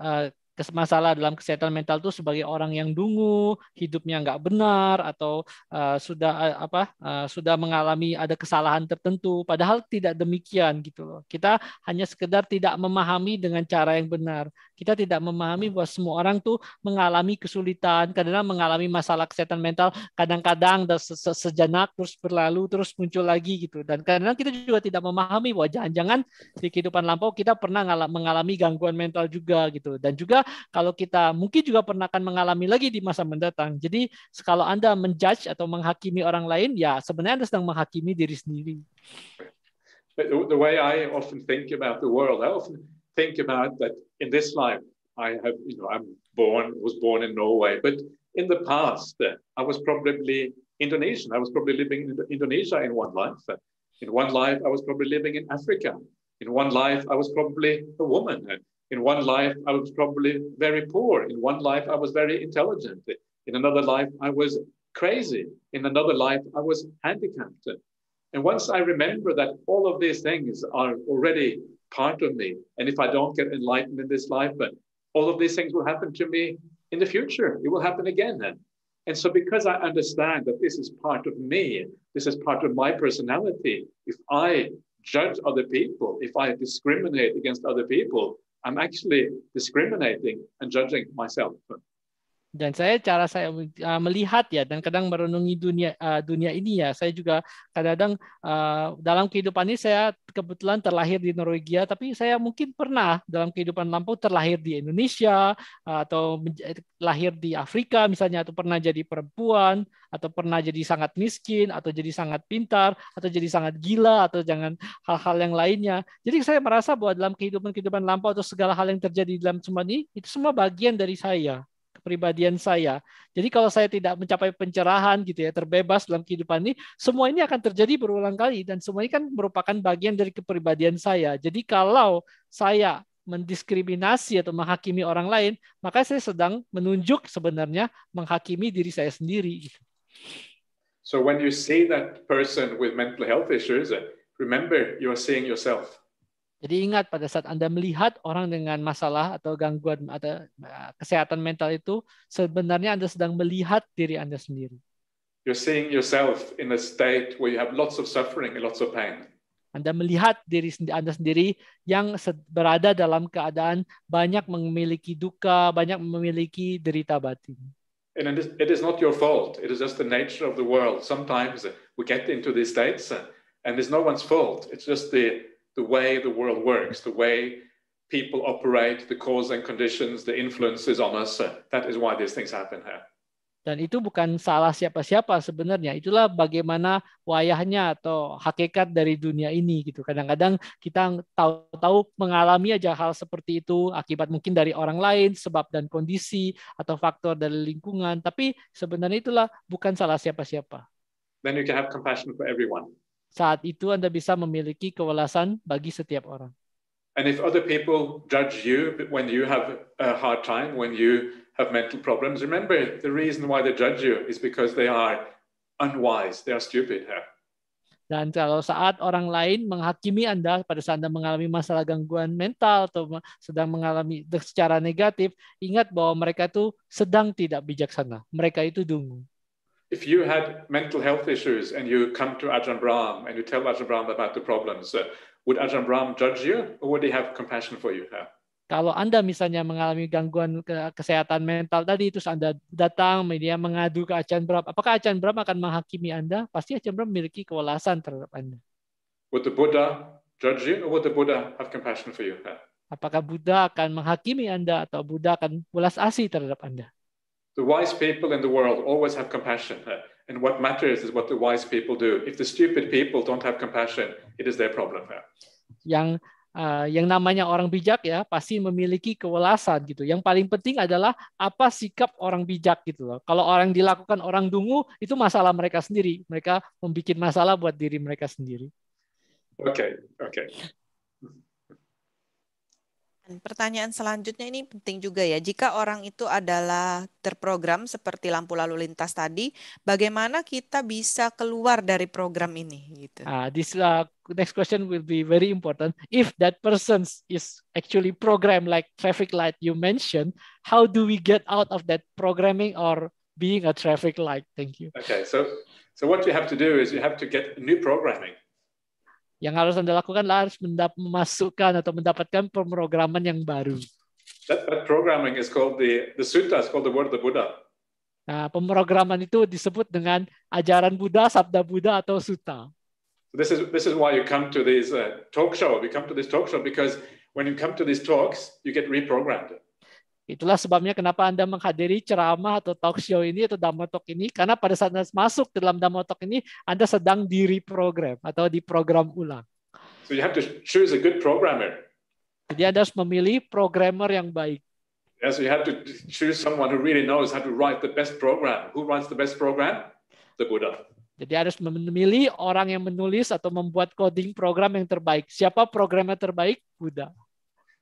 uh, masalah dalam kesehatan mental itu sebagai orang yang dungu, hidupnya nggak benar atau uh, sudah uh, apa uh, sudah mengalami ada kesalahan tertentu. Padahal tidak demikian gitu loh. Kita hanya sekedar tidak memahami dengan cara yang benar. Kita tidak memahami bahwa semua orang tuh mengalami kesulitan, kadang kadang mengalami masalah kesehatan mental, kadang-kadang sejenak terus berlalu terus muncul lagi gitu. Dan kadang kadang kita juga tidak memahami bahwa jangan-jangan di kehidupan lampau kita pernah mengalami gangguan mental juga gitu. Dan juga kalau kita mungkin juga pernah akan mengalami lagi di masa mendatang. Jadi kalau Anda menjudge atau menghakimi orang lain, ya sebenarnya Anda sedang menghakimi diri sendiri. the way I often think about the world, I often think about that in this life, I have, you know, I'm born, was born in Norway, but in the past, uh, I was probably Indonesian. I was probably living in Indonesia in one life. Uh, in one life, I was probably living in Africa. In one life, I was probably a woman. Uh, in one life, I was probably very poor. In one life, I was very intelligent. In another life, I was crazy. In another life, I was handicapped. And once I remember that all of these things are already part of me. And if I don't get enlightened in this life, but all of these things will happen to me in the future. It will happen again then. And so, because I understand that this is part of me, this is part of my personality, if I judge other people, if I discriminate against other people, I'm actually discriminating and judging myself. dan saya cara saya uh, melihat ya dan kadang merenungi dunia uh, dunia ini ya saya juga kadang-kadang uh, dalam kehidupan ini saya kebetulan terlahir di Norwegia tapi saya mungkin pernah dalam kehidupan lampau terlahir di Indonesia atau eh, lahir di Afrika misalnya atau pernah jadi perempuan atau pernah jadi sangat miskin atau jadi sangat pintar atau jadi sangat gila atau jangan hal-hal yang lainnya jadi saya merasa bahwa dalam kehidupan kehidupan lampau atau segala hal yang terjadi dalam semua ini itu semua bagian dari saya kepribadian saya. Jadi kalau saya tidak mencapai pencerahan gitu ya, terbebas dalam kehidupan ini, semua ini akan terjadi berulang kali dan semua ini kan merupakan bagian dari kepribadian saya. Jadi kalau saya mendiskriminasi atau menghakimi orang lain, maka saya sedang menunjuk sebenarnya menghakimi diri saya sendiri. Gitu. So when you say that person with mental health issues, remember you are seeing yourself. Jadi ingat pada saat Anda melihat orang dengan masalah atau gangguan atau eh, kesehatan mental itu sebenarnya Anda sedang melihat diri Anda sendiri. You're seeing yourself in a state where you have lots of suffering and lots of pain. Anda melihat diri Anda sendiri yang berada dalam keadaan banyak memiliki duka, banyak memiliki derita batin. And it is, not your fault. It is just the nature of the world. Sometimes we get into these states uh, and it's no one's fault. It's just the the way the world works, the way people operate, the cause and conditions, the influences on us. That is why these things happen here. Dan itu bukan salah siapa-siapa sebenarnya. Itulah bagaimana wayahnya atau hakikat dari dunia ini gitu. Kadang-kadang kita tahu-tahu mengalami aja hal seperti itu akibat mungkin dari orang lain, sebab dan kondisi atau faktor dari lingkungan. Tapi sebenarnya itulah bukan salah siapa-siapa. Then you can have compassion for everyone. Saat itu Anda bisa memiliki kewelasan bagi setiap orang. And if other people judge you when you have a hard time, when you have mental problems, remember the reason why they judge you is because they are unwise, they are stupid. Yeah? Dan kalau saat orang lain menghakimi Anda pada saat Anda mengalami masalah gangguan mental atau sedang mengalami secara negatif, ingat bahwa mereka itu sedang tidak bijaksana. Mereka itu dungu if you had mental health issues and you come to Ajahn Brahm and you tell Ajahn Brahm about the problems, uh, would Ajahn Brahm judge you or would he have compassion for you? Huh? Kalau Anda misalnya mengalami gangguan kesehatan mental tadi, terus Anda datang, media mengadu ke Ajahn Brahm, apakah Ajahn Brahm akan menghakimi Anda? Pasti Ajahn Brahm memiliki kewalasan terhadap Anda. Would the Buddha judge you or would the Buddha have compassion for you? Huh? Apakah Buddha akan menghakimi Anda atau Buddha akan welas asih terhadap Anda? the wise people in the world always have compassion. And what matters is what the wise people do. If the stupid people don't have compassion, it is their problem. Yang uh, yang namanya orang bijak ya pasti memiliki kewelasan gitu. Yang paling penting adalah apa sikap orang bijak gitu loh. Kalau orang dilakukan orang dungu itu masalah mereka sendiri. Mereka membuat masalah buat diri mereka sendiri. Oke, okay, oke. Okay. Pertanyaan selanjutnya ini penting juga ya. Jika orang itu adalah terprogram seperti lampu lalu lintas tadi, bagaimana kita bisa keluar dari program ini? Gitu. Uh, this uh, next question will be very important. If that person is actually programmed like traffic light you mentioned, how do we get out of that programming or being a traffic light? Thank you. Okay, so so what you have to do is you have to get new programming. Yang harus Anda lakukan adalah harus mendap memasukkan atau mendapatkan pemrograman yang baru. That, that programming is called the the sutta is called the word of the Buddha. Nah, pemrograman itu disebut dengan ajaran Buddha, sabda Buddha atau sutta. So this is this is why you come to these uh, talk show. You come to this talk show because when you come to these talks, you get reprogrammed. Itulah sebabnya kenapa Anda menghadiri ceramah atau talk show ini atau talk ini karena pada saat Anda masuk ke dalam talk ini Anda sedang di reprogram atau diprogram ulang. So you have to choose a good programmer. Jadi Anda harus memilih programmer yang baik. Yeah, so you have to choose someone who really knows how to write the best program. Who writes the best program? The Buddha. Jadi harus memilih orang yang menulis atau membuat coding program yang terbaik. Siapa programmer terbaik? Buddha.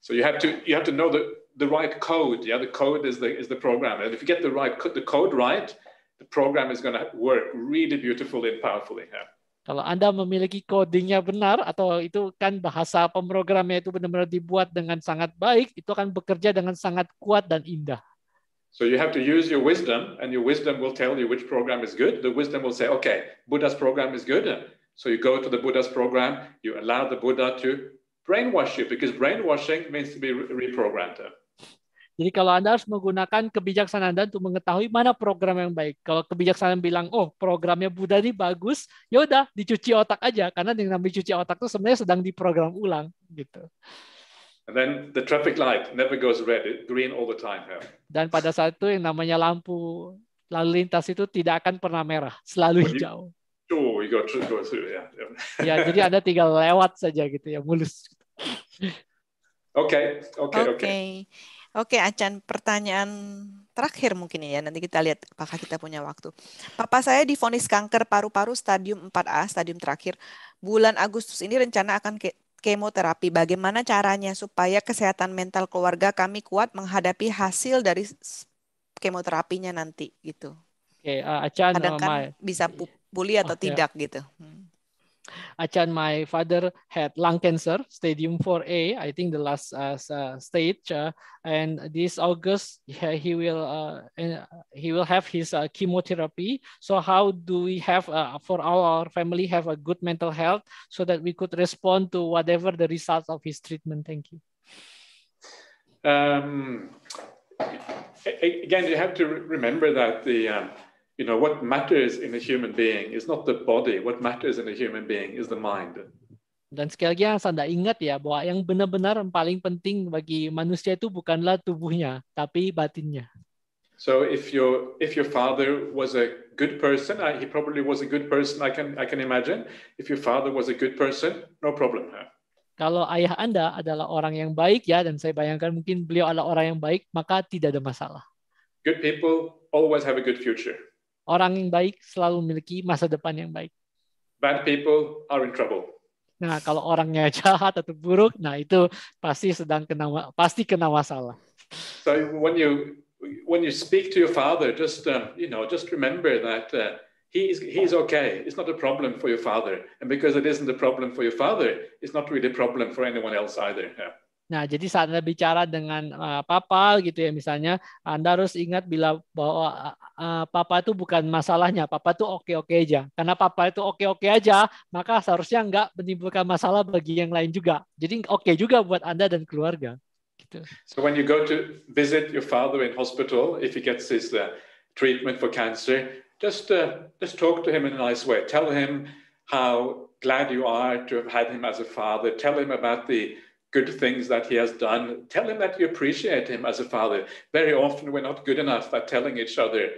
So you have to you have to know the, the right code. Yeah, the code is the is the program. And if you get the right the code right, the program is going to work really beautifully and powerfully. Yeah. Kalau Anda memiliki codingnya benar atau itu kan bahasa pemrogramnya itu benar-benar dibuat dengan sangat baik, itu akan bekerja dengan sangat kuat dan indah. So you have to use your wisdom, and your wisdom will tell you which program is good. The wisdom will say, okay, Buddha's program is good. So you go to the Buddha's program, you allow the Buddha to brainwash you because brainwashing means to be reprogrammed. Jadi kalau Anda harus menggunakan kebijaksanaan Anda untuk mengetahui mana program yang baik. Kalau kebijaksanaan bilang, oh programnya Buddha ini bagus, ya udah dicuci otak aja. Karena dengan cuci otak itu sebenarnya sedang diprogram ulang. gitu. And then the traffic light never goes red, green all the time. Yeah. Dan pada saat itu yang namanya lampu lalu lintas itu tidak akan pernah merah, selalu hijau. Tuh, you got through, go through, ya. Yeah. ya, jadi Anda tinggal lewat saja gitu ya, mulus. Oke, oke, oke. Oke, Acan, pertanyaan terakhir mungkin ya. Nanti kita lihat apakah kita punya waktu. Papa saya difonis kanker paru-paru stadium 4A, stadium terakhir. Bulan Agustus ini rencana akan ke kemoterapi. Bagaimana caranya supaya kesehatan mental keluarga kami kuat menghadapi hasil dari kemoterapinya nanti gitu. Oke, okay, uh, Acan, kan bisa pup boleh atau oh, tidak gitu. Hmm. Achan, my father had lung cancer, stadium 4A, I think the last uh, uh, stage. Uh, and this August, yeah, he will uh, uh, he will have his uh, chemotherapy. So how do we have for our family have a good mental health so that we could respond to whatever the results of his treatment? Thank you. Um, again, you have to remember that the um, you know, what matters in a human being is not the body. What matters in a human being is the mind. Dan sekali lagi harus Anda ingat ya bahwa yang benar-benar paling penting bagi manusia itu bukanlah tubuhnya, tapi batinnya. So if your if your father was a good person, I, he probably was a good person. I can I can imagine. If your father was a good person, no problem. Huh? Kalau ayah Anda adalah orang yang baik ya dan saya bayangkan mungkin beliau adalah orang yang baik, maka tidak ada masalah. Good people always have a good future. Orang yang baik selalu memiliki masa depan yang baik. Bad people are in trouble. Nah, kalau orangnya jahat atau buruk, nah itu pasti sedang kena pasti kena masalah. So when you when you speak to your father, just um, you know, just remember that uh, he's he's okay. It's not a problem for your father, and because it isn't a problem for your father, it's not really a problem for anyone else either. Yeah. Nah, jadi saat Anda bicara dengan uh, eh, papa gitu ya misalnya, Anda harus ingat bila bahwa uh, eh, eh, papa itu bukan masalahnya, papa itu oke-oke aja. Karena papa itu oke-oke aja, maka seharusnya enggak menimbulkan masalah bagi yang lain juga. Jadi oke juga buat Anda dan keluarga. Gitu. So when you go to visit your father in hospital, if he gets his uh, treatment for cancer, just uh, just talk to him in a nice way. Tell him how glad you are to have had him as a father. Tell him about the good things that he has done. Tell him that you appreciate him as a father. Very often we're not good enough at telling each other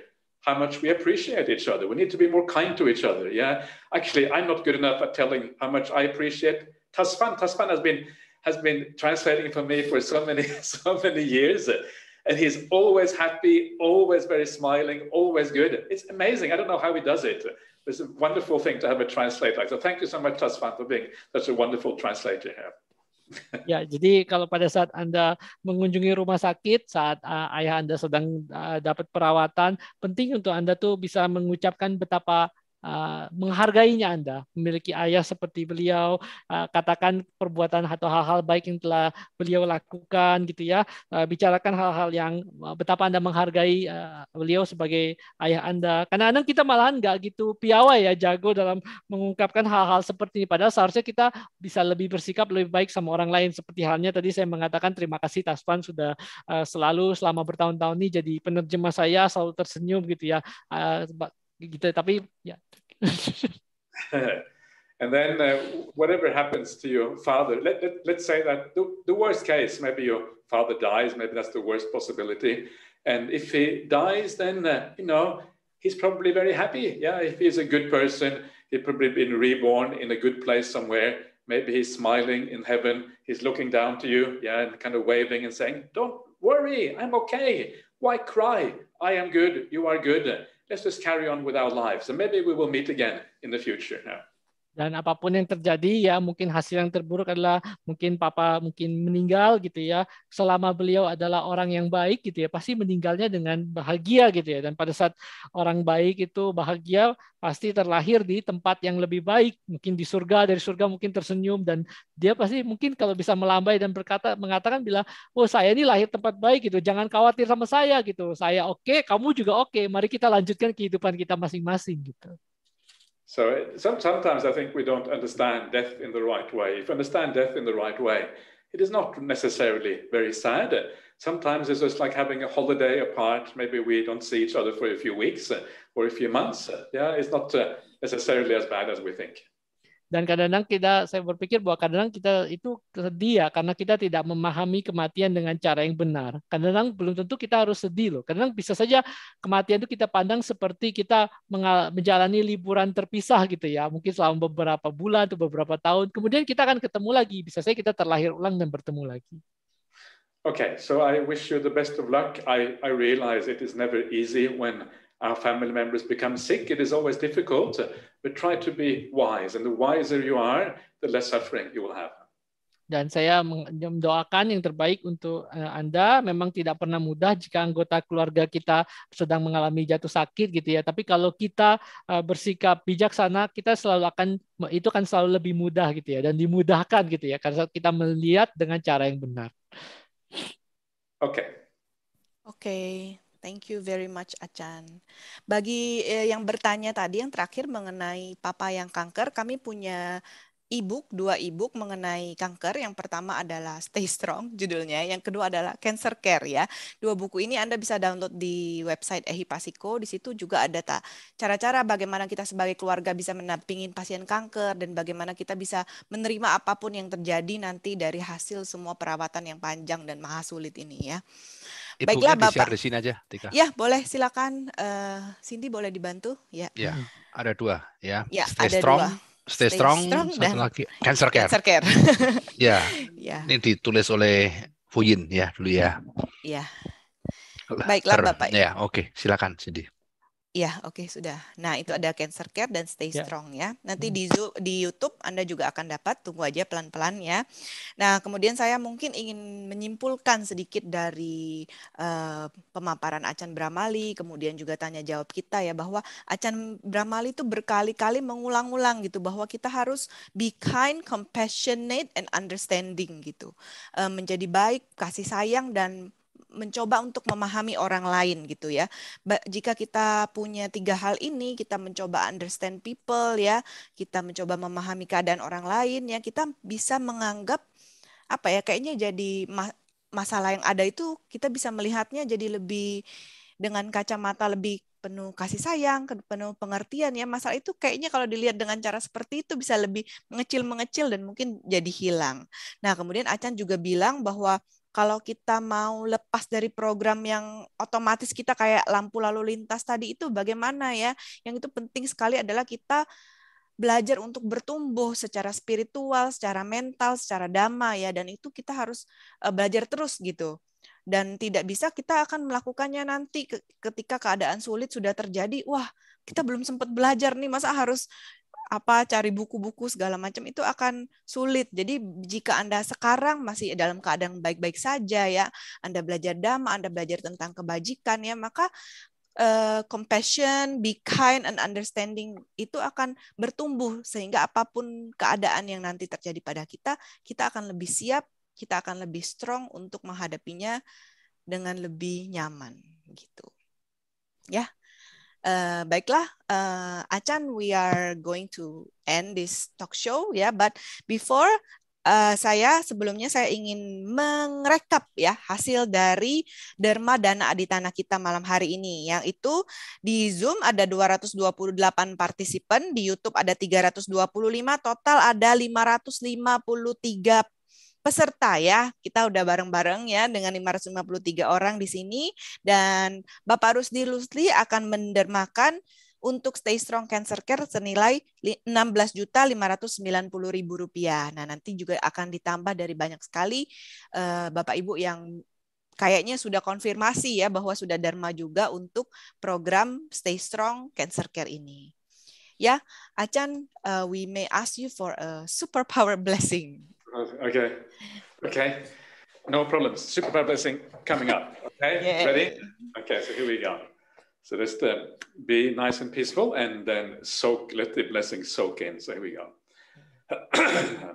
how much we appreciate each other. We need to be more kind to each other. Yeah. Actually, I'm not good enough at telling how much I appreciate Tasfan. Tasfan has been has been translating for me for so many, so many years. And he's always happy, always very smiling, always good. It's amazing. I don't know how he does it. It's a wonderful thing to have a translator. So thank you so much, Tasfan, for being such a wonderful translator here. Ya, jadi kalau pada saat Anda mengunjungi rumah sakit, saat ayah Anda sedang dapat perawatan, penting untuk Anda tuh bisa mengucapkan betapa uh, menghargainya Anda, memiliki ayah seperti beliau, uh, katakan perbuatan atau hal-hal baik yang telah beliau lakukan gitu ya, uh, bicarakan hal-hal yang uh, betapa Anda menghargai uh, beliau sebagai ayah Anda. Karena kadang kita malahan nggak gitu piawai ya, jago dalam mengungkapkan hal-hal seperti ini. Padahal seharusnya kita bisa lebih bersikap lebih baik sama orang lain. Seperti halnya tadi saya mengatakan terima kasih Taspan sudah uh, selalu selama bertahun-tahun ini jadi penerjemah saya selalu tersenyum gitu ya. Uh, gitu tapi ya and then uh, whatever happens to your father let, let, us say that the, the worst case maybe your father dies maybe that's the worst possibility and if he dies then uh, you know he's probably very happy yeah if he's a good person he probably been reborn in a good place somewhere maybe he's smiling in heaven he's looking down to you yeah and kind of waving and saying don't worry i'm okay why cry i am good you are good let's just carry on with our lives. And maybe we will meet again in the future now. dan apapun yang terjadi ya mungkin hasil yang terburuk adalah mungkin papa mungkin meninggal gitu ya selama beliau adalah orang yang baik gitu ya pasti meninggalnya dengan bahagia gitu ya dan pada saat orang baik itu bahagia pasti terlahir di tempat yang lebih baik mungkin di surga dari surga mungkin tersenyum dan dia pasti mungkin kalau bisa melambai dan berkata mengatakan bila oh saya ini lahir tempat baik gitu jangan khawatir sama saya gitu saya oke okay, kamu juga oke okay. mari kita lanjutkan kehidupan kita masing-masing gitu So it, some, sometimes I think we don't understand death in the right way. If you understand death in the right way, it is not necessarily very sad. Sometimes it's just like having a holiday apart. Maybe we don't see each other for a few weeks or a few months. Yeah, it's not uh, necessarily as bad as we think. Dan kadang-kadang kita saya berpikir bahwa kadang-kadang kita itu sedih ya karena kita tidak memahami kematian dengan cara yang benar. Kadang-kadang belum tentu kita harus sedih loh. Kadang-kadang bisa saja kematian itu kita pandang seperti kita menjalani liburan terpisah gitu ya. Mungkin selama beberapa bulan atau beberapa tahun. Kemudian kita akan ketemu lagi. Bisa saja kita terlahir ulang dan bertemu lagi. Okay, so I wish you the best of luck. I, I realize it is never easy when our family members become sick, it is always difficult, but try to be wise. And the wiser you are, the less suffering you will have. Dan saya mendoakan yang terbaik untuk eh, Anda. Memang tidak pernah mudah jika anggota keluarga kita sedang mengalami jatuh sakit gitu ya. Tapi kalau kita eh, bersikap bijaksana, kita selalu akan itu kan selalu lebih mudah gitu ya dan dimudahkan gitu ya karena kita melihat dengan cara yang benar. Oke. Okay. Oke. Okay. Thank you very much Achan. Bagi eh, yang bertanya tadi yang terakhir mengenai papa yang kanker, kami punya e-book, dua e-book mengenai kanker. Yang pertama adalah Stay Strong judulnya, yang kedua adalah Cancer Care ya. Dua buku ini Anda bisa download di website Ehi Di situ juga ada cara-cara bagaimana kita sebagai keluarga bisa menampingin pasien kanker dan bagaimana kita bisa menerima apapun yang terjadi nanti dari hasil semua perawatan yang panjang dan mahasulit ini ya. Ibu Baiklah Bapak. Di-share sini aja, Tika. Ya, boleh silakan uh, Cindy boleh dibantu, ya. Ya, ada dua, ya. ya Stay ada strong. Dua. Stay, Stay strong, strong dan lagi cancer care. Cancer care. ya. ya. Ini ditulis oleh Fuyin ya dulu ya. Ya. Baiklah Ter Bapak. Ya, oke, silakan Cindy. Ya, oke sudah. Nah, itu ya. ada Cancer Care dan Stay yeah. Strong ya. Nanti hmm. di di YouTube Anda juga akan dapat. Tunggu aja pelan-pelan ya. Nah, kemudian saya mungkin ingin menyimpulkan sedikit dari uh, pemaparan Acan Bramali, kemudian juga tanya jawab kita ya bahwa Acan Bramali itu berkali-kali mengulang-ulang gitu bahwa kita harus be kind, compassionate and understanding gitu. Uh, menjadi baik, kasih sayang dan mencoba untuk memahami orang lain gitu ya. Jika kita punya tiga hal ini, kita mencoba understand people ya, kita mencoba memahami keadaan orang lain ya, kita bisa menganggap apa ya kayaknya jadi masalah yang ada itu kita bisa melihatnya jadi lebih dengan kacamata lebih penuh kasih sayang, penuh pengertian ya. Masalah itu kayaknya kalau dilihat dengan cara seperti itu bisa lebih mengecil-mengecil dan mungkin jadi hilang. Nah, kemudian Acan juga bilang bahwa kalau kita mau lepas dari program yang otomatis kita kayak lampu lalu lintas tadi itu bagaimana ya? Yang itu penting sekali adalah kita belajar untuk bertumbuh secara spiritual, secara mental, secara damai ya dan itu kita harus eh, belajar terus gitu. Dan tidak bisa kita akan melakukannya nanti ketika keadaan sulit sudah terjadi, wah kita belum sempat belajar nih masa harus apa cari buku-buku segala macam itu akan sulit. Jadi jika Anda sekarang masih dalam keadaan baik-baik saja ya, Anda belajar dhamma, Anda belajar tentang kebajikan ya, maka Uh, compassion, be kind and understanding itu akan bertumbuh sehingga apapun keadaan yang nanti terjadi pada kita, kita akan lebih siap, kita akan lebih strong untuk menghadapinya dengan lebih nyaman gitu. Ya. Uh, baiklah, uh, eh, Acan, we are going to end this talk show ya. Yeah. But before uh, saya sebelumnya saya ingin mengrekap ya hasil dari derma dana di tanah kita malam hari ini yang itu di Zoom ada 228 partisipan, di YouTube ada 325, total ada 553 peserta ya. Kita udah bareng-bareng ya dengan 553 orang di sini dan Bapak Rusdi Lusli akan mendermakan untuk Stay Strong Cancer Care senilai Rp16.590.000. Nah, nanti juga akan ditambah dari banyak sekali uh, Bapak Ibu yang kayaknya sudah konfirmasi ya bahwa sudah dharma juga untuk program Stay Strong Cancer Care ini. Ya, Achan, uh, we may ask you for a superpower blessing. Okay. Okay. No problems. Super blessing coming up. Okay. Yeah. Ready? Okay. So here we go. So just uh, be nice and peaceful and then soak, let the blessing soak in. So here we go.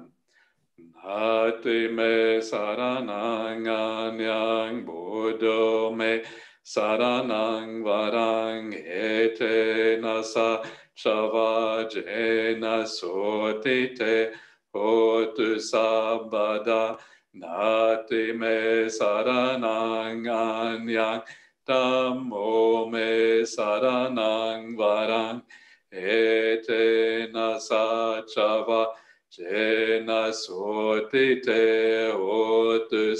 Hati me saranang anyang buddho me saranang varang ete nasa chavajena sotite hotu na nati me saranang anyang tamo me saranang varang etena sachava jena so te hotu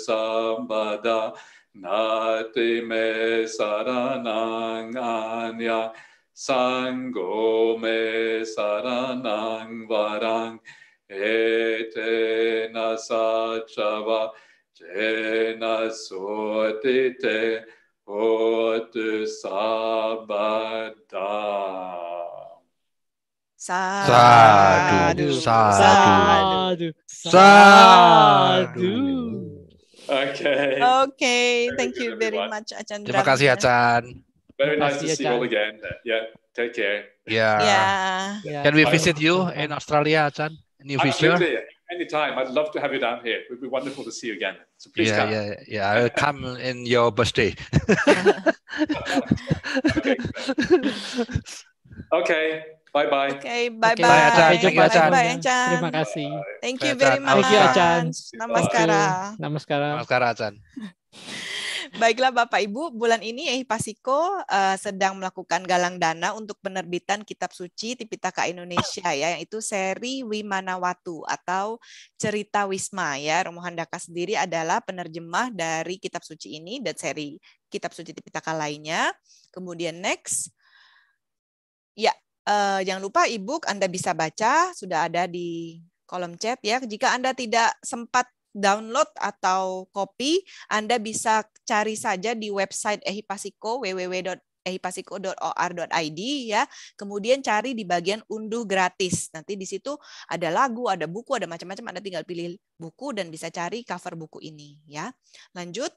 na nati me saranang anyang sango me saranang varang etena satchava jena sotite otu sabada. Sadu, sadu, sadu, sadu. Okay. Okay. Thank you very much, Achan. Terima kasih, Achan. Very nice to see you all again. Yeah. Take care. Yeah. yeah. yeah. Can we visit you in Australia, Achan? near future? Anytime. I'd love to have you down here. It would be wonderful to see you again. So please yeah, come. Yeah, yeah. yeah. I'll come in your birthday. okay. okay. Bye bye. Okay, bye okay, bye. Bye Achan. Thank you, Achan. Bye, Achan. Terima kasih. Thank you very much. Thank you, Achan. Namaskara. Namaskara. Namaskara, Achan. Baiklah Bapak Ibu, bulan ini Eh Pasiko uh, sedang melakukan galang dana untuk penerbitan kitab suci Tipitaka Indonesia ya, yaitu seri Wimana Watu atau Cerita Wisma ya. Romo Handaka sendiri adalah penerjemah dari kitab suci ini dan seri kitab suci Tipitaka lainnya. Kemudian next. Ya, uh, jangan lupa e Anda bisa baca sudah ada di kolom chat ya. Jika Anda tidak sempat download atau copy, Anda bisa cari saja di website Ehipasiko www ehipasiko.or.id ya. Kemudian cari di bagian unduh gratis. Nanti di situ ada lagu, ada buku, ada macam-macam. Anda tinggal pilih buku dan bisa cari cover buku ini ya. Lanjut.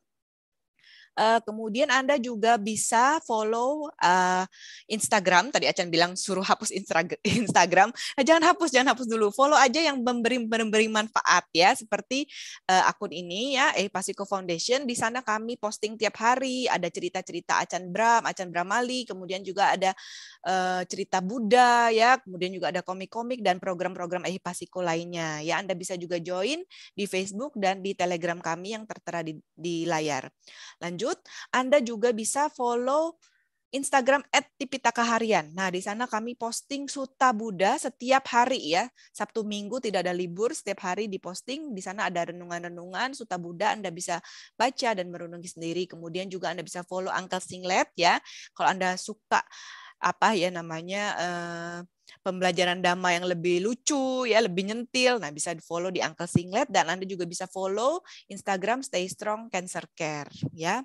Uh, kemudian Anda juga bisa follow uh, Instagram. Tadi Acan bilang suruh hapus Instagram. Nah, jangan hapus, jangan hapus dulu. Follow aja yang memberi memberi manfaat ya, seperti uh, akun ini ya, eh Pasiko Foundation. Di sana kami posting tiap hari ada cerita-cerita Acan Bram, Acan Bramali, kemudian juga ada uh, cerita Buddha ya, kemudian juga ada komik-komik dan program-program eh Pasiko lainnya. Ya, Anda bisa juga join di Facebook dan di Telegram kami yang tertera di, di layar. Lanjut lanjut, Anda juga bisa follow Instagram @tipitakaharian. Nah, di sana kami posting Suta Buddha setiap hari ya. Sabtu Minggu tidak ada libur, setiap hari diposting. Di sana ada renungan-renungan Suta Buddha Anda bisa baca dan merenungi sendiri. Kemudian juga Anda bisa follow Uncle Singlet ya. Kalau Anda suka apa ya namanya uh, pembelajaran dhamma yang lebih lucu ya lebih nyentil nah bisa di follow di Uncle Singlet dan anda juga bisa follow Instagram Stay Strong Cancer Care ya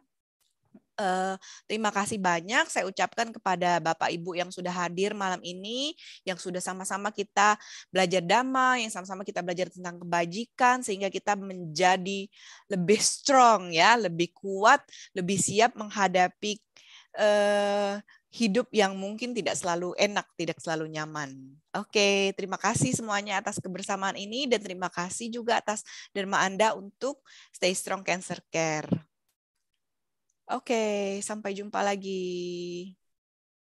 Uh, terima kasih banyak saya ucapkan kepada Bapak Ibu yang sudah hadir malam ini, yang sudah sama-sama kita belajar damai yang sama-sama kita belajar tentang kebajikan sehingga kita menjadi lebih strong ya, lebih kuat, lebih siap menghadapi uh, hidup yang mungkin tidak selalu enak, tidak selalu nyaman. Oke, terima kasih semuanya atas kebersamaan ini dan terima kasih juga atas derma Anda untuk Stay Strong Cancer Care. Oke, sampai jumpa lagi.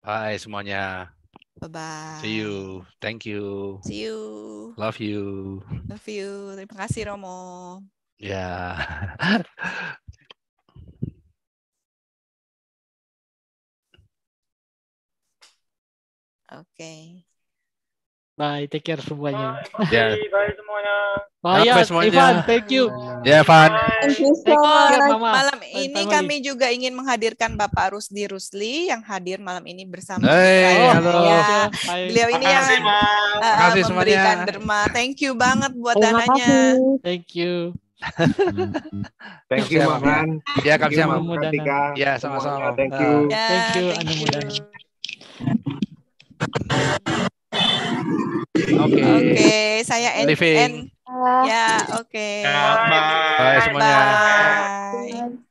Bye semuanya. Bye-bye. See you. Thank you. See you. Love you. Love you. Terima kasih Romo. Ya. Yeah. Oke. Okay. Bye, take care semuanya. Bye, yeah. bye semuanya. Bye, ya, semuanya. Ivan, thank you. Ya, yeah, Ivan. Thank you so much. Malam ini bye, kami juga ingin menghadirkan Bapak Rusdi Rusli yang hadir malam ini bersama hey, saya. Oh, halo. Ya. Beliau ini yang uh, memberikan semuanya. derma. Thank you banget buat oh, dananya. Thank you. thank you, Maman. Ya, kasih iya, sama. Ya, sama-sama. Thank you. thank you, Anu Mudana. Oke. Oke, saya end, Ya, oke. Okay. bye. bye semuanya. Bye. bye.